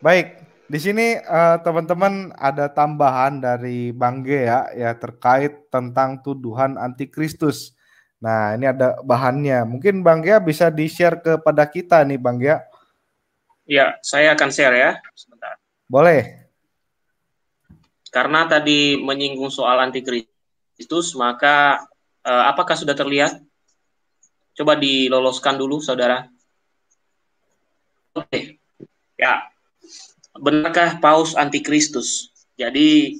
Baik. Di sini teman eh, teman-teman ada tambahan dari Bang G ya, ya terkait tentang tuduhan anti Kristus. Nah ini ada bahannya. Mungkin Bang G bisa di-share kepada kita nih Bang G. Ya, ya saya akan share ya. Sebentar. Boleh. Karena tadi menyinggung soal anti Kristus, maka eh, apakah sudah terlihat? Coba diloloskan dulu, saudara. Oke, ya. Benarkah paus anti Kristus? Jadi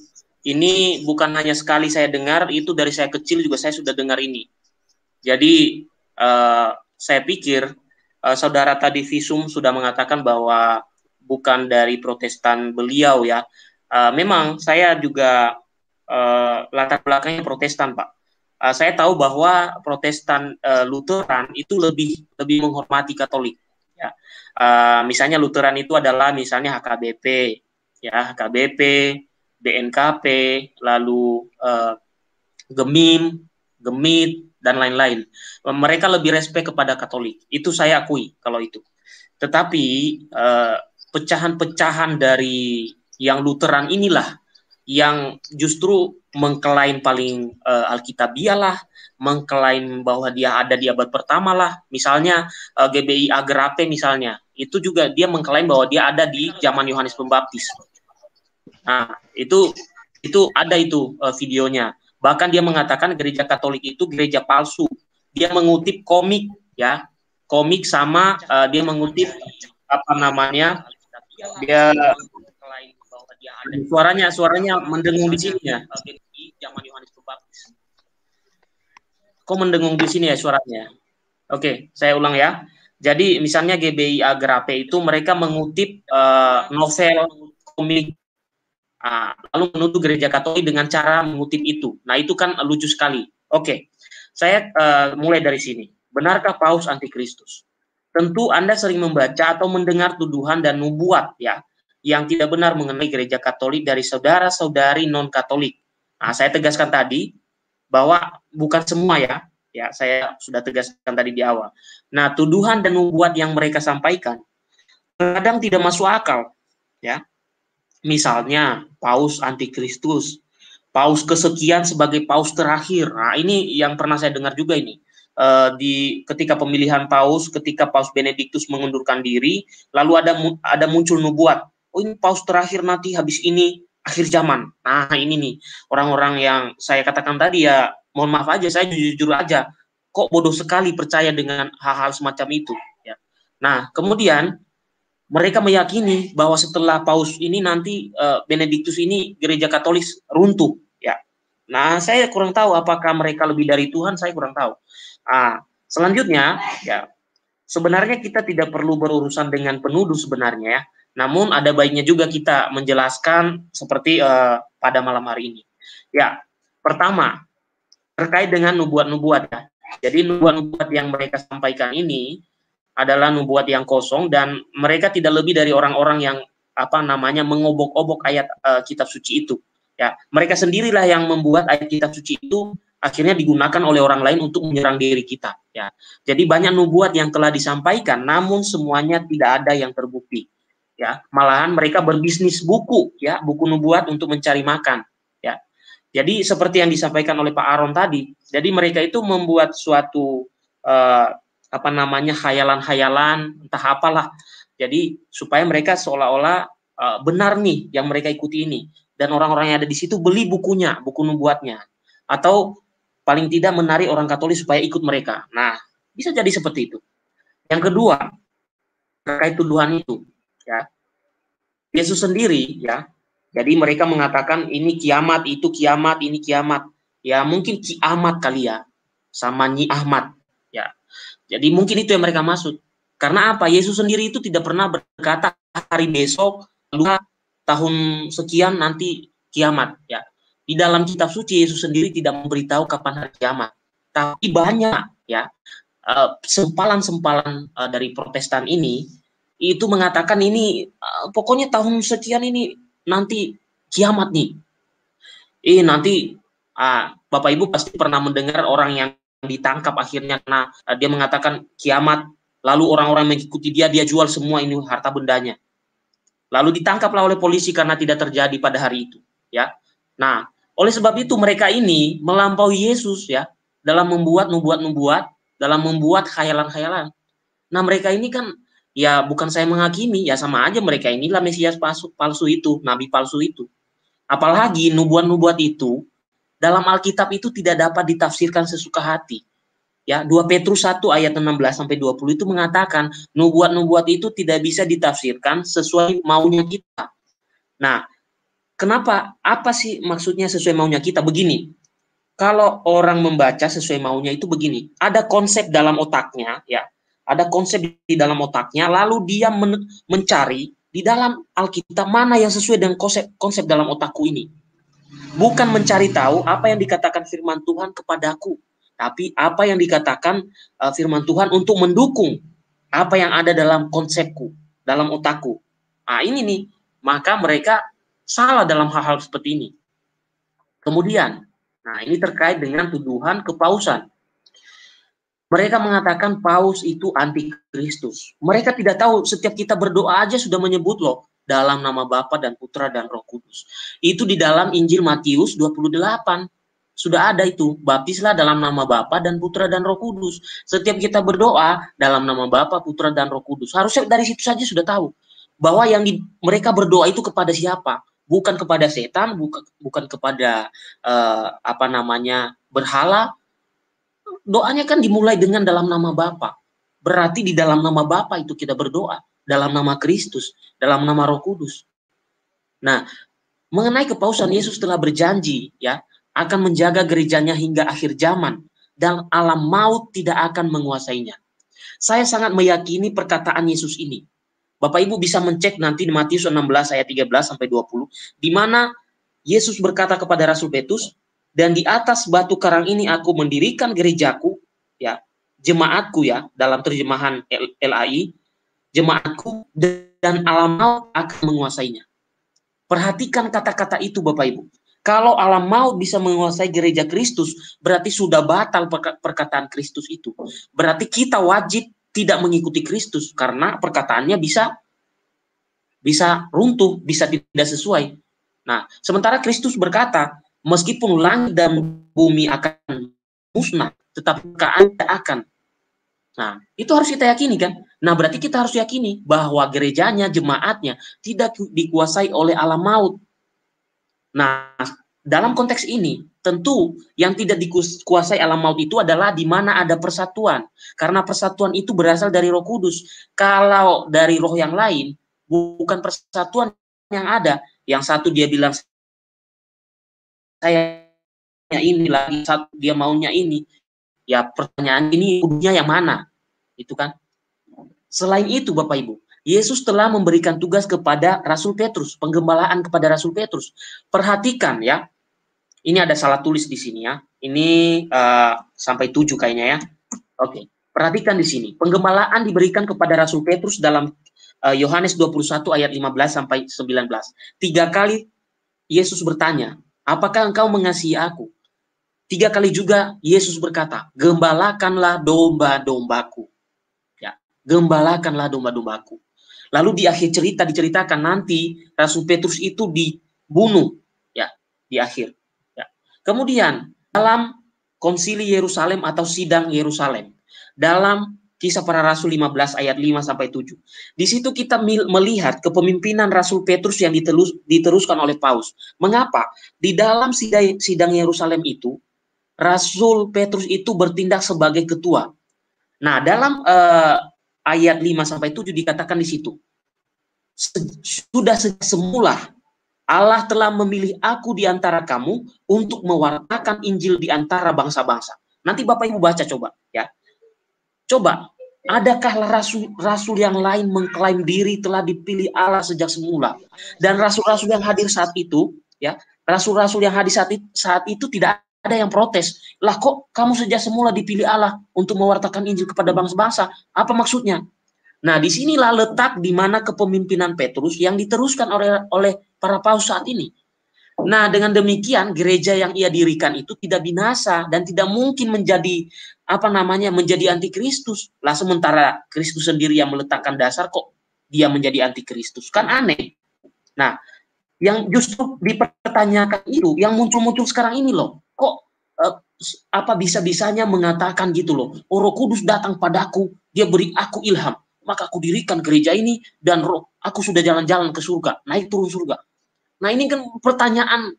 ini bukan hanya sekali saya dengar, itu dari saya kecil juga saya sudah dengar ini. Jadi eh, saya pikir eh, saudara tadi Visum sudah mengatakan bahwa bukan dari Protestan beliau ya, Uh, memang saya juga uh, latar belakangnya Protestan, Pak. Uh, saya tahu bahwa Protestan uh, Lutheran itu lebih lebih menghormati Katolik. Ya. Uh, misalnya Lutheran itu adalah misalnya HKBP, ya HKBP, BNKP, lalu uh, Gemim, Gemit, dan lain-lain. Mereka lebih respect kepada Katolik. Itu saya akui kalau itu. Tetapi pecahan-pecahan dari yang Lutheran inilah yang justru mengklaim paling uh, eh, alkitabialah, mengklaim bahwa dia ada di abad pertama lah, misalnya uh, eh, GBI Agrape misalnya, itu juga dia mengklaim bahwa dia ada di zaman Yohanes Pembaptis. Nah, itu itu ada itu uh, videonya. Bahkan dia mengatakan gereja Katolik itu gereja palsu. Dia mengutip komik ya, komik sama uh, dia mengutip apa namanya? Dia ada. Suaranya, suaranya mendengung di sini ya. Zaman Yohanes Pembaptis. Kok mendengung di sini ya suaranya? Oke, saya ulang ya. Jadi misalnya GBI Agrape itu mereka mengutip uh, novel komik uh, lalu menuduh gereja Katolik dengan cara mengutip itu. Nah itu kan lucu sekali. Oke, saya uh, mulai dari sini. Benarkah Paus Antikristus? Tentu Anda sering membaca atau mendengar tuduhan dan nubuat ya yang tidak benar mengenai gereja Katolik dari saudara-saudari non-Katolik. Nah, saya tegaskan tadi bahwa bukan semua ya, ya saya sudah tegaskan tadi di awal. Nah, tuduhan dan nubuat yang mereka sampaikan kadang tidak masuk akal, ya. Misalnya paus antikristus, paus kesekian sebagai paus terakhir. Nah, ini yang pernah saya dengar juga ini eh, di ketika pemilihan paus, ketika paus Benediktus mengundurkan diri, lalu ada ada muncul nubuat oh ini paus terakhir nanti habis ini akhir zaman. Nah ini nih orang-orang yang saya katakan tadi ya mohon maaf aja saya jujur, aja kok bodoh sekali percaya dengan hal-hal semacam itu. Ya. Nah kemudian mereka meyakini bahwa setelah paus ini nanti uh, Benediktus ini gereja Katolik runtuh. Ya. Nah saya kurang tahu apakah mereka lebih dari Tuhan saya kurang tahu. Nah, selanjutnya ya sebenarnya kita tidak perlu berurusan dengan penuduh sebenarnya ya namun ada baiknya juga kita menjelaskan seperti uh, pada malam hari ini. Ya, pertama terkait dengan nubuat-nubuat ya. Jadi nubuat-nubuat yang mereka sampaikan ini adalah nubuat yang kosong dan mereka tidak lebih dari orang-orang yang apa namanya mengobok-obok ayat uh, kitab suci itu. Ya, mereka sendirilah yang membuat ayat kitab suci itu akhirnya digunakan oleh orang lain untuk menyerang diri kita ya jadi banyak nubuat yang telah disampaikan namun semuanya tidak ada yang terbukti ya malahan mereka berbisnis buku ya buku nubuat untuk mencari makan ya jadi seperti yang disampaikan oleh Pak Aron tadi jadi mereka itu membuat suatu eh, apa namanya khayalan-khayalan entah apalah jadi supaya mereka seolah-olah eh, benar nih yang mereka ikuti ini dan orang-orang yang ada di situ beli bukunya, buku nubuatnya atau paling tidak menarik orang Katolik supaya ikut mereka. Nah, bisa jadi seperti itu. Yang kedua, terkait tuduhan itu. Yesus sendiri ya. Jadi mereka mengatakan ini kiamat, itu kiamat, ini kiamat. Ya mungkin kiamat kali ya sama Nyi Ahmad ya. Jadi mungkin itu yang mereka maksud. Karena apa? Yesus sendiri itu tidak pernah berkata hari besok, lalu tahun sekian nanti kiamat ya. Di dalam kitab suci Yesus sendiri tidak memberitahu kapan hari kiamat. Tapi banyak ya eh, sempalan-sempalan eh, dari Protestan ini itu mengatakan ini eh, pokoknya tahun sekian ini nanti kiamat nih. Eh nanti ah, Bapak Ibu pasti pernah mendengar orang yang ditangkap akhirnya karena eh, dia mengatakan kiamat lalu orang-orang mengikuti dia dia jual semua ini harta bendanya. Lalu ditangkaplah oleh polisi karena tidak terjadi pada hari itu, ya. Nah, oleh sebab itu mereka ini melampaui Yesus ya dalam membuat membuat membuat dalam membuat khayalan-khayalan. Nah, mereka ini kan ya bukan saya menghakimi, ya sama aja mereka inilah Mesias palsu, palsu itu, nabi palsu itu. Apalagi nubuat-nubuat itu dalam Alkitab itu tidak dapat ditafsirkan sesuka hati. Ya, 2 Petrus 1 ayat 16 sampai 20 itu mengatakan nubuat-nubuat itu tidak bisa ditafsirkan sesuai maunya kita. Nah, kenapa apa sih maksudnya sesuai maunya kita begini? Kalau orang membaca sesuai maunya itu begini, ada konsep dalam otaknya ya, ada konsep di dalam otaknya, lalu dia men mencari di dalam Alkitab mana yang sesuai dengan konsep konsep dalam otakku ini. Bukan mencari tahu apa yang dikatakan firman Tuhan kepadaku, tapi apa yang dikatakan uh, firman Tuhan untuk mendukung apa yang ada dalam konsepku, dalam otakku. Nah ini nih, maka mereka salah dalam hal-hal seperti ini. Kemudian, nah ini terkait dengan tuduhan kepausan. Mereka mengatakan Paus itu anti Kristus. Mereka tidak tahu setiap kita berdoa aja sudah menyebut loh dalam nama Bapa dan Putra dan Roh Kudus. Itu di dalam Injil Matius 28. Sudah ada itu, baptislah dalam nama Bapa dan Putra dan Roh Kudus. Setiap kita berdoa dalam nama Bapa, Putra dan Roh Kudus. Harusnya dari situ saja sudah tahu bahwa yang di, mereka berdoa itu kepada siapa? Bukan kepada setan, bukan bukan kepada uh, apa namanya berhala, doanya kan dimulai dengan dalam nama Bapa. Berarti di dalam nama Bapa itu kita berdoa, dalam nama Kristus, dalam nama Roh Kudus. Nah, mengenai kepausan Yesus telah berjanji ya akan menjaga gerejanya hingga akhir zaman dan alam maut tidak akan menguasainya. Saya sangat meyakini perkataan Yesus ini. Bapak Ibu bisa mencek nanti di Matius 16 ayat 13 sampai 20 di mana Yesus berkata kepada Rasul Petrus, dan di atas batu karang ini aku mendirikan gerejaku ya jemaatku ya dalam terjemahan LAI jemaatku dan alam maut akan menguasainya perhatikan kata-kata itu Bapak Ibu kalau alam maut bisa menguasai gereja Kristus berarti sudah batal perkataan Kristus itu berarti kita wajib tidak mengikuti Kristus karena perkataannya bisa bisa runtuh bisa tidak sesuai nah sementara Kristus berkata Meskipun langit dan bumi akan musnah, tetapi keadaan akan. Nah, itu harus kita yakini kan? Nah, berarti kita harus yakini bahwa gerejanya, jemaatnya tidak dikuasai oleh alam maut. Nah, dalam konteks ini, tentu yang tidak dikuasai alam maut itu adalah di mana ada persatuan. Karena persatuan itu berasal dari roh kudus. Kalau dari roh yang lain, bukan persatuan yang ada. Yang satu dia bilang saya ini lagi satu dia maunya ini ya pertanyaan ini ujungnya yang mana itu kan selain itu Bapak Ibu Yesus telah memberikan tugas kepada Rasul Petrus penggembalaan kepada Rasul Petrus perhatikan ya ini ada salah tulis di sini ya ini uh, sampai tujuh kayaknya ya oke okay. perhatikan di sini penggembalaan diberikan kepada Rasul Petrus dalam eh, Yohanes uh, 21 ayat 15 sampai 19 tiga kali Yesus bertanya apakah engkau mengasihi aku? Tiga kali juga Yesus berkata, gembalakanlah domba-dombaku. Ya, gembalakanlah domba-dombaku. Lalu di akhir cerita diceritakan nanti Rasul Petrus itu dibunuh ya di akhir. Ya. Kemudian dalam konsili Yerusalem atau sidang Yerusalem, dalam Kisah para Rasul 15 ayat 5 sampai 7. Di situ kita melihat kepemimpinan Rasul Petrus yang ditelus, diteruskan oleh Paus. Mengapa? Di dalam sidang, Yerusalem itu, Rasul Petrus itu bertindak sebagai ketua. Nah, dalam uh, ayat 5 sampai 7 dikatakan di situ. Sudah semula Allah telah memilih aku di antara kamu untuk mewartakan Injil di antara bangsa-bangsa. Nanti Bapak Ibu baca coba ya. Coba, adakah rasul, rasul yang lain mengklaim diri telah dipilih Allah sejak semula? Dan rasul-rasul yang hadir saat itu, ya, rasul-rasul yang hadir saat itu, saat itu tidak ada yang protes. Lah kok kamu sejak semula dipilih Allah untuk mewartakan Injil kepada bangsa-bangsa? Apa maksudnya? Nah, disinilah letak di mana kepemimpinan Petrus yang diteruskan oleh, oleh para paus saat ini. Nah, dengan demikian gereja yang ia dirikan itu tidak binasa dan tidak mungkin menjadi apa namanya menjadi anti Kristus, Lah sementara Kristus sendiri yang meletakkan dasar kok dia menjadi anti Kristus, Kan aneh. Nah, yang justru dipertanyakan itu yang muncul-muncul sekarang ini loh. Kok eh, apa bisa-bisanya mengatakan gitu loh. Oh, Roh Kudus datang padaku, dia beri aku ilham. Maka aku dirikan gereja ini dan roh aku sudah jalan-jalan ke surga, naik turun surga. Nah, ini kan pertanyaan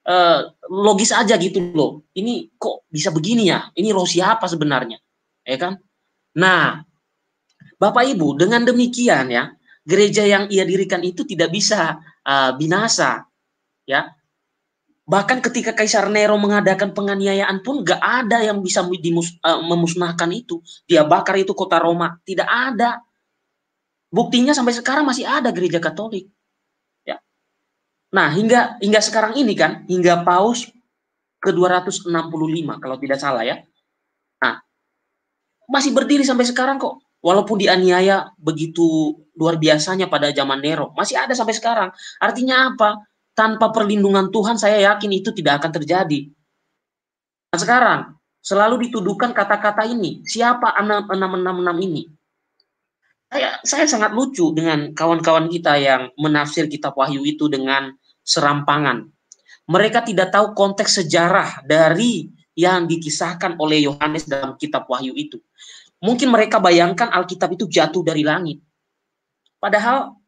Eh, logis aja gitu loh. Ini kok bisa begini ya? Ini loh siapa sebenarnya? Ya kan? Nah, Bapak Ibu, dengan demikian ya, gereja yang ia dirikan itu tidak bisa uh, binasa. Ya. Bahkan ketika Kaisar Nero mengadakan penganiayaan pun gak ada yang bisa dimus, uh, memusnahkan itu. Dia bakar itu kota Roma, tidak ada. Buktinya sampai sekarang masih ada gereja Katolik. Nah, hingga hingga sekarang ini kan, hingga paus ke 265 kalau tidak salah ya. Nah, masih berdiri sampai sekarang kok. Walaupun dianiaya begitu luar biasanya pada zaman Nero, masih ada sampai sekarang. Artinya apa? Tanpa perlindungan Tuhan saya yakin itu tidak akan terjadi. Nah, sekarang selalu dituduhkan kata-kata ini. Siapa enam ini? saya saya sangat lucu dengan kawan-kawan kita yang menafsir kitab wahyu itu dengan serampangan. Mereka tidak tahu konteks sejarah dari yang dikisahkan oleh Yohanes dalam kitab wahyu itu. Mungkin mereka bayangkan Alkitab itu jatuh dari langit. Padahal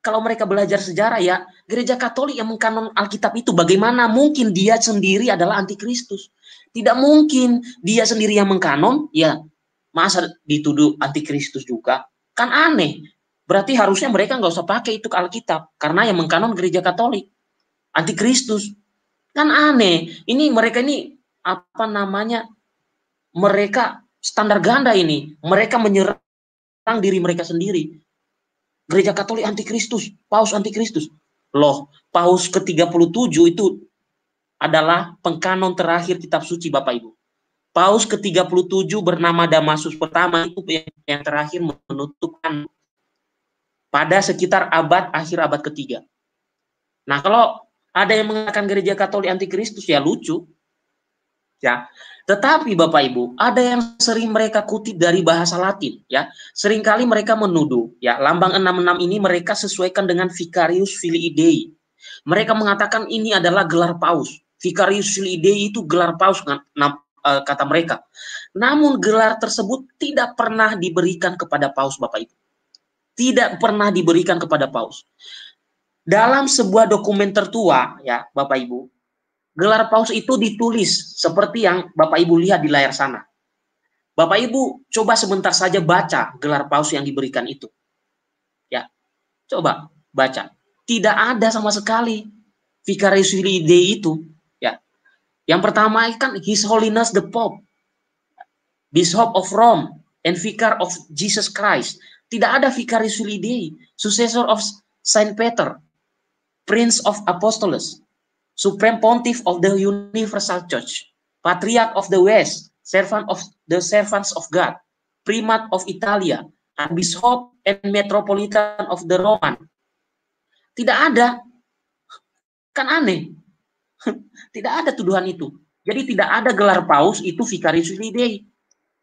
kalau mereka belajar sejarah ya, gereja Katolik yang mengkanon Alkitab itu bagaimana mungkin dia sendiri adalah antikristus? Tidak mungkin dia sendiri yang mengkanon, ya masa dituduh antikristus juga? Kan aneh. Berarti harusnya mereka nggak usah pakai itu Alkitab. Karena yang mengkanon gereja Katolik. Antikristus. Kan aneh. Ini mereka ini apa namanya? Mereka standar ganda ini. Mereka menyerang diri mereka sendiri. Gereja Katolik antikristus, Paus antikristus. Loh, Paus ke-37 itu adalah pengkanon terakhir kitab suci Bapak Ibu. Paus ke-37 bernama Damasus pertama itu yang, terakhir menutupkan pada sekitar abad akhir abad ketiga. Nah, kalau ada yang mengatakan gereja Katolik antikristus ya lucu. Ya. Tetapi Bapak Ibu, ada yang sering mereka kutip dari bahasa Latin, ya. Seringkali mereka menuduh, ya, lambang 66 ini mereka sesuaikan dengan Vicarius Filii Dei. Mereka mengatakan ini adalah gelar paus. Vicarius Filii Dei itu gelar paus kan? Eh, kata mereka. Namun gelar tersebut tidak pernah diberikan kepada Paus Bapak Ibu. Tidak pernah diberikan kepada Paus. Dalam sebuah dokumen tertua ya Bapak Ibu, gelar Paus itu ditulis seperti yang Bapak Ibu lihat di layar sana. Bapak Ibu coba sebentar saja baca gelar Paus yang diberikan itu. Ya. Coba baca. Tidak ada sama sekali Vicarius Dei itu yang pertama kan His Holiness the Pope, Bishop of Rome, and Vicar of Jesus Christ. Tidak ada Vicarius Filii successor of Saint Peter, Prince of Apostles, Supreme Pontiff of the Universal Church, Patriarch of the West, Servant of the Servants of God, Primate of Italia, and Bishop and Metropolitan of the Roman. Tidak ada. Kan aneh Tidak ada tuduhan itu. Jadi tidak ada gelar paus itu vicarius Dei.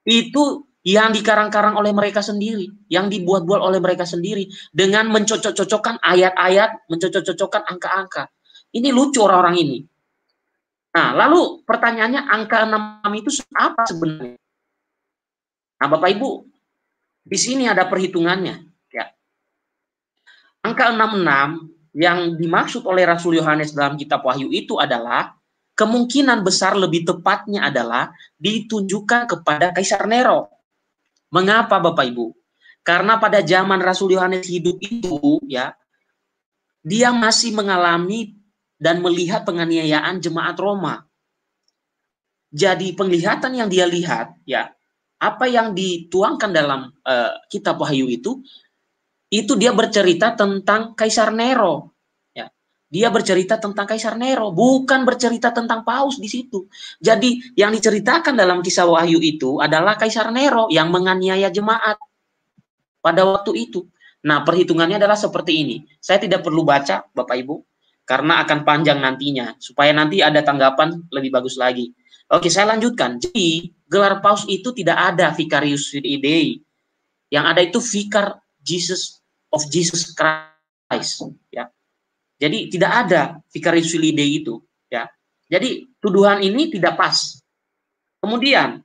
Itu yang dikarang-karang oleh mereka sendiri, yang dibuat-buat oleh mereka sendiri dengan mencocok-cocokkan ayat-ayat, mencocok-cocokkan angka-angka. Ini lucu orang-orang ini. Nah, lalu pertanyaannya angka 6 itu apa sebenarnya? Nah, Bapak Ibu, di sini ada perhitungannya, ya. Angka 66 yang dimaksud oleh Rasul Yohanes dalam kitab Wahyu itu adalah kemungkinan besar lebih tepatnya adalah ditunjukkan kepada Kaisar Nero. Mengapa Bapak Ibu? Karena pada zaman Rasul Yohanes hidup itu ya dia masih mengalami dan melihat penganiayaan jemaat Roma. Jadi penglihatan yang dia lihat ya apa yang dituangkan dalam uh, kitab Wahyu itu itu dia bercerita tentang Kaisar Nero. Ya. Dia bercerita tentang Kaisar Nero, bukan bercerita tentang Paus di situ. Jadi yang diceritakan dalam kisah Wahyu itu adalah Kaisar Nero yang menganiaya jemaat pada waktu itu. Nah, perhitungannya adalah seperti ini. Saya tidak perlu baca, Bapak Ibu, karena akan panjang nantinya, supaya nanti ada tanggapan lebih bagus lagi. Oke, saya lanjutkan. Jadi, gelar paus itu tidak ada vicarius fidei. Yang ada itu vicar Jesus of Jesus Christ ya. Jadi tidak ada vicarious Dei itu ya. Jadi tuduhan ini tidak pas. Kemudian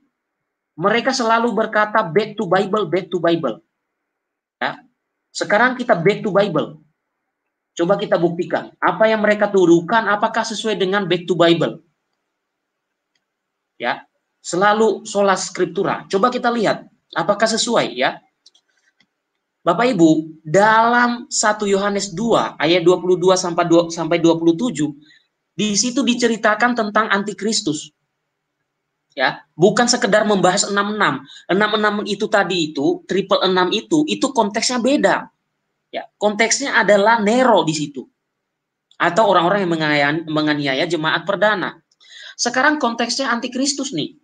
mereka selalu berkata back to Bible, back to Bible. Ya. Sekarang kita back to Bible. Coba kita buktikan apa yang mereka tuduhkan apakah sesuai dengan back to Bible. Ya. Selalu sola scriptura. Coba kita lihat apakah sesuai ya. Bapak Ibu, dalam 1 Yohanes 2 ayat 22 sampai dua sampai 27 di situ diceritakan tentang antikristus. Ya, bukan sekedar membahas 66. 66 itu tadi itu, triple 6 itu, itu konteksnya beda. Ya, konteksnya adalah Nero di situ. Atau orang-orang yang menganiaya jemaat perdana. Sekarang konteksnya antikristus nih.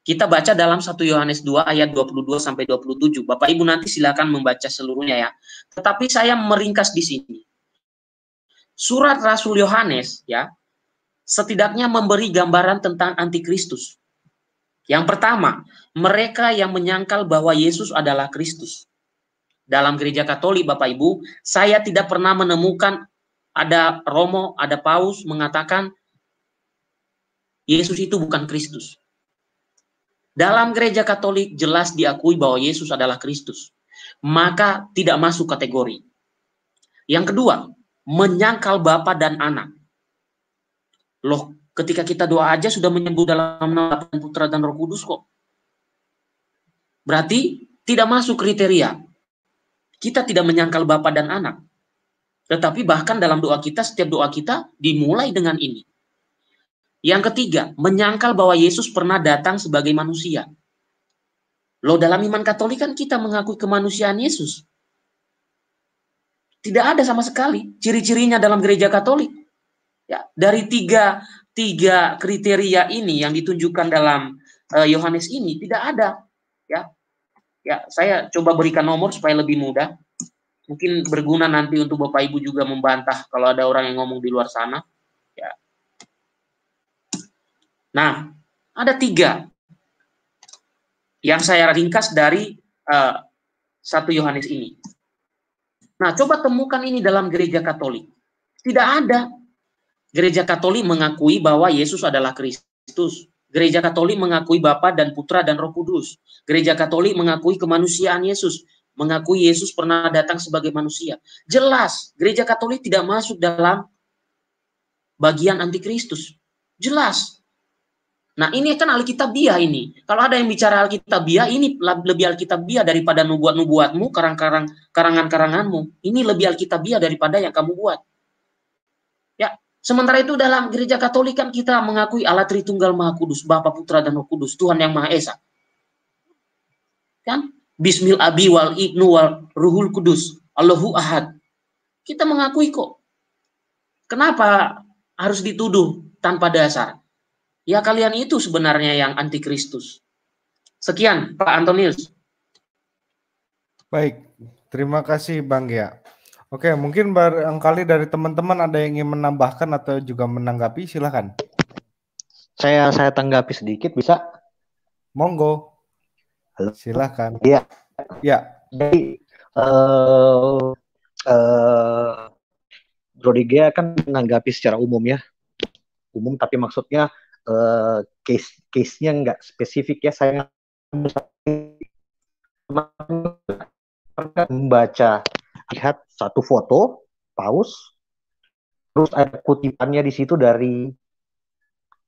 Kita baca dalam 1 Yohanes 2 ayat 22 sampai 27. Bapak Ibu nanti silakan membaca seluruhnya ya. Tetapi saya meringkas di sini. Surat Rasul Yohanes ya setidaknya memberi gambaran tentang antikristus. Yang pertama, mereka yang menyangkal bahwa Yesus adalah Kristus. Dalam gereja Katolik Bapak Ibu, saya tidak pernah menemukan ada Romo, ada Paus mengatakan Yesus itu bukan Kristus. Dalam gereja Katolik jelas diakui bahwa Yesus adalah Kristus. Maka tidak masuk kategori. Yang kedua, menyangkal Bapa dan Anak. Loh, ketika kita doa aja sudah menyebut dalam nama Putra dan Roh Kudus kok. Berarti tidak masuk kriteria. Kita tidak menyangkal Bapa dan Anak. Tetapi bahkan dalam doa kita, setiap doa kita dimulai dengan ini. Yang ketiga, menyangkal bahwa Yesus pernah datang sebagai manusia. Loh dalam iman Katolik kan kita mengakui kemanusiaan Yesus. Tidak ada sama sekali ciri-cirinya dalam gereja Katolik. Ya, dari tiga, tiga kriteria ini yang ditunjukkan dalam eh, Yohanes uh, ini tidak ada. Ya, ya saya coba berikan nomor supaya lebih mudah. Mungkin berguna nanti untuk Bapak Ibu juga membantah kalau ada orang yang ngomong di luar sana. Ya, Nah, ada tiga yang saya ringkas dari eh, satu Yohanes ini. Nah, coba temukan ini dalam gereja Katolik. Tidak ada gereja Katolik mengakui bahwa Yesus adalah Kristus. Gereja Katolik mengakui Bapa dan Putra dan Roh Kudus. Gereja Katolik mengakui kemanusiaan Yesus, mengakui Yesus pernah datang sebagai manusia. Jelas, gereja Katolik tidak masuk dalam bagian antikristus. Jelas, Nah ini kan Alkitabiah ini. Kalau ada yang bicara Alkitabiah, ini lebih Alkitabiah daripada nubuat-nubuatmu, karang-karang, karangan-karanganmu. Ini lebih Alkitabiah daripada yang kamu buat. Ya, Sementara itu dalam gereja Katolik kan kita mengakui Allah Tritunggal Maha Kudus, Bapa Putra dan Roh Kudus, Tuhan yang Maha Esa. Kan? Bismil Abi wal Ibnu wal Ruhul Kudus, Allahu Ahad. Kita mengakui kok. Kenapa harus dituduh tanpa dasar? Ya kalian itu sebenarnya yang antikristus. Sekian Pak Antonius. Baik, terima kasih Bang Gia. Oke, mungkin barangkali dari teman-teman ada yang ingin menambahkan atau juga menanggapi, silahkan. Saya saya tanggapi sedikit bisa. Monggo. Halo. Silahkan. Iya. Ya. Jadi uh, uh, kan menanggapi secara umum ya. Umum tapi maksudnya Eh, case case-nya nggak spesifik ya saya membaca lihat satu foto paus terus ada kutipannya di situ dari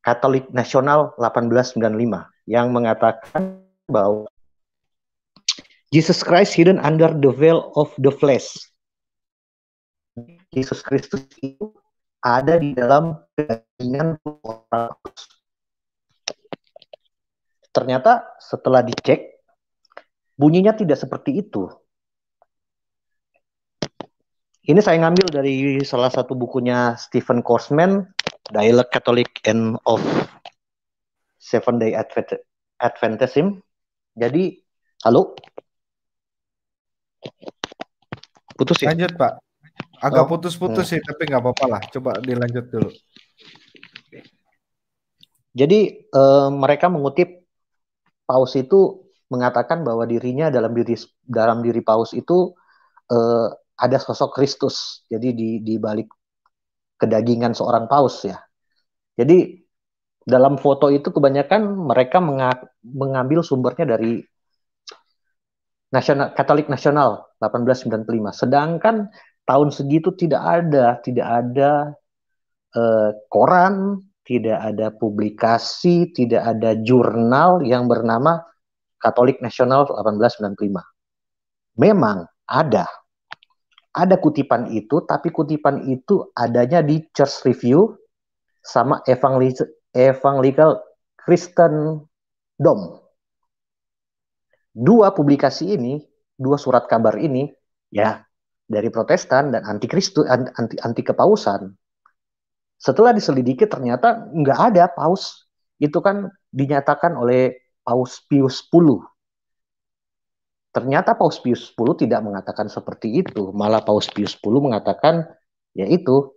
Katolik Nasional 1895 yang mengatakan bahwa Jesus Christ hidden under the veil of the flesh. Yesus Kristus itu ada di dalam keinginan orang Ternyata setelah dicek, bunyinya tidak seperti itu. Ini saya ngambil dari salah satu bukunya Stephen Korsman, Dialect Catholic and of Seven Day Advent Adventism. Jadi, halo? Putus ya? Lanjut, Pak. Agak oh. putus-putus sih, tapi nggak apa-apa lah. Coba dilanjut dulu. Jadi uh, mereka mengutip Paus itu mengatakan bahwa dirinya dalam diri dalam diri Paus itu uh, ada sosok Kristus. Jadi di di balik kedagingan seorang Paus ya. Jadi dalam foto itu kebanyakan mereka mengambil sumbernya dari nasional Katolik nasional 1895. Sedangkan tahun segitu tidak ada, tidak ada eh, koran, tidak ada publikasi, tidak ada jurnal yang bernama Katolik Nasional 1895. Memang ada, ada kutipan itu, tapi kutipan itu adanya di Church Review sama Evangelical, Evangelical Christian Dom. Dua publikasi ini, dua surat kabar ini, ya dari Protestan dan anti Kristu anti anti kepausan. Setelah diselidiki ternyata nggak ada paus itu kan dinyatakan oleh Paus Pius X. Ternyata Paus Pius X tidak mengatakan seperti itu, malah Paus Pius X mengatakan yaitu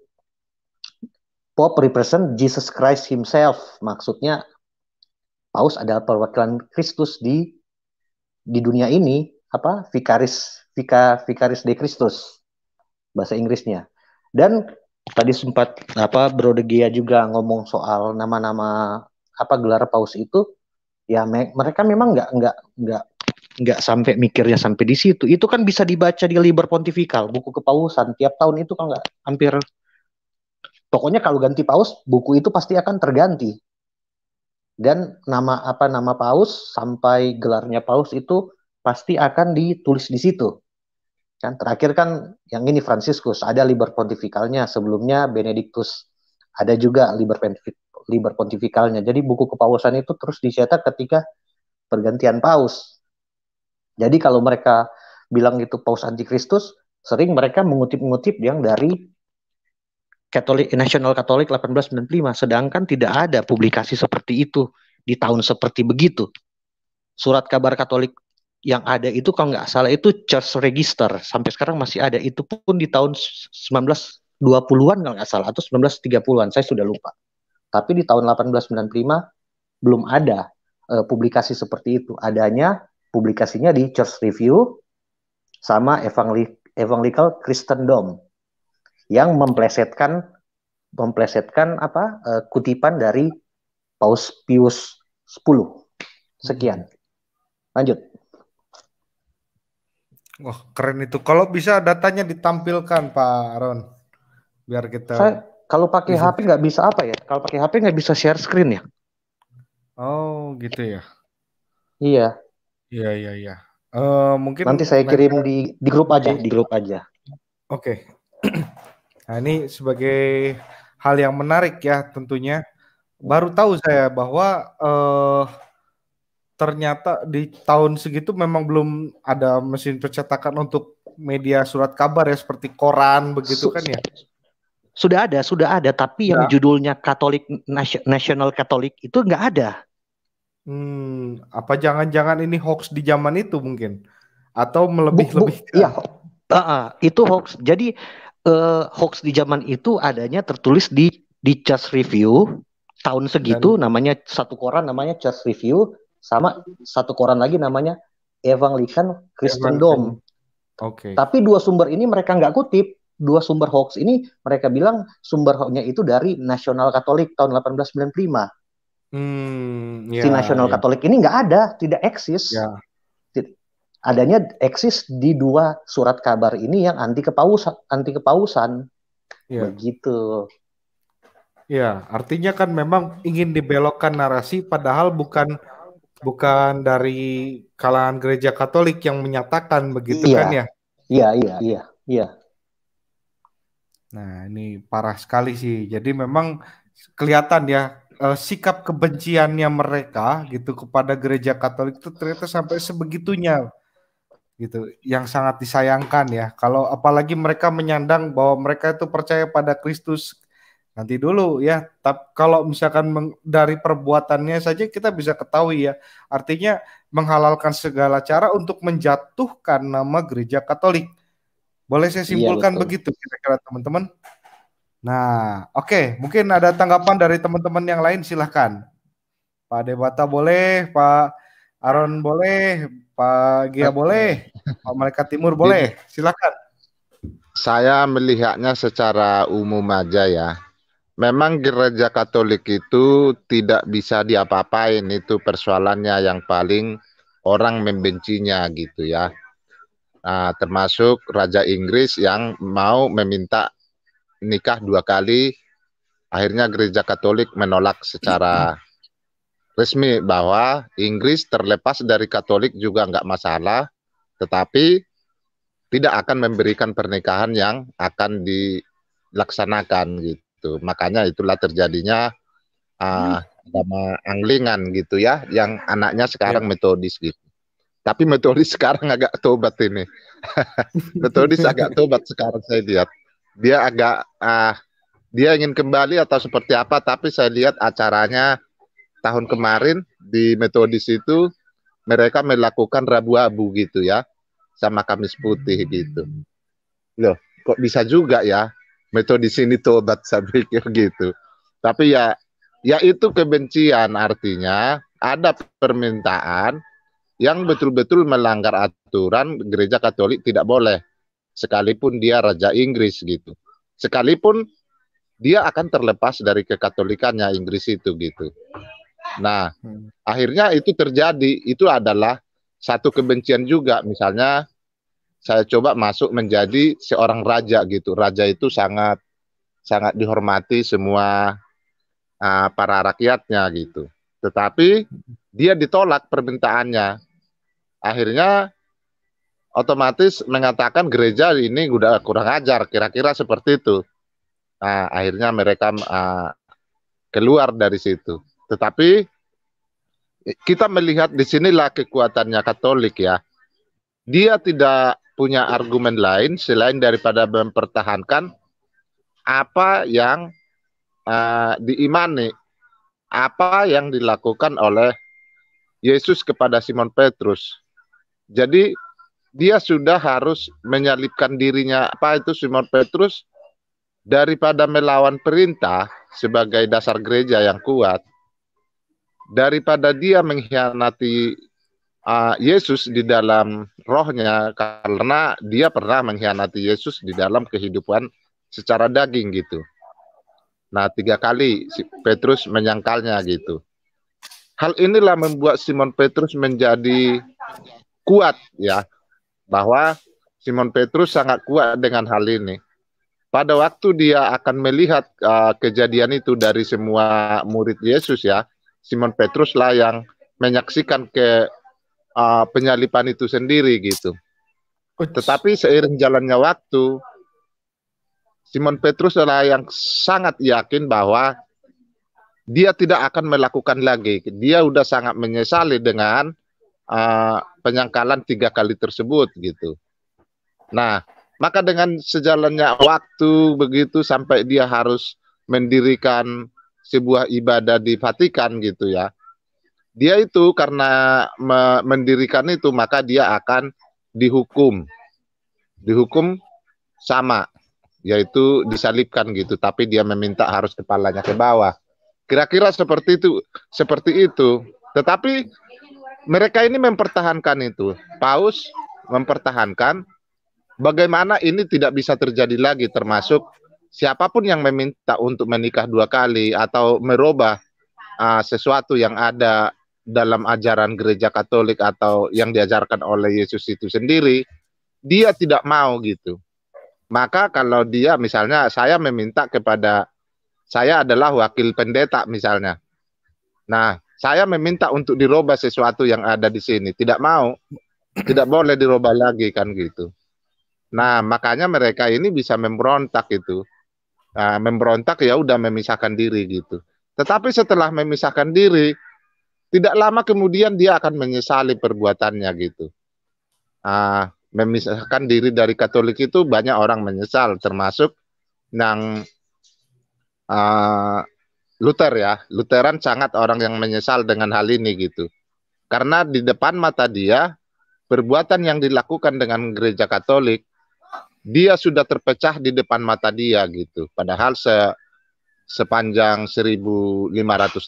Pope represent Jesus Christ himself. Maksudnya Paus adalah perwakilan Kristus di di dunia ini apa vicaris vika vicaris de Christus bahasa Inggrisnya dan tadi sempat apa Bro Degia juga ngomong soal nama-nama apa gelar paus itu ya me mereka memang nggak nggak nggak nggak sampai mikirnya sampai di situ itu kan bisa dibaca di Liber Pontifical buku kepausan tiap tahun itu kan nggak hampir pokoknya kalau ganti paus buku itu pasti akan terganti dan nama apa nama paus sampai gelarnya paus itu pasti akan ditulis di situ. Kan terakhir kan yang ini Franciscus, ada liber pontifikalnya, sebelumnya Benedictus, ada juga liber liber pontifikalnya. Jadi buku kepausan itu terus dicetak ketika pergantian paus. Jadi kalau mereka bilang itu paus Kristus sering mereka mengutip-ngutip yang dari Katolik National Katolik 1895 sedangkan tidak ada publikasi seperti itu di tahun seperti begitu. Surat kabar Katolik yang ada itu kalau nggak salah itu church register sampai sekarang masih ada itu pun di tahun 1920-an kalau nggak salah atau 1930-an saya sudah lupa tapi di tahun 1895 belum ada uh, publikasi seperti itu adanya publikasinya di Church Review sama Evangelical Christendom yang memplesetkan memplesetkan apa uh, kutipan dari Paus Pius 10 sekian hmm. lanjut Wah keren itu. Kalau bisa datanya ditampilkan Pak Ron, biar kita. Saya, kalau pakai bisa. HP nggak bisa apa ya? Kalau pakai HP nggak bisa share screen ya? Oh gitu ya. Iya. Iya iya iya. Uh, mungkin nanti saya kirim nanti... di di grup aja, di grup aja. Oke. Okay. Nah, ini sebagai hal yang menarik ya tentunya. Baru tahu saya bahwa uh, ternyata di tahun segitu memang belum ada mesin percetakan untuk media surat kabar ya seperti koran begitu kan ya sudah ada sudah ada tapi yang judulnya Katolik National Katolik itu nggak ada hmm apa jangan-jangan ini hoax di zaman itu mungkin atau melebih-lebih ya uh, uh, itu hoax jadi uh, hoax di zaman itu adanya tertulis di di Just Review tahun segitu Dan, namanya satu koran namanya Just Review sama satu koran lagi namanya Evangelikan Christendom. Oke. Okay. Tapi dua sumber ini mereka nggak kutip, dua sumber hoax ini mereka bilang sumber hoaxnya itu dari Nasional Katolik tahun 1895. Hmm, yeah, si ya, Nasional yeah. Katolik ini nggak ada, tidak eksis. Yeah. Adanya eksis di dua surat kabar ini yang anti kepausan, anti kepausan. Yeah. Begitu. Ya, artinya kan memang ingin dibelokkan narasi padahal bukan bukan dari kalangan gereja Katolik yang menyatakan begitu iya. kan ya? Iya, iya, iya, iya. Nah, ini parah sekali sih. Jadi memang kelihatan ya eh, sikap kebenciannya mereka gitu kepada gereja Katolik itu ternyata sampai sebegitunya gitu yang sangat disayangkan ya kalau apalagi mereka menyandang bahwa mereka itu percaya pada Kristus nanti dulu ya. Tapi kalau misalkan dari perbuatannya saja kita bisa ketahui ya. Artinya menghalalkan segala cara untuk menjatuhkan nama gereja Katolik. Boleh saya iya, simpulkan iya, begitu kira-kira teman-teman? Nah, oke, okay. mungkin ada tanggapan dari teman-teman yang lain silahkan. Pak Debata boleh, Pak Aron boleh, Pak Gia boleh, Pak Malaikat Timur boleh, silakan. Saya melihatnya secara umum aja ya. Memang gereja Katolik itu tidak bisa diapa-apain itu persoalannya yang paling orang membencinya gitu ya. Nah, termasuk Raja Inggris yang mau meminta nikah dua kali, akhirnya gereja Katolik menolak secara resmi bahwa Inggris terlepas dari Katolik juga nggak masalah, tetapi tidak akan memberikan pernikahan yang akan dilaksanakan gitu gitu. makanya itulah terjadinya uh, anglingan gitu ya, yang anaknya sekarang yeah. metodis gitu. Tapi metodis sekarang agak tobat ini. metodis agak tobat sekarang saya lihat. Dia agak uh, dia ingin kembali atau seperti apa, tapi saya lihat acaranya tahun kemarin di metodis itu mereka melakukan rabu-abu gitu ya sama Kamis Putih gitu. Loh, kok bisa juga ya? metode sini tobat saya pikir gitu. Tapi ya ya itu kebencian artinya ada permintaan yang betul-betul melanggar aturan gereja Katolik tidak boleh sekalipun dia raja Inggris gitu. Sekalipun dia akan terlepas dari kekatolikannya Inggris itu gitu. Nah, hmm. akhirnya itu terjadi itu adalah satu kebencian juga misalnya saya coba masuk menjadi seorang raja gitu. Raja itu sangat sangat dihormati semua uh, para rakyatnya gitu. Tetapi dia ditolak permintaannya. Akhirnya otomatis mengatakan gereja ini udah kurang ajar, kira-kira seperti itu. Nah, akhirnya mereka uh, keluar dari situ. Tetapi kita melihat di sinilah kekuatannya Katolik ya. Dia tidak punya argumen lain selain daripada mempertahankan apa yang uh, diimani, apa yang dilakukan oleh Yesus kepada Simon Petrus. Jadi dia sudah harus menyalipkan dirinya apa itu Simon Petrus daripada melawan perintah sebagai dasar gereja yang kuat daripada dia mengkhianati uh, Yesus di dalam rohnya karena dia pernah mengkhianati Yesus di dalam kehidupan secara daging gitu. Nah tiga kali Petrus menyangkalnya gitu. Hal inilah membuat Simon Petrus menjadi kuat ya bahwa Simon Petrus sangat kuat dengan hal ini. Pada waktu dia akan melihat uh, kejadian itu dari semua murid Yesus ya, Simon Petrus lah yang menyaksikan ke uh, penyalipan itu sendiri gitu. Tetapi seiring jalannya waktu, Simon Petrus adalah yang sangat yakin bahwa dia tidak akan melakukan lagi. Dia sudah sangat menyesali dengan uh, penyangkalan tiga kali tersebut gitu. Nah, maka dengan sejalannya waktu begitu sampai dia harus mendirikan sebuah ibadah di Vatikan gitu ya dia itu karena mendirikan itu maka dia akan dihukum dihukum sama yaitu disalibkan gitu tapi dia meminta harus kepalanya ke bawah kira-kira seperti itu seperti itu tetapi mereka ini mempertahankan itu paus mempertahankan bagaimana ini tidak bisa terjadi lagi termasuk siapapun yang meminta untuk menikah dua kali atau merubah uh, sesuatu yang ada dalam ajaran gereja Katolik atau yang diajarkan oleh Yesus itu sendiri, dia tidak mau gitu. Maka kalau dia misalnya saya meminta kepada saya adalah wakil pendeta misalnya. Nah, saya meminta untuk dirubah sesuatu yang ada di sini, tidak mau. Tidak boleh dirubah lagi kan gitu. Nah, makanya mereka ini bisa memberontak itu. Nah, memberontak ya udah memisahkan diri gitu. Tetapi setelah memisahkan diri, tidak lama kemudian dia akan menyesali perbuatannya gitu. Uh, memisahkan diri dari Katolik itu banyak orang menyesal, termasuk yang uh, Luther ya. Lutheran sangat orang yang menyesal dengan hal ini gitu. Karena di depan mata dia perbuatan yang dilakukan dengan gereja Katolik dia sudah terpecah di depan mata dia gitu. Padahal se sepanjang 1500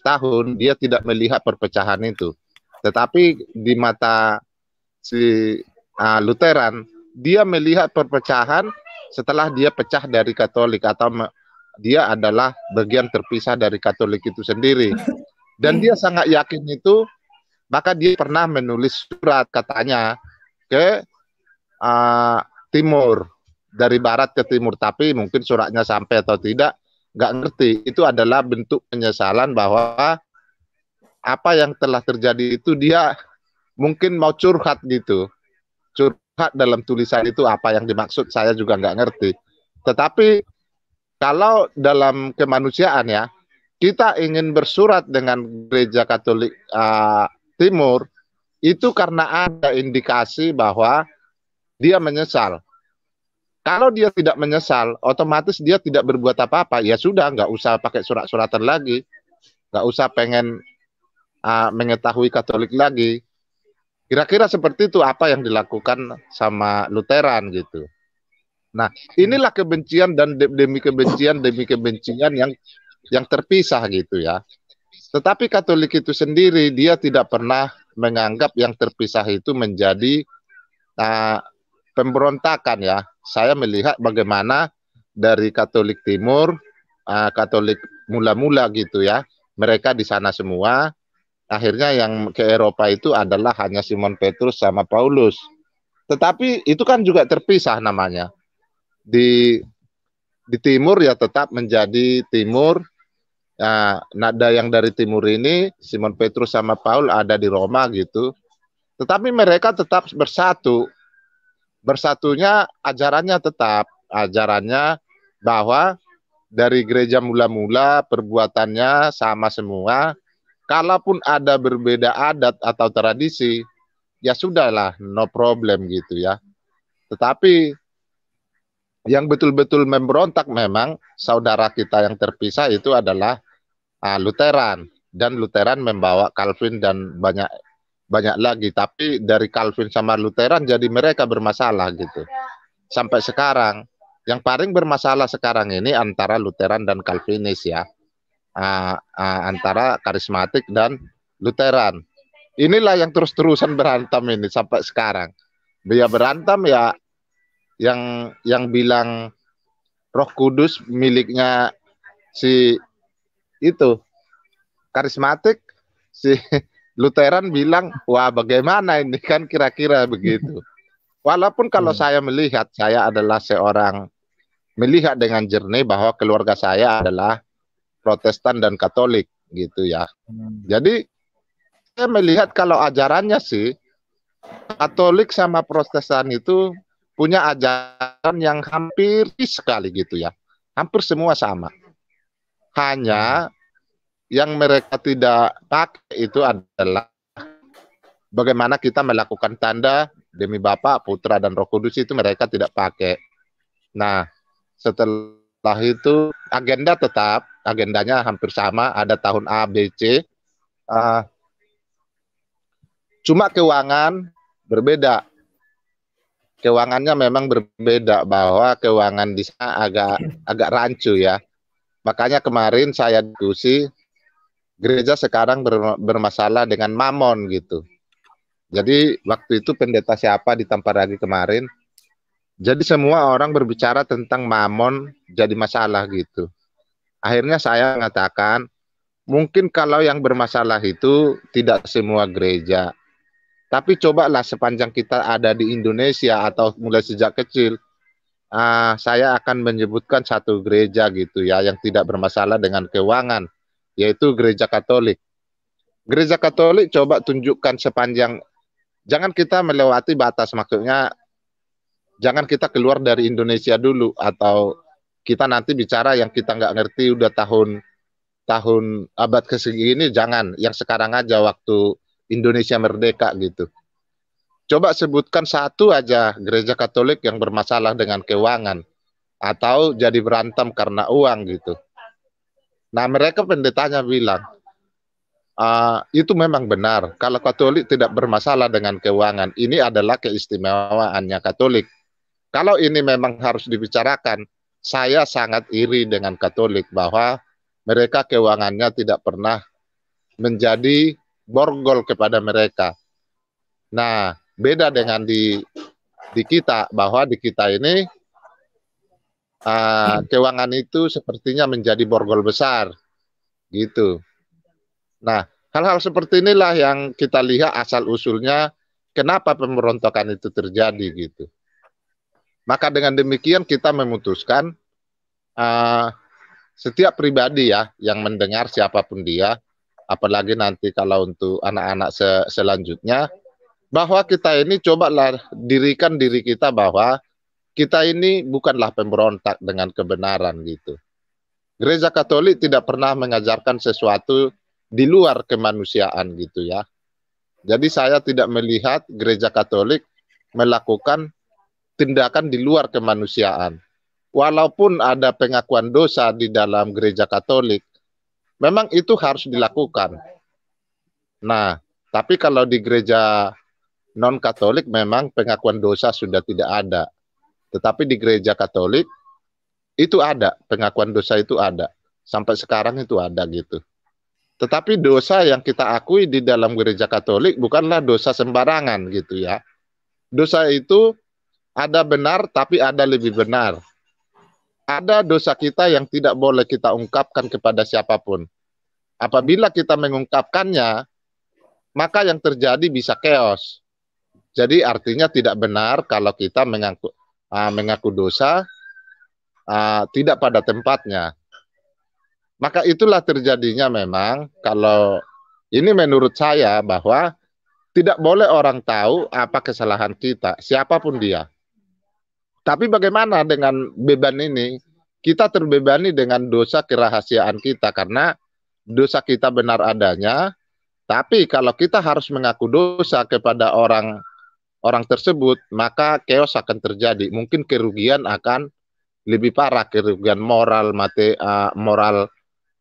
tahun dia tidak melihat perpecahan itu. Tetapi di mata si uh, Lutheran dia melihat perpecahan setelah dia pecah dari Katolik atau dia adalah bagian terpisah dari Katolik itu sendiri. Dan dia sangat yakin itu maka dia pernah menulis surat katanya ke uh, timur dari barat ke timur tapi mungkin suratnya sampai atau tidak nggak ngerti itu adalah bentuk penyesalan bahwa apa yang telah terjadi itu dia mungkin mau curhat gitu curhat dalam tulisan itu apa yang dimaksud saya juga nggak ngerti tetapi kalau dalam kemanusiaan ya kita ingin bersurat dengan gereja Katolik uh, Timur itu karena ada indikasi bahwa dia menyesal kalau dia tidak menyesal, otomatis dia tidak berbuat apa-apa. Ya sudah, nggak usah pakai surat-suratan lagi, nggak usah pengen uh, mengetahui Katolik lagi. Kira-kira seperti itu apa yang dilakukan sama Lutheran gitu. Nah, inilah kebencian dan demi kebencian demi kebencian yang yang terpisah gitu ya. Tetapi Katolik itu sendiri dia tidak pernah menganggap yang terpisah itu menjadi uh, pemberontakan ya. Saya melihat bagaimana dari Katolik Timur, uh, Katolik mula-mula gitu ya, mereka di sana semua. Akhirnya yang ke Eropa itu adalah hanya Simon Petrus sama Paulus. Tetapi itu kan juga terpisah namanya. Di di timur ya tetap menjadi timur. Ah, nah, nada yang dari timur ini Simon Petrus sama Paul ada di Roma gitu. Tetapi mereka tetap bersatu bersatunya ajarannya tetap ajarannya bahwa dari gereja mula-mula perbuatannya sama semua kalaupun ada berbeda adat atau tradisi ya sudahlah no problem gitu ya tetapi yang betul-betul memberontak memang saudara kita yang terpisah itu adalah uh, Lutheran dan Lutheran membawa Calvin dan banyak banyak lagi tapi dari Calvin sama Lutheran jadi mereka bermasalah gitu sampai sekarang yang paling bermasalah sekarang ini antara Lutheran dan Calvinis ya uh, uh, antara karismatik dan Lutheran inilah yang terus-terusan berantem ini sampai sekarang dia berantem ya yang yang bilang Roh Kudus miliknya si itu karismatik si Lutheran bilang, wah bagaimana ini kan kira-kira begitu. Walaupun kalau hmm. saya melihat, saya adalah seorang melihat dengan jernih bahwa keluarga saya adalah Protestan dan Katolik gitu ya. Hmm. Jadi saya melihat kalau ajarannya sih Katolik sama Protestan itu punya ajaran yang hampir sekali gitu ya. Hampir semua sama. Hanya yang mereka tidak pakai itu adalah bagaimana kita melakukan tanda demi bapak Putra dan Roh Kudus itu mereka tidak pakai. Nah, setelah itu agenda tetap agendanya hampir sama, ada tahun A, B, C. Uh, cuma keuangan berbeda. Keuangannya memang berbeda bahwa keuangan di sana agak agak rancu ya. Makanya kemarin saya diskusi gereja sekarang bermasalah dengan mamon gitu. Jadi waktu itu pendeta siapa di lagi kemarin. Jadi semua orang berbicara tentang mamon jadi masalah gitu. Akhirnya saya mengatakan mungkin kalau yang bermasalah itu tidak semua gereja. Tapi cobalah sepanjang kita ada di Indonesia atau mulai sejak kecil, uh, saya akan menyebutkan satu gereja gitu ya yang tidak bermasalah dengan keuangan yaitu gereja Katolik. Gereja Katolik coba tunjukkan sepanjang jangan kita melewati batas maksudnya jangan kita keluar dari Indonesia dulu atau kita nanti bicara yang kita nggak ngerti udah tahun tahun abad ke ini jangan yang sekarang aja waktu Indonesia merdeka gitu. Coba sebutkan satu aja gereja Katolik yang bermasalah dengan keuangan atau jadi berantem karena uang gitu. Nah mereka pendetanya bilang, uh, itu memang benar. Kalau Katolik tidak bermasalah dengan keuangan, ini adalah keistimewaannya Katolik. Kalau ini memang harus dibicarakan, saya sangat iri dengan Katolik bahwa mereka keuangannya tidak pernah menjadi borgol kepada mereka. Nah, beda dengan di di kita bahwa di kita ini Eh, hmm. keuangan itu sepertinya menjadi borgol besar gitu. Nah, hal-hal seperti inilah yang kita lihat asal usulnya kenapa pemberontakan itu terjadi gitu. Maka dengan demikian kita memutuskan uh, setiap pribadi ya yang mendengar siapapun dia, apalagi nanti kalau untuk anak-anak se selanjutnya bahwa kita ini cobalah dirikan diri kita bahwa kita ini bukanlah pemberontak dengan kebenaran gitu. Gereja Katolik tidak pernah mengajarkan sesuatu di luar kemanusiaan gitu ya. Jadi saya tidak melihat gereja Katolik melakukan tindakan di luar kemanusiaan. Walaupun ada pengakuan dosa di dalam gereja Katolik, memang itu harus dilakukan. Nah, tapi kalau di gereja non-Katolik memang pengakuan dosa sudah tidak ada. Tetapi di gereja Katolik itu ada pengakuan dosa itu ada sampai sekarang itu ada gitu. Tetapi dosa yang kita akui di dalam gereja Katolik bukanlah dosa sembarangan gitu ya. Dosa itu ada benar tapi ada lebih benar. Ada dosa kita yang tidak boleh kita ungkapkan kepada siapapun. Apabila kita mengungkapkannya, maka yang terjadi bisa chaos. Jadi artinya tidak benar kalau kita mengaku, uh, mengaku dosa uh, tidak pada tempatnya. Maka itulah terjadinya memang kalau ini menurut saya bahwa tidak boleh orang tahu apa kesalahan kita, siapapun dia. Tapi bagaimana dengan beban ini? Kita terbebani dengan dosa kerahasiaan kita karena dosa kita benar adanya. Tapi kalau kita harus mengaku dosa kepada orang orang tersebut, maka chaos akan terjadi. Mungkin kerugian akan lebih parah, kerugian moral, mate, uh, moral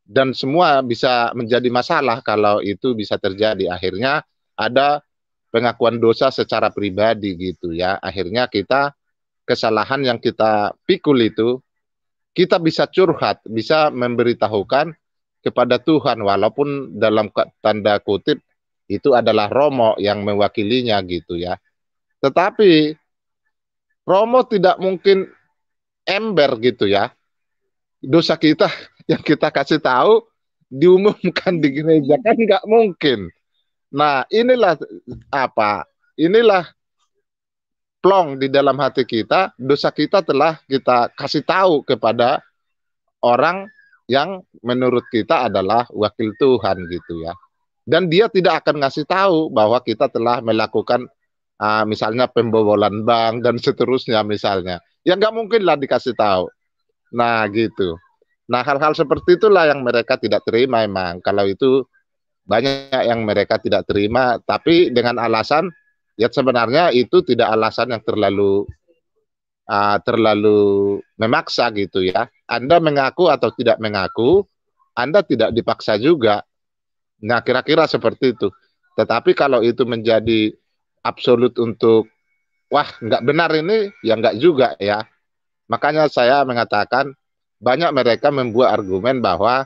dan semua bisa menjadi masalah kalau itu bisa terjadi. Akhirnya ada pengakuan dosa secara pribadi gitu ya. Akhirnya kita kesalahan yang kita pikul itu kita bisa curhat, bisa memberitahukan kepada Tuhan walaupun dalam tanda kutip itu adalah romo yang mewakilinya gitu ya. Tetapi Romo tidak mungkin ember gitu ya. Dosa kita yang kita kasih tahu diumumkan di gereja kan nggak mungkin. Nah inilah apa? Inilah plong di dalam hati kita. Dosa kita telah kita kasih tahu kepada orang yang menurut kita adalah wakil Tuhan gitu ya. Dan dia tidak akan ngasih tahu bahwa kita telah melakukan uh, misalnya pembobolan bank dan seterusnya misalnya. Ya nggak mungkin lah dikasih tahu. Nah gitu. Nah hal-hal seperti itulah yang mereka tidak terima emang. Kalau itu banyak yang mereka tidak terima, tapi dengan alasan ya sebenarnya itu tidak alasan yang terlalu uh, terlalu memaksa gitu ya. Anda mengaku atau tidak mengaku, Anda tidak dipaksa juga. Nah kira-kira seperti itu. Tetapi kalau itu menjadi absolut untuk wah nggak benar ini ya nggak juga ya makanya saya mengatakan banyak mereka membuat argumen bahwa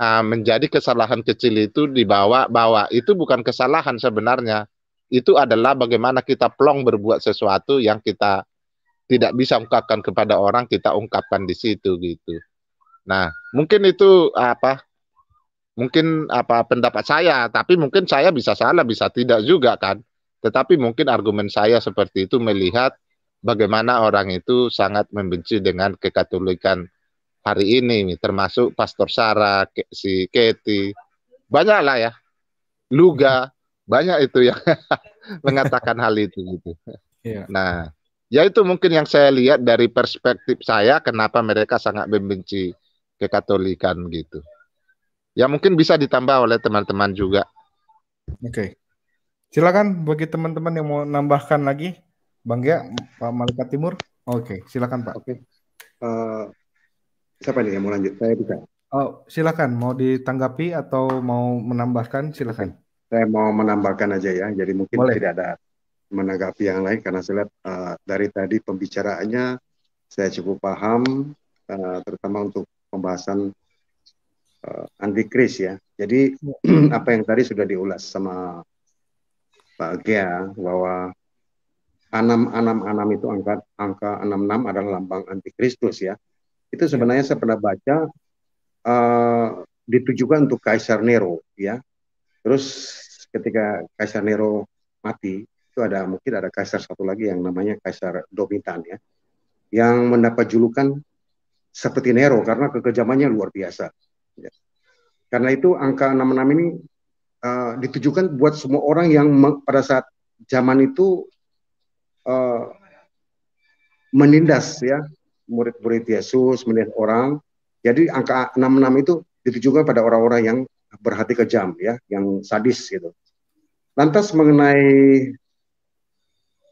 uh, menjadi kesalahan kecil itu dibawa-bawa itu bukan kesalahan sebenarnya itu adalah bagaimana kita plong berbuat sesuatu yang kita tidak bisa ungkapkan kepada orang kita ungkapkan di situ gitu nah mungkin itu apa mungkin apa pendapat saya tapi mungkin saya bisa salah bisa tidak juga kan tetapi mungkin argumen saya seperti itu melihat bagaimana orang itu sangat membenci dengan kekatolikan hari ini, termasuk Pastor Sarah, si Keti, banyak lah ya, Luga, banyak itu yang mengatakan hal itu gitu. Yeah. Nah, ya itu mungkin yang saya lihat dari perspektif saya, kenapa mereka sangat membenci kekatolikan gitu. Ya mungkin bisa ditambah oleh teman-teman juga. Oke. Okay. Silakan bagi teman-teman yang mau nambahkan lagi, Bang Gia, Pak Malaikat Timur. Oke, silakan Pak. Oke. Okay. Uh, eh, siapa nih yang mau lanjut? Saya bisa. Oh, silakan. Mau ditanggapi atau mau menambahkan? Silakan. Saya mau menambahkan aja ya. Jadi mungkin Boleh. tidak ada menanggapi yang lain karena saya lihat uh, dari tadi pembicaraannya saya cukup paham, uh, terutama untuk pembahasan uh, anti kris ya. Jadi ya. apa yang tadi sudah diulas sama bahagia bahwa enam enam anam itu angka angka enam enam adalah lambang antikristus ya. Itu ya. sebenarnya saya pernah baca uh, ditujukan untuk Kaisar Nero ya. Terus ketika Kaisar Nero mati itu ada mungkin ada kaisar satu lagi yang namanya Kaisar Domitian ya yang mendapat julukan seperti Nero karena kekejamannya luar biasa. Ya. Karena itu angka enam enam ini uh, ditujukan buat semua orang yang pada saat zaman itu uh, menindas ya murid-murid Yesus, menindas orang. Jadi angka 66 itu ditujukan pada orang-orang yang berhati kejam ya, yang sadis gitu. Lantas mengenai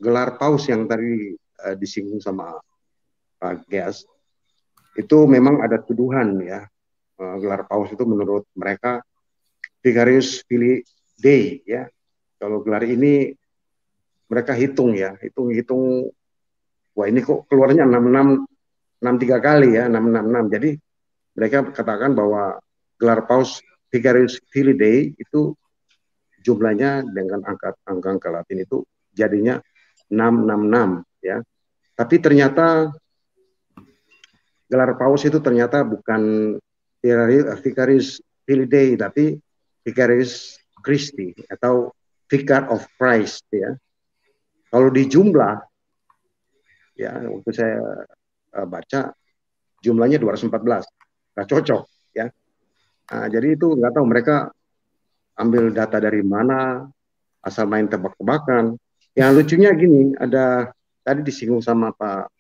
gelar paus yang tadi uh, disinggung sama Pak Gas itu memang ada tuduhan ya uh, gelar paus itu menurut mereka Gregarius Billy Day ya. Kalau gelar ini mereka hitung ya, hitung-hitung wah ini kok keluarnya 66 63 kali ya, 666. Jadi mereka katakan bahwa gelar paus Gregarius Billy Day itu jumlahnya dengan angka angka Latin itu jadinya 666 ya. Tapi ternyata gelar paus itu ternyata bukan Vicarius Dei tapi Vicarius Christi atau Vicar of Christ ya. Kalau di jumlah ya waktu saya uh, baca jumlahnya 214. Nggak cocok ya. Nah, jadi itu nggak tahu mereka ambil data dari mana, asal main tebak-tebakan. Yang lucunya gini, ada tadi disinggung sama Pak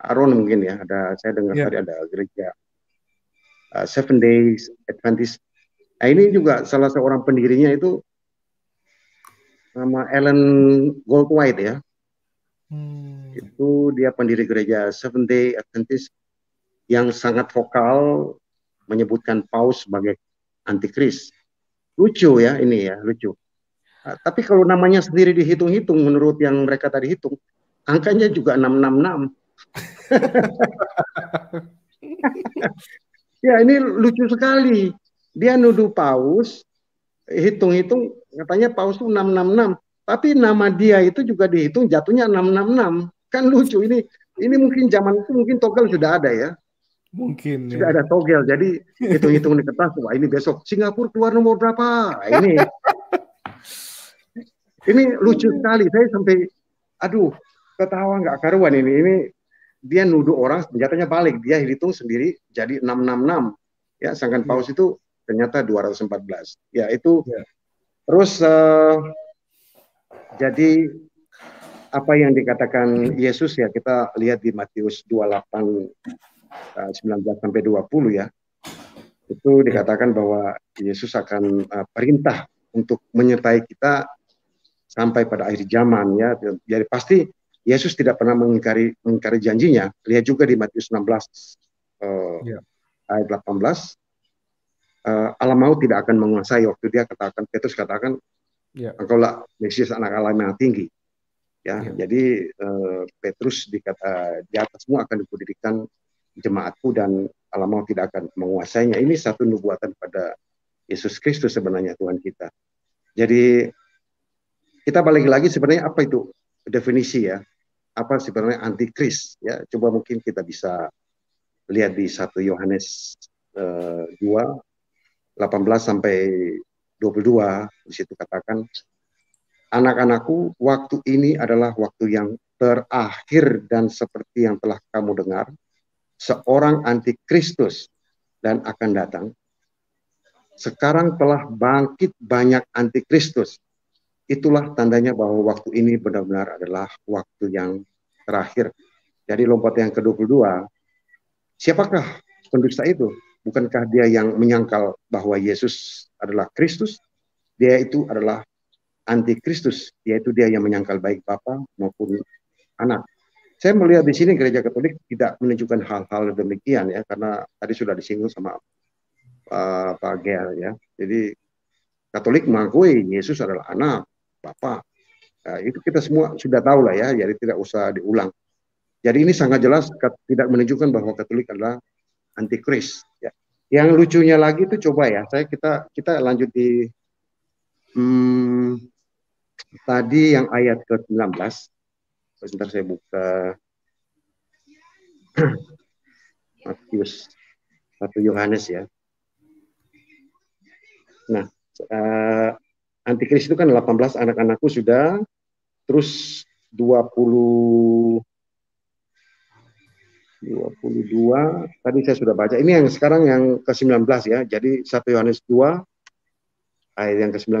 Aron mungkin ya, ada saya dengar yeah. tadi ada gereja uh, Seven Days Adventist Nah, ini juga salah seorang pendirinya itu nama Ellen Goldwhite ya. Hmm. Itu dia pendiri gereja Seventh Day Adventist yang sangat vokal menyebutkan Paus sebagai antikris. Lucu ya ini ya, lucu. Nah, tapi kalau namanya sendiri dihitung-hitung menurut yang mereka tadi hitung, angkanya juga 666. ya ini lucu sekali dia nuduh paus hitung-hitung katanya paus itu 666 tapi nama dia itu juga dihitung jatuhnya 666 kan lucu ini ini mungkin zaman itu mungkin togel sudah ada ya mungkin sudah ya. ada togel jadi hitung-hitung di kertas wah ini besok Singapura keluar nomor berapa nah, ini ini lucu sekali saya sampai aduh ketawa nggak karuan ini ini dia nuduh orang senjatanya balik dia hitung sendiri jadi 666 ya sangkan iya. paus itu ternyata 214 ya itu ya. terus uh, jadi apa yang dikatakan Yesus ya kita lihat di Matius 28 uh, 19 sampai 20 ya itu dikatakan bahwa Yesus akan uh, perintah untuk menyertai kita sampai pada akhir zaman ya jadi pasti Yesus tidak pernah mengingkari mengingkari janjinya. Lihat juga di Matius 16 uh, yeah. ayat 18 uh, alam maut tidak akan menguasai waktu dia katakan Petrus katakan yeah. engkaulah Mesias anak Allah yang tinggi ya yeah. jadi uh, Petrus dikata di semua akan didirikan jemaatku dan alam maut tidak akan menguasainya ini satu nubuatan pada Yesus Kristus sebenarnya Tuhan kita jadi kita balik lagi sebenarnya apa itu definisi ya apa sebenarnya antikris ya coba mungkin kita bisa lihat di satu Yohanes 2 eh, 18 sampai 22 di situ katakan anak-anakku waktu ini adalah waktu yang terakhir dan seperti yang telah kamu dengar seorang antikristus dan akan datang sekarang telah bangkit banyak antikristus itulah tandanya bahwa waktu ini benar-benar adalah waktu yang terakhir jadi lompat yang ke-22 siapakah pendusta itu Bukankah dia yang menyangkal bahwa Yesus adalah Kristus? Dia itu adalah antikristus, yaitu dia yang menyangkal baik Bapa maupun anak. Saya melihat di sini gereja Katolik tidak menunjukkan hal-hal demikian ya, karena tadi sudah disinggung sama uh, Pak Gel ya. Jadi Katolik mengakui Yesus adalah anak Bapa. Nah, itu kita semua sudah tahu lah ya, jadi tidak usah diulang. Jadi ini sangat jelas tidak menunjukkan bahwa Katolik adalah Kristus. Yang lucunya lagi itu coba ya, saya kita kita lanjut di hmm, tadi yang ayat ke-19. Sebentar saya buka Matius satu Yohanes ya. Nah, uh, antikris itu kan 18 anak-anakku sudah terus 20 22 tadi saya sudah baca ini yang sekarang yang ke-19 ya jadi satu Yohanes 2 ayat yang ke-19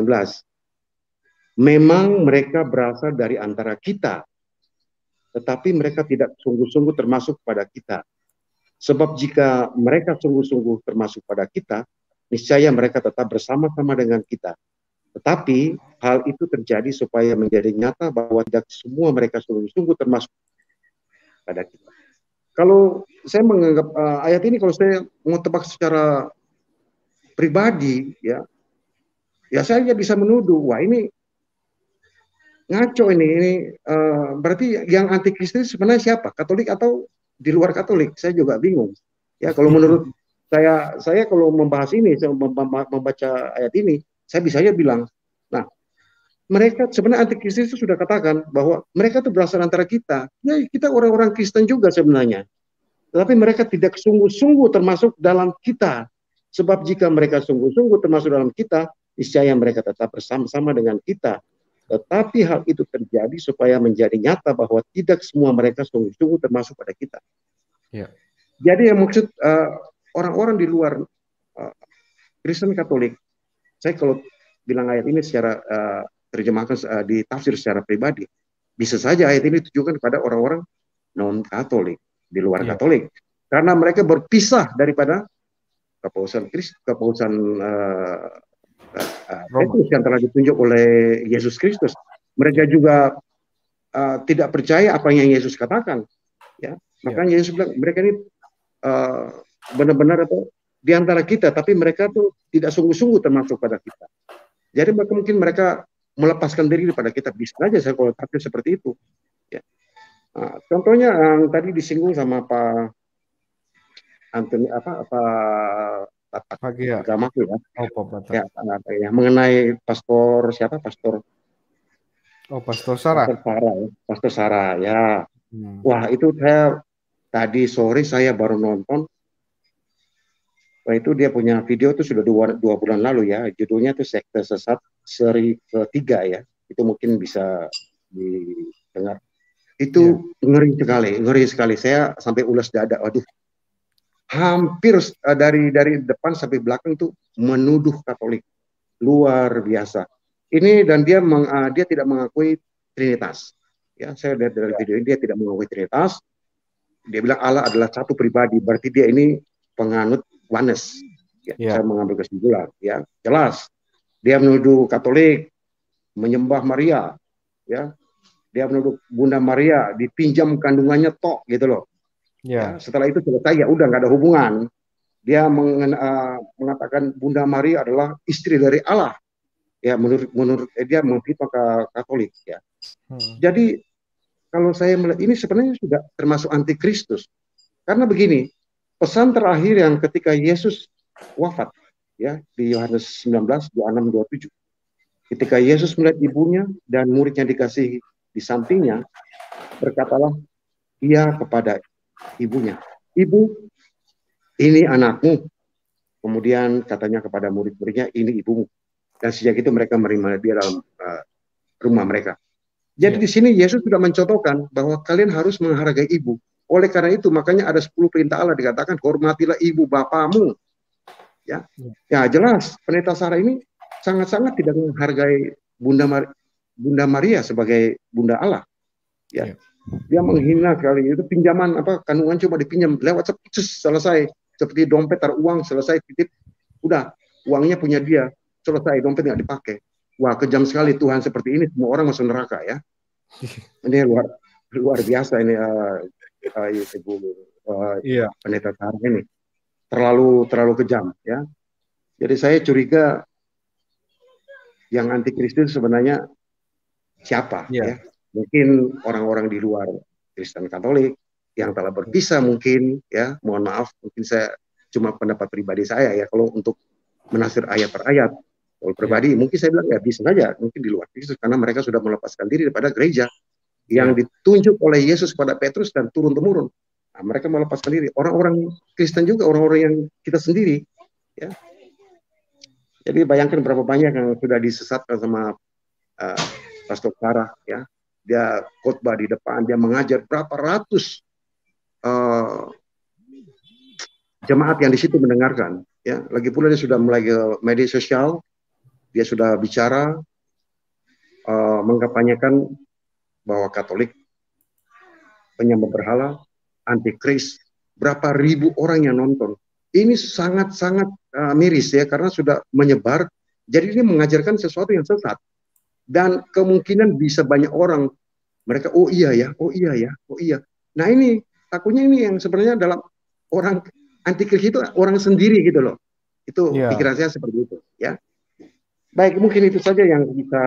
memang mereka berasal dari antara kita tetapi mereka tidak sungguh-sungguh termasuk pada kita sebab jika mereka sungguh-sungguh termasuk pada kita niscaya mereka tetap bersama-sama dengan kita tetapi hal itu terjadi supaya menjadi nyata bahwa tidak semua mereka sungguh-sungguh termasuk pada kita kalau saya menganggap uh, ayat ini kalau saya mau tebak secara pribadi ya, ya saya hanya bisa menuduh wah ini ngaco ini ini uh, berarti yang anti kristen sebenarnya siapa Katolik atau di luar Katolik saya juga bingung ya kalau hmm. menurut saya saya kalau membahas ini saya membaca ayat ini saya bisa bilang nah mereka sebenarnya anti Kristen itu sudah katakan bahwa mereka itu berasal antara kita. Ya kita orang-orang Kristen juga sebenarnya. Tetapi mereka tidak sungguh-sungguh termasuk dalam kita. Sebab jika mereka sungguh-sungguh termasuk dalam kita, niscaya mereka tetap bersama-sama dengan kita. Tetapi hal itu terjadi supaya menjadi nyata bahwa tidak semua mereka sungguh-sungguh termasuk pada kita. Ya. Jadi yang maksud orang eh, orang-orang di luar uh, Kristen Katolik, saya kalau bilang ayat ini secara uh, terjemahkan uh, tafsir secara pribadi. Bisa saja ayat ini ditujukan kepada orang-orang non Katolik di luar yeah. Katolik karena mereka berpisah daripada kepausan Kristus, kepausan uh, eh, uh, eh, Kristus yang telah ditunjuk oleh Yesus Kristus. Mereka juga uh, tidak percaya apa yang Yesus katakan. Ya, makanya yeah. Yesus bilang mereka ini benar-benar apa di antara kita, tapi mereka tuh tidak sungguh-sungguh termasuk pada kita. Jadi mungkin mereka melepaskan diri daripada kita bisa aja saya kalau tapi seperti itu. Ya. Nah, contohnya yang eh, tadi disinggung sama Pak Antoni apa apa pagi Agama tuh ya. Oh, Pak ya, nah, ya, mengenai pastor siapa? Pastor Oh, Pastor Sarah. Pastor Sarah, ya. Pastor Sarah, ya. Hmm. Wah, itu saya tadi sore saya baru nonton. Wah, itu dia punya video itu sudah dua, dua bulan lalu ya. Judulnya itu Sekte Sesat seri ketiga ya itu mungkin bisa didengar itu ya. ngeri sekali ngeri sekali saya sampai ulas dada waduh hampir eh, dari dari depan sampai belakang itu menuduh Katolik luar biasa ini dan dia meng, eh, dia tidak mengakui Trinitas ya saya lihat dari ya. video ini dia tidak mengakui Trinitas dia bilang Allah adalah satu pribadi berarti dia ini penganut Wanes ya, ya. saya mengambil kesimpulan ya jelas dia menuduh Katolik menyembah Maria, ya. Dia menuduh Bunda Maria dipinjam kandungannya tok gitu loh. ya, Ya, setelah itu selesai ya udah nggak ada hubungan. Dia uh, mengatakan Bunda Maria adalah istri dari Allah. Ya menurut menurut eh, dia mengfitnah ke Katolik ya. Hmm. Jadi kalau saya melihat ini sebenarnya sudah termasuk anti Kristus Karena begini, pesan terakhir yang ketika Yesus wafat ya di Yohanes 19 26 27. Ketika Yesus melihat ibunya dan muridnya dikasih di sampingnya, berkatalah ia kepada ibunya, "Ibu, ini anakmu." Kemudian katanya kepada murid-muridnya, "Ini ibumu." Dan sejak itu mereka menerima dia dalam uh, rumah mereka. Jadi ya. di sini Yesus sudah mencontohkan bahwa kalian harus menghargai ibu. Oleh karena itu, makanya ada 10 perintah Allah dikatakan, hormatilah ibu bapamu Ya. ya. Ya jelas pendeta Sarah ini sangat-sangat tidak menghargai Bunda Mar Bunda Maria sebagai Bunda Allah. Ya. ya. Dia menghina kali itu pinjaman apa kandungan cuma dipinjam lewat sepicus selesai seperti dompet tar uang selesai titip udah uangnya punya dia selesai dompet nggak dipakai. Wah kejam sekali Tuhan seperti ini semua orang masuk neraka ya. Ini luar luar biasa ini uh, uh, ibu uh, eh, yeah. pendeta Sarah ini terlalu terlalu kejam ya. Jadi saya curiga yang anti Kristus sebenarnya siapa yeah. ya. Mungkin orang-orang di luar Kristen Katolik yang telah berpisah mungkin ya. Mohon maaf mungkin saya cuma pendapat pribadi saya ya kalau untuk menafsir ayat per ayat kalau pribadi yeah. mungkin saya bilang ya bisa saja mungkin di luar Kristus karena mereka sudah melepaskan diri daripada gereja ya. yang ditunjuk oleh Yesus pada Petrus dan turun temurun nah, mereka melepaskan diri orang-orang Kristen juga orang-orang yang kita sendiri ya jadi bayangkan berapa banyak yang sudah disesatkan sama uh, Pastor Clara, ya dia khotbah di depan dia mengajar berapa ratus uh, jemaat yang di situ mendengarkan ya lagi pula dia sudah mulai ke media sosial dia sudah bicara uh, mengkampanyekan bahwa Katolik penyembah berhala antikris, berapa ribu orang yang nonton. Ini sangat-sangat uh, miris ya karena sudah menyebar. Jadi ini mengajarkan sesuatu yang sesat dan kemungkinan bisa banyak orang mereka oh iya ya, oh iya ya, oh iya. Nah ini takutnya ini yang sebenarnya dalam orang antikris itu orang sendiri gitu loh. Itu yeah. pikiran saya seperti itu ya. Baik, mungkin itu saja yang kita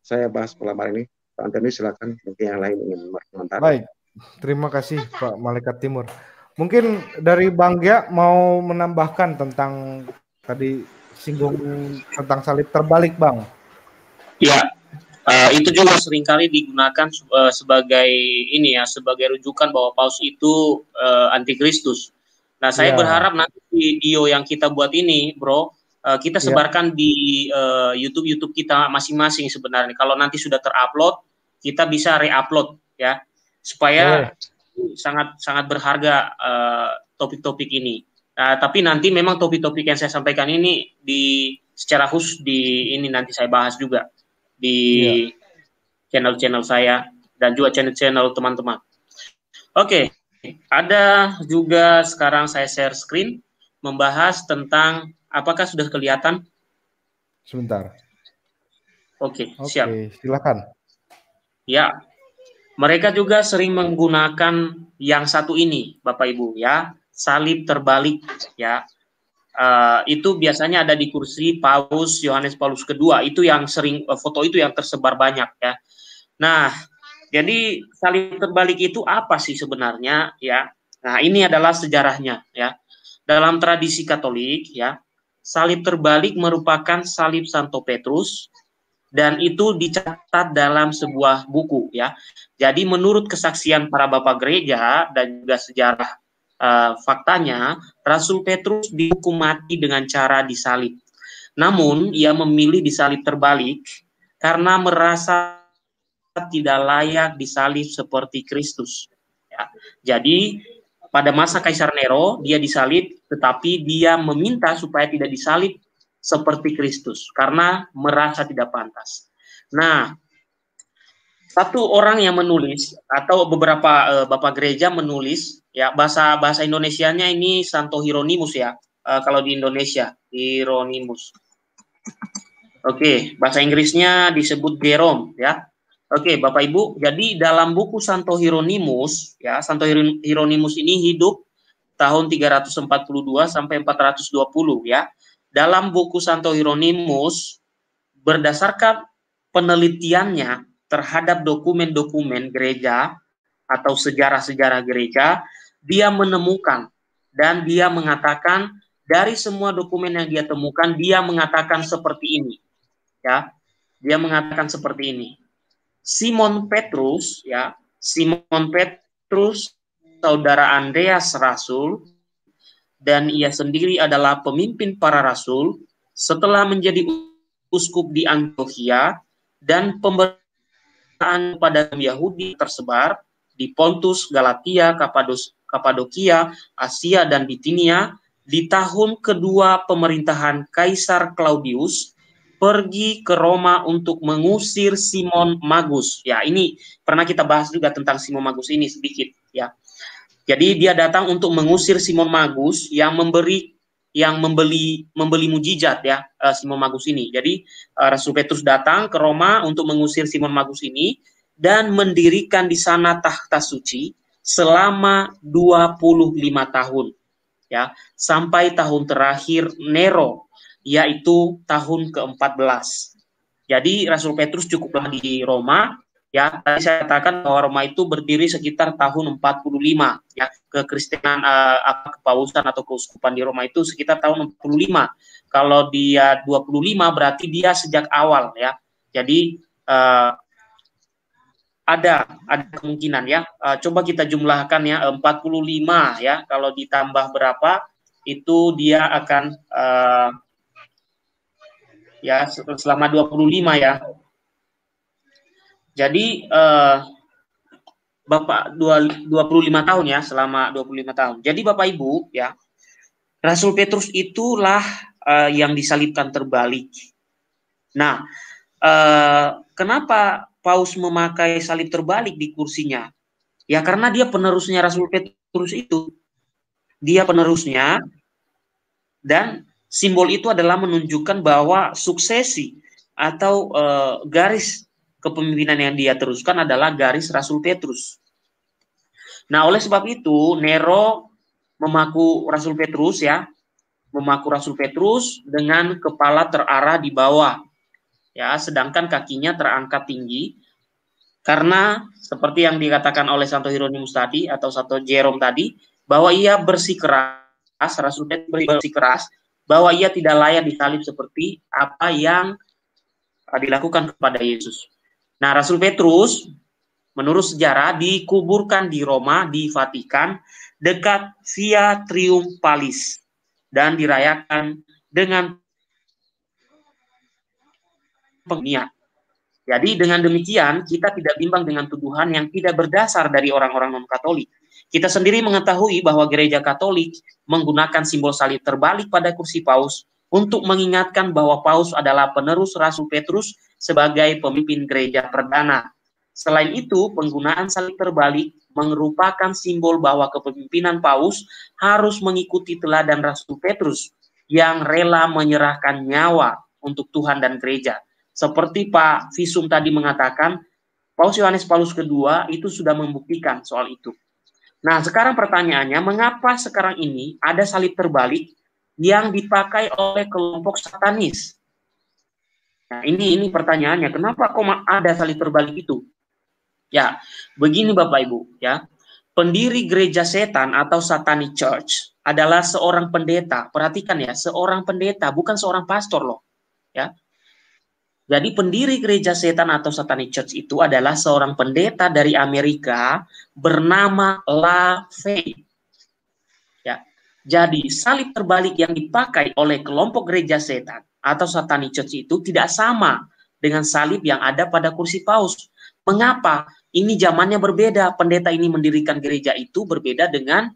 saya bahas pelamar ini. Pak Antoni silakan mungkin yang lain ingin komentar Baik, Terima kasih Pak Malaikat Timur. Mungkin dari Bang Gia mau menambahkan tentang tadi singgung tentang salib terbalik, Bang. Ya, uh, itu juga seringkali digunakan uh, sebagai ini ya, sebagai rujukan bahwa paus itu uh, antikristus. Nah, saya ya. berharap nanti video yang kita buat ini, Bro, uh, kita ya. sebarkan ya. di uh, YouTube YouTube kita masing-masing sebenarnya. Kalau nanti sudah terupload, kita bisa reupload ya supaya yeah. sangat sangat berharga eh, topik-topik uh, ini. Uh, tapi nanti memang topik-topik yang saya sampaikan ini di secara khusus di ini nanti saya bahas juga di iya. channel-channel yeah. saya dan juga channel-channel teman-teman. Oke, okay. ada juga sekarang saya share screen membahas tentang apakah sudah kelihatan? Sebentar. Oke, okay, okay, siap. Silakan. Ya, mereka juga sering menggunakan yang satu ini, Bapak Ibu ya, salib terbalik ya. Uh, itu biasanya ada di kursi Paus Yohanes Paulus kedua. Itu yang sering eh, foto itu yang tersebar banyak ya. Nah, jadi salib terbalik itu apa sih sebenarnya ya? Nah, ini adalah sejarahnya ya. Dalam tradisi Katolik ya, salib terbalik merupakan salib Santo Petrus dan itu dicatat dalam sebuah buku ya. Jadi menurut kesaksian para bapak gereja dan juga sejarah uh, faktanya, Rasul Petrus dihukum mati dengan cara disalib. Namun ia memilih disalib terbalik karena merasa tidak layak disalib seperti Kristus. Ya. Jadi pada masa Kaisar Nero dia disalib, tetapi dia meminta supaya tidak disalib seperti Kristus karena merasa tidak pantas. Nah, satu orang yang menulis atau beberapa uh, bapak gereja menulis ya bahasa bahasa Indonesianya ini Santo Hieronymus ya uh, kalau di Indonesia Hieronymus. Oke, okay, bahasa Inggrisnya disebut Jerome ya. Oke, okay, Bapak Ibu, jadi dalam buku Santo Hieronymus ya, Santo Hieronymus ini hidup tahun 342 sampai 420 ya. Dalam buku Santo Hieronymus berdasarkan penelitiannya terhadap dokumen-dokumen gereja atau sejarah-sejarah gereja, dia menemukan dan dia mengatakan dari semua dokumen yang dia temukan, dia mengatakan seperti ini. Ya. Dia mengatakan seperti ini. Simon Petrus ya, Simon Petrus saudara Andreas rasul dan ia sendiri adalah pemimpin para rasul setelah menjadi uskup di Antioquia dan pember penyertaan pada Yahudi tersebar di Pontus, Galatia, Kapados, Kapadokia, Asia, dan Bitinia, di tahun kedua pemerintahan Kaisar Claudius, pergi ke Roma untuk mengusir Simon Magus. Ya, ini pernah kita bahas juga tentang Simon Magus ini sedikit ya. Jadi dia datang untuk mengusir Simon Magus yang memberi yang membeli membeli mujizat ya uh, Simon Magus ini. Jadi eh, Rasul Petrus datang ke Roma untuk mengusir Simon Magus ini dan mendirikan di sana tahta suci selama 25 tahun ya sampai tahun terakhir Nero yaitu tahun ke-14. Jadi Rasul Petrus cukup cukuplah di Roma ya tadi saya katakan bahwa Roma itu berdiri sekitar tahun 45 ya kekristenan uh, kepausan atau keuskupan di Roma itu sekitar tahun 45 kalau dia 25 berarti dia sejak awal ya jadi uh, ada ada kemungkinan ya uh, coba kita jumlahkan ya 45 ya kalau ditambah berapa itu dia akan uh, ya selama 25 ya jadi uh, Bapak 25 tahun ya, selama 25 tahun. Jadi Bapak Ibu ya, Rasul Petrus itulah uh, yang disalibkan terbalik. Nah, uh, kenapa Paus memakai salib terbalik di kursinya? Ya karena dia penerusnya Rasul Petrus itu. Dia penerusnya dan simbol itu adalah menunjukkan bahwa suksesi atau uh, garis kepemimpinan yang dia teruskan adalah garis Rasul Petrus. Nah, oleh sebab itu Nero memaku Rasul Petrus ya, memaku Rasul Petrus dengan kepala terarah di bawah. Ya, sedangkan kakinya terangkat tinggi karena seperti yang dikatakan oleh Santo Hieronymus tadi atau Santo Jerome tadi bahwa ia bersikeras Rasul Petrus bersikeras bahwa ia tidak layak disalib seperti apa yang ah, dilakukan kepada Yesus. Nah, Rasul Petrus menurut sejarah dikuburkan di Roma, di Vatikan, dekat Via Triumphalis dan dirayakan dengan pengniat. Jadi dengan demikian kita tidak bimbang dengan tuduhan yang tidak berdasar dari orang-orang non-Katolik. Kita sendiri mengetahui bahwa gereja Katolik menggunakan simbol salib terbalik pada kursi paus untuk mengingatkan bahwa Paus adalah penerus Rasul Petrus sebagai pemimpin gereja perdana. Selain itu, penggunaan salib terbalik merupakan simbol bahwa kepemimpinan Paus harus mengikuti teladan Rasul Petrus yang rela menyerahkan nyawa untuk Tuhan dan gereja. Seperti Pak Visum tadi mengatakan, Paus Yohanes Paulus II itu sudah membuktikan soal itu. Nah, sekarang pertanyaannya, mengapa sekarang ini ada salib terbalik yang dipakai oleh kelompok satanis. Nah, ini ini pertanyaannya, kenapa kok ada salib terbalik itu? Ya, begini Bapak Ibu, ya. Pendiri gereja setan atau Satanic Church adalah seorang pendeta. Perhatikan ya, seorang pendeta, bukan seorang pastor loh. Ya. Jadi pendiri gereja setan atau Satanic Church itu adalah seorang pendeta dari Amerika bernama La jadi salib terbalik yang dipakai oleh kelompok gereja setan atau satanic church itu tidak sama dengan salib yang ada pada kursi paus. Mengapa? Ini zamannya berbeda. Pendeta ini mendirikan gereja itu berbeda dengan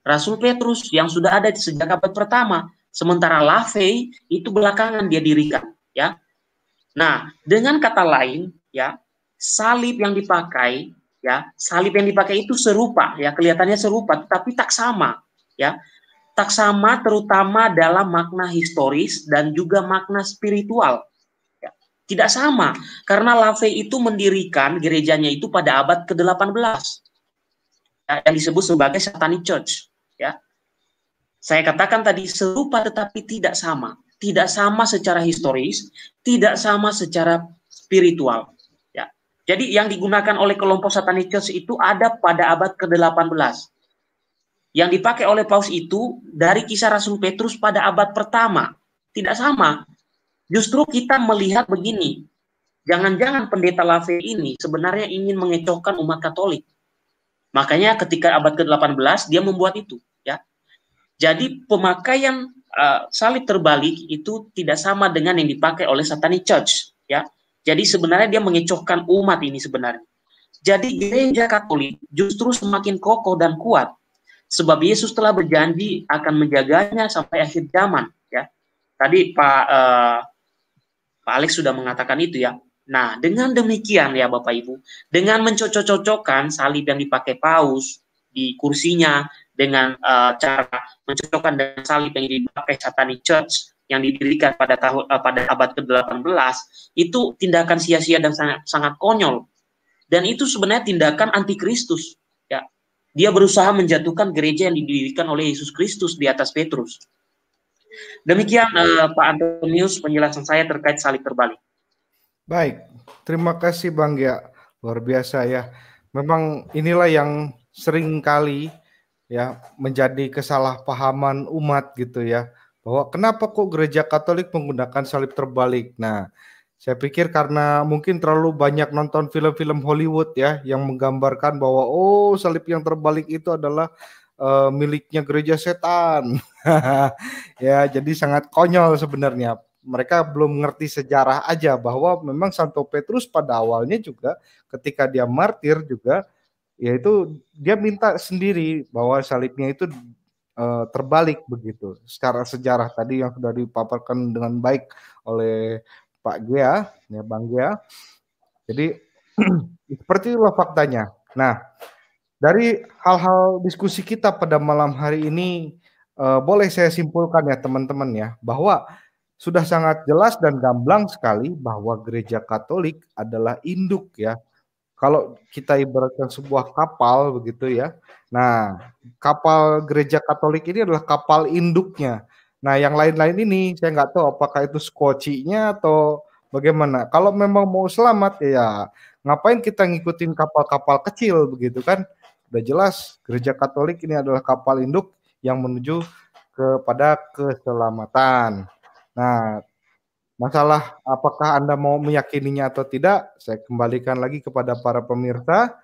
Rasul Petrus yang sudah ada sejak abad pertama. Sementara Lafay itu belakangan dia dirikan, ya. Nah, dengan kata lain, ya, salib yang dipakai, ya, salib yang dipakai itu serupa, ya, kelihatannya serupa, tetapi tak sama ya. sama, terutama dalam makna historis dan juga makna spiritual. Ya. Tidak sama, karena Lave itu mendirikan gerejanya itu pada abad ke-18. Ya, yang disebut sebagai Satanic Church. Ya. Saya katakan tadi serupa tetapi tidak sama. Tidak sama secara historis, tidak sama secara spiritual. Ya. Jadi yang digunakan oleh kelompok Satanic Church itu ada pada abad ke-18 yang dipakai oleh Paus itu dari kisah Rasul Petrus pada abad pertama. Tidak sama. Justru kita melihat begini, jangan-jangan pendeta Lave ini sebenarnya ingin mengecohkan umat Katolik. Makanya ketika abad ke-18 dia membuat itu, ya. Jadi pemakaian uh, salib terbalik itu tidak sama dengan yang dipakai oleh Satanic Church, ya. Jadi sebenarnya dia mengecohkan umat ini sebenarnya. Jadi gereja Katolik justru semakin kokoh dan kuat Sebab Yesus telah berjanji akan menjaganya sampai akhir zaman, ya. Tadi Pak uh, Pak Alex sudah mengatakan itu ya. Nah, dengan demikian ya Bapak Ibu, dengan mencocok-cocokkan salib yang dipakai Paus di kursinya dengan uh, cara mencocokkan dengan salib yang dipakai Satanic Church yang didirikan pada tahun uh, eh, pada abad ke-18 itu tindakan sia-sia dan sangat sangat konyol. Dan itu sebenarnya tindakan antikristus. Dia berusaha menjatuhkan gereja yang didirikan oleh Yesus Kristus di atas Petrus. Demikian uh, Pak Antonius penjelasan saya terkait salib terbalik. Baik, terima kasih Bang ya. Luar biasa ya. Memang inilah yang sering kali ya menjadi kesalahpahaman umat gitu ya bahwa kenapa kok gereja Katolik menggunakan salib terbalik. Nah, saya pikir karena mungkin terlalu banyak nonton film-film Hollywood ya yang menggambarkan bahwa oh salib yang terbalik itu adalah uh, miliknya gereja setan. ya, jadi sangat konyol sebenarnya. Mereka belum mengerti sejarah aja bahwa memang Santo Petrus pada awalnya juga ketika dia martir juga yaitu dia minta sendiri bahwa salibnya itu uh, terbalik begitu. Secara sejarah tadi yang sudah dipaparkan dengan baik oleh Pak Gia, ya Bang Gia. Jadi seperti itulah faktanya. Nah, dari hal-hal diskusi kita pada malam hari ini eh, boleh saya simpulkan ya teman-teman ya bahwa sudah sangat jelas dan gamblang sekali bahwa gereja Katolik adalah induk ya. Kalau kita ibaratkan sebuah kapal begitu ya. Nah, kapal gereja Katolik ini adalah kapal induknya. Nah, yang lain-lain ini saya nggak tahu apakah itu skocinya atau bagaimana. Kalau memang mau selamat ya ngapain kita ngikutin kapal-kapal kecil begitu kan? Udah jelas gereja Katolik ini adalah kapal induk yang menuju kepada keselamatan. Nah, masalah apakah Anda mau meyakininya atau tidak, saya kembalikan lagi kepada para pemirsa.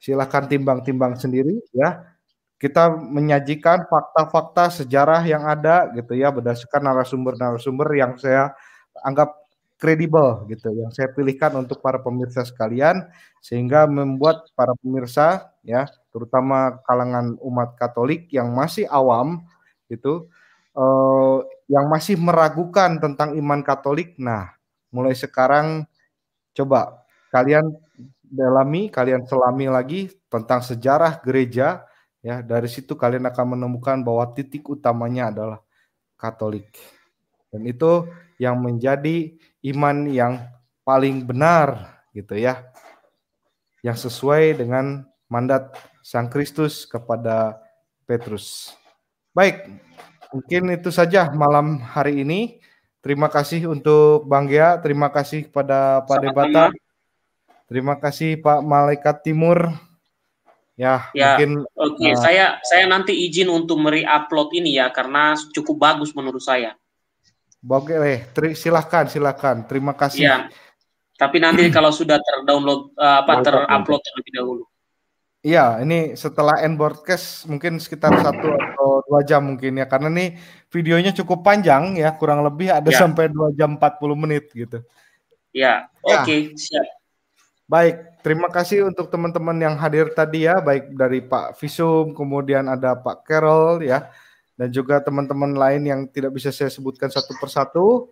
Silahkan timbang-timbang sendiri ya kita menyajikan fakta-fakta sejarah yang ada gitu ya berdasarkan narasumber-narasumber yang saya anggap kredibel gitu yang saya pilihkan untuk para pemirsa sekalian sehingga membuat para pemirsa ya terutama kalangan umat Katolik yang masih awam itu eh, yang masih meragukan tentang iman Katolik nah mulai sekarang coba kalian dalami kalian selami lagi tentang sejarah gereja Ya, dari situ kalian akan menemukan bahwa titik utamanya adalah Katolik. Dan itu yang menjadi iman yang paling benar gitu ya. Yang sesuai dengan mandat Sang Kristus kepada Petrus. Baik, mungkin itu saja malam hari ini. Terima kasih untuk Bang Gea, terima kasih kepada Pak Debata. Terima kasih Pak Malaikat Timur. Ya, ya mungkin oke okay. uh, eh, saya saya nanti izin untuk meri upload ini ya karena cukup bagus menurut saya. Oke, eh, tri, silahkan silahkan. Terima kasih. Ya. Tapi nanti kalau sudah terdownload eh, apa terupload terlebih dahulu. Iya, ini setelah end broadcast mungkin sekitar satu atau dua jam mungkin ya karena ini videonya cukup panjang ya kurang lebih ada ya. sampai dua jam 40 menit gitu. Ya, ya. oke, okay, siap. Baik, terima kasih untuk teman-teman yang hadir tadi ya, baik dari Pak Visum, kemudian ada Pak Carol ya, dan juga teman-teman lain yang tidak bisa saya sebutkan satu persatu.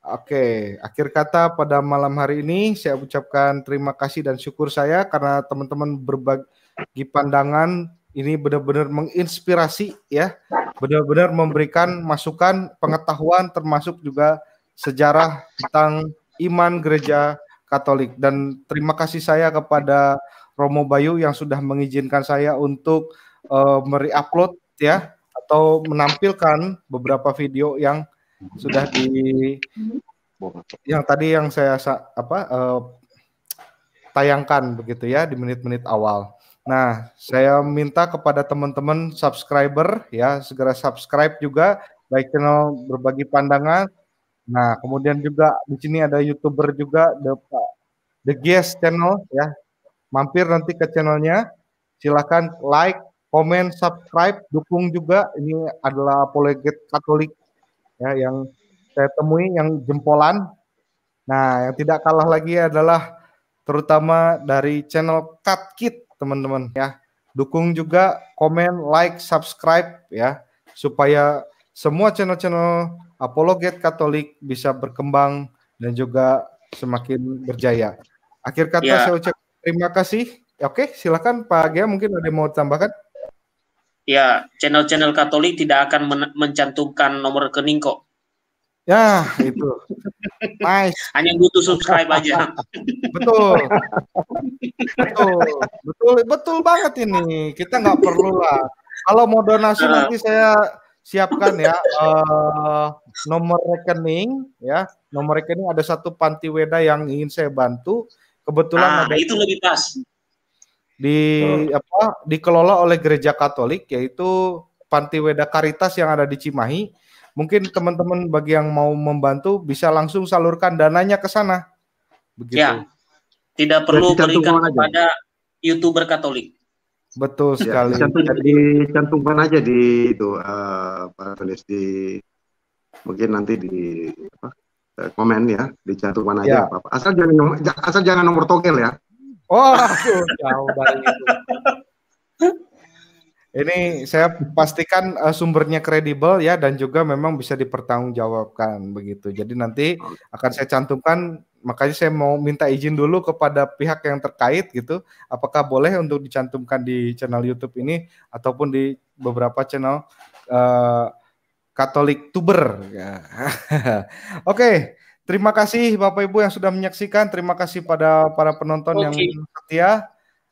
Oke, akhir kata pada malam hari ini saya ucapkan terima kasih dan syukur saya karena teman-teman berbagi pandangan ini benar-benar menginspirasi ya, benar-benar memberikan masukan, pengetahuan termasuk juga sejarah tentang iman gereja Katolik dan terima kasih saya kepada Romo Bayu yang sudah mengizinkan saya untuk uh, mereupload ya atau menampilkan beberapa video yang sudah di yang tadi yang saya apa uh, tayangkan begitu ya di menit-menit awal. Nah, saya minta kepada teman-teman subscriber ya segera subscribe juga baik channel berbagi pandangan Nah, kemudian juga di sini ada YouTuber juga The The Guest Channel ya. Mampir nanti ke channelnya. Silahkan like, komen, subscribe, dukung juga. Ini adalah apologet Katolik ya yang saya temui yang jempolan. Nah, yang tidak kalah lagi adalah terutama dari channel Cut Kit, teman-teman ya. Dukung juga, komen, like, subscribe ya supaya semua channel-channel apologet Katolik bisa berkembang dan juga semakin berjaya. Akhir kata ya. saya ucap terima kasih. Oke, silakan Pak Gia mungkin ada yang mau tambahkan. Ya, channel-channel Katolik tidak akan men mencantumkan nomor rekening kok. Ya, itu. Nice. Hanya butuh subscribe aja. betul. betul. Betul, betul banget ini. Kita nggak perlu lah. Kalau mau donasi uh. nanti saya siapkan ya uh, nomor rekening ya nomor rekening ada satu panti weda yang ingin saya bantu kebetulan ah, ada itu lebih pas di oh. apa dikelola oleh gereja Katolik yaitu panti weda Karitas yang ada di Cimahi mungkin teman-teman bagi yang mau membantu bisa langsung salurkan dananya ke sana begitu ya tidak perlu berikan kepada youtuber Katolik Betul ya, sekali. Ya, cantumkan aja di itu uh, eh, Pak Felis di mungkin nanti di apa, eh, komen ya, dicantumkan aja ya. apa, Asal jangan nomor, asal jangan nomor togel ya. Oh, jauh dari itu. Ini saya pastikan uh, sumbernya kredibel ya dan juga memang bisa dipertanggungjawabkan begitu. Jadi nanti akan saya cantumkan makanya saya mau minta izin dulu kepada pihak yang terkait gitu apakah boleh untuk dicantumkan di channel YouTube ini ataupun di beberapa channel uh, Katolik Tuber. Ya. Oke. Okay. Terima kasih Bapak Ibu yang sudah menyaksikan. Terima kasih pada para penonton okay. yang setia.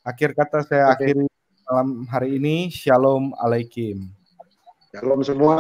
Akhir kata saya okay. akhiri malam hari ini. Shalom alaikum. Shalom semua.